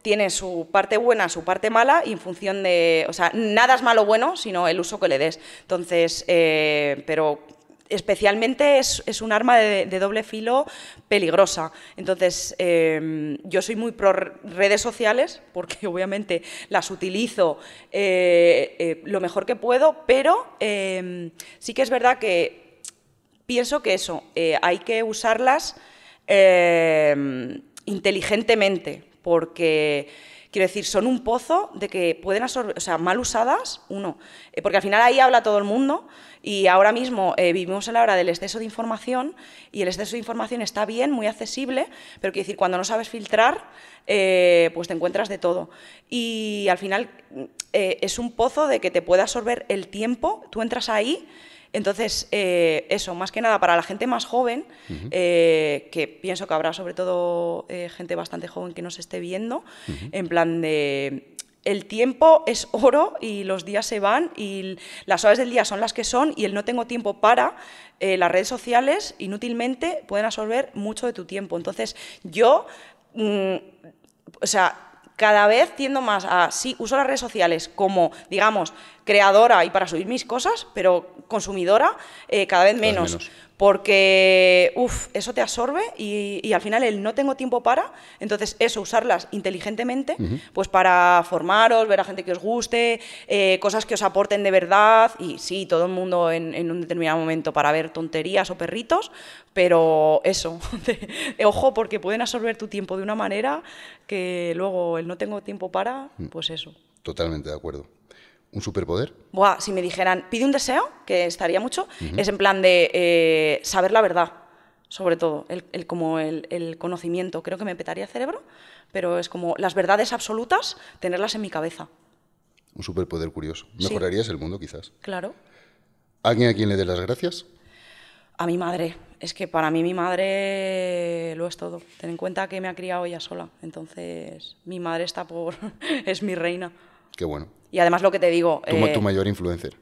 Speaker 4: tiene su parte buena, su parte mala, y en función de. O sea, nada es malo o bueno, sino el uso que le des. Entonces, pero especialmente es, un arma de, doble filo peligrosa. Entonces, em, yo soy muy pro redes sociales, porque obviamente las utilizo eh, eh, lo mejor que puedo, pero em, sí que es verdad que pienso que eso, eh, hay que usarlas em, inteligentemente, porque Quiero decir, son un pozo de que pueden absorber, o sea, mal usadas, uno, eh, porque al final ahí habla todo el mundo y ahora mismo eh, vivimos en la hora del exceso de información y el exceso de información está bien, muy accesible, pero quiero decir, cuando no sabes filtrar, eh, pues te encuentras de todo. Y al final mm, es un pozo de que te puede absorber el tiempo, tú entras ahí entonces, eh, eso, más que nada para la gente más joven, eh, que pienso que habrá sobre todo eh, gente bastante joven que nos esté viendo, en plan de el tiempo es oro y los días se van y las horas del día son las que son y el no tengo tiempo para las redes sociales inútilmente pueden absorber mucho de tu tiempo. Entonces yo, mm, o sea, cada vez tiendo más a, sí, uso las redes sociales como, digamos, creadora y para subir mis cosas, pero consumidora eh, cada vez menos. menos porque eso te absorbe y, al final el no tengo tiempo para, entonces eso, usarlas inteligentemente, pues para formaros, ver a gente que os guste, eh, cosas que os aporten de verdad y sí, todo el mundo en, un determinado momento para ver tonterías o perritos, pero eso, ojo, porque pueden absorber tu tiempo de una manera que luego el no tengo tiempo para, mm. pues eso.
Speaker 1: Totalmente de acuerdo. ¿Un superpoder?
Speaker 4: Buah, si me dijeran, pide un deseo, que estaría mucho, es en plan de eh, saber la verdad, sobre todo, el, como el, conocimiento. Creo que me petaría el cerebro, pero es como las verdades absolutas, tenerlas en mi cabeza.
Speaker 1: Un superpoder curioso. Mejorarías el mundo, quizás. Claro. ¿Alguien a quién le dé las gracias?
Speaker 4: A mi madre. Es que para mí mi madre lo es todo. Ten en cuenta que me ha criado ella sola. Entonces, mi madre está por... es mi reina. Qué bueno. Y además lo que te digo... tu eh, mayor influencer.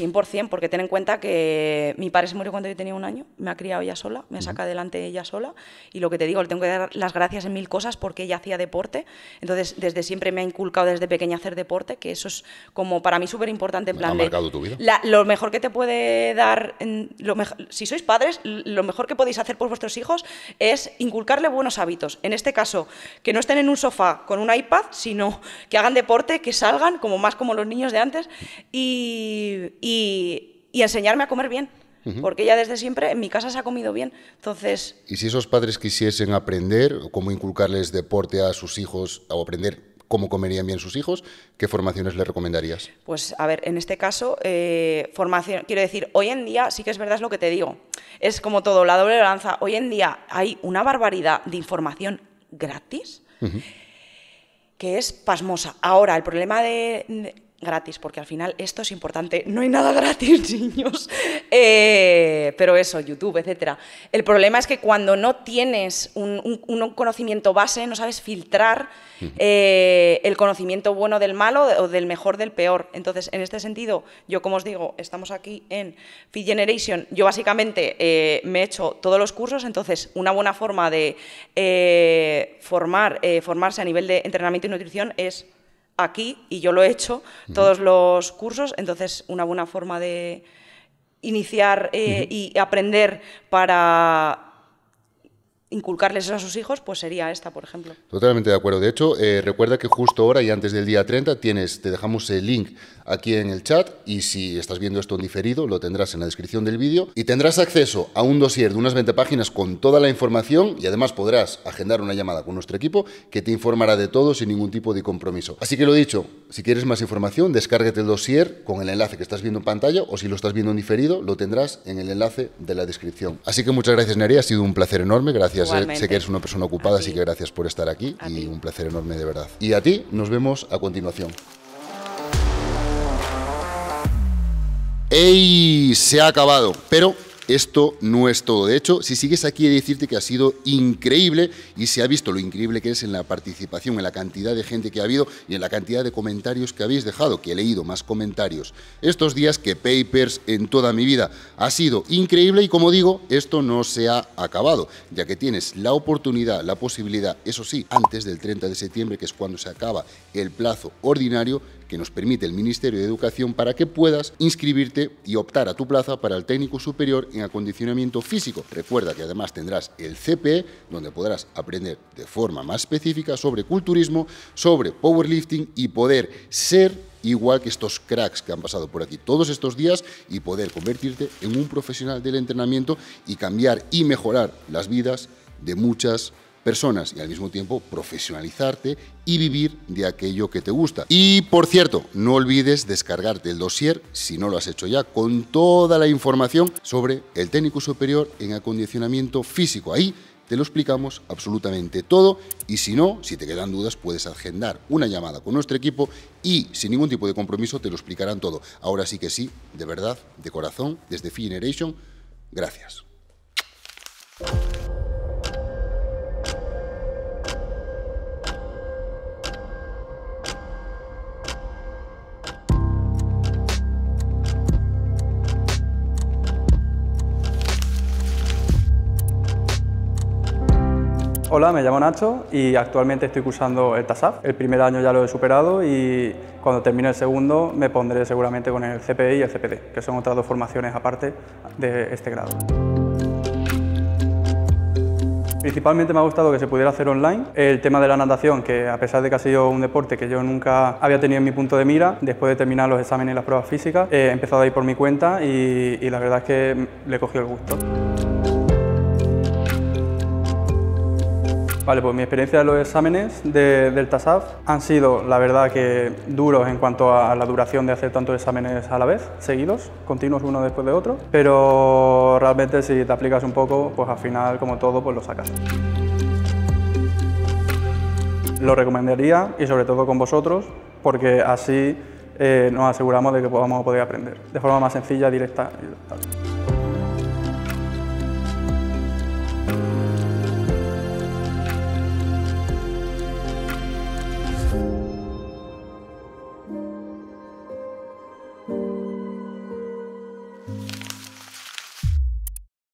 Speaker 4: 100%, porque ten en cuenta que mi padre se murió cuando yo tenía un año, me ha criado ella sola, me saca adelante ella sola, y lo que te digo, le tengo que dar las gracias en mil cosas porque ella hacía deporte, entonces desde siempre me ha inculcado desde pequeña hacer deporte, que eso es como para mí súper importante plan... ¿Ha marcado tu vida? lo mejor que te puede dar, en, lo si sois padres, lo mejor que podéis hacer por vuestros hijos es inculcarle buenos hábitos, en este caso, que no estén en un sofá con un iPad, sino que hagan deporte, que salgan, como más como los niños de antes, y y, enseñarme a comer bien. Porque ya desde siempre en mi casa se ha comido bien. Entonces.
Speaker 1: Y si esos padres quisiesen aprender cómo inculcarles deporte a sus hijos o aprender cómo comerían bien sus hijos, ¿qué formaciones le recomendarías?
Speaker 4: Pues a ver, en este caso, eh, formación, quiero decir, hoy en día sí que es verdad es lo que te digo, es como todo, la doble lanza, hoy en día hay una barbaridad de información gratis. que es pasmosa. Ahora, el problema de gratis, porque al final esto es importante. No hay nada gratis, niños. Eh, pero eso, YouTube, etc. El problema es que cuando no tienes un, conocimiento base, no sabes filtrar eh, el conocimiento bueno del malo o del mejor del peor. Entonces, en este sentido, yo como os digo, estamos aquí en Feed Generation. Yo básicamente eh, me he hecho todos los cursos, entonces una buena forma de formar, formarse a nivel de entrenamiento y nutrición es aquí y yo lo he hecho todos los cursos, entonces una buena forma de iniciar eh, y aprender para inculcarles eso a sus hijos, pues sería esta, por ejemplo.
Speaker 1: Totalmente de acuerdo. De hecho, eh, recuerda que justo ahora y antes del día 30 tienes, te dejamos el link aquí en el chat y si estás viendo esto en diferido, lo tendrás en la descripción del vídeo y tendrás acceso a un dossier de unas 20 páginas con toda la información y además podrás agendar una llamada con nuestro equipo que te informará de todo sin ningún tipo de compromiso. Así que lo dicho, si quieres más información, descárgate el dossier con el enlace que estás viendo en pantalla o si lo estás viendo en diferido, lo tendrás en el enlace de la descripción. Así que muchas gracias, Nería, ha sido un placer enorme. Gracias eh. Sé que eres una persona ocupada, así que gracias por estar aquí y un placer enorme de verdad. Y a ti, nos vemos a continuación. ¡Ey! Se ha acabado, pero esto no es todo. De hecho, si sigues aquí, he de decirte que ha sido increíble y se ha visto lo increíble que es en la participación, en la cantidad de gente que ha habido y en la cantidad de comentarios que habéis dejado, que he leído más comentarios estos días que papers en toda mi vida. Ha sido increíble y, como digo, esto no se ha acabado, ya que tienes la oportunidad, la posibilidad, eso sí, antes del 30 de septiembre, que es cuando se acaba el plazo ordinario, que nos permite el Ministerio de Educación para que puedas inscribirte y optar a tu plaza para el técnico superior en acondicionamiento físico. Recuerda que además tendrás el CPE, donde podrás aprender de forma más específica sobre culturismo, sobre powerlifting y poder ser igual que estos cracks que han pasado por aquí todos estos días y poder convertirte en un profesional del entrenamiento y cambiar y mejorar las vidas de muchas personas personas y al mismo tiempo profesionalizarte y vivir de aquello que te gusta. Y por cierto, no olvides descargarte el dossier, si no lo has hecho ya, con toda la información sobre el técnico superior en acondicionamiento físico. Ahí te lo explicamos absolutamente todo y si no, si te quedan dudas, puedes agendar una llamada con nuestro equipo y sin ningún tipo de compromiso te lo explicarán todo. Ahora sí que sí, de verdad, de corazón, desde Generation, gracias.
Speaker 5: Hola, me llamo Nacho y actualmente estoy cursando el TASAF. El primer año ya lo he superado y cuando termine el segundo me pondré seguramente con el CPI y el CPD, que son otras dos formaciones aparte de este grado. Principalmente me ha gustado que se pudiera hacer online. El tema de la natación, que a pesar de que ha sido un deporte que yo nunca había tenido en mi punto de mira, después de terminar los exámenes y las pruebas físicas, he empezado ahí por mi cuenta y, la verdad es que le cogió el gusto. Vale, pues mi experiencia de los exámenes de, del TASAF han sido, la verdad, que duros en cuanto a la duración de hacer tantos exámenes a la vez, seguidos, continuos uno después de otro, pero realmente si te aplicas un poco, pues al final, como todo, pues lo sacas lo recomendaría y sobre todo con vosotros porque así eh, nos aseguramos de que podamos poder aprender de forma más sencilla, directa y tal.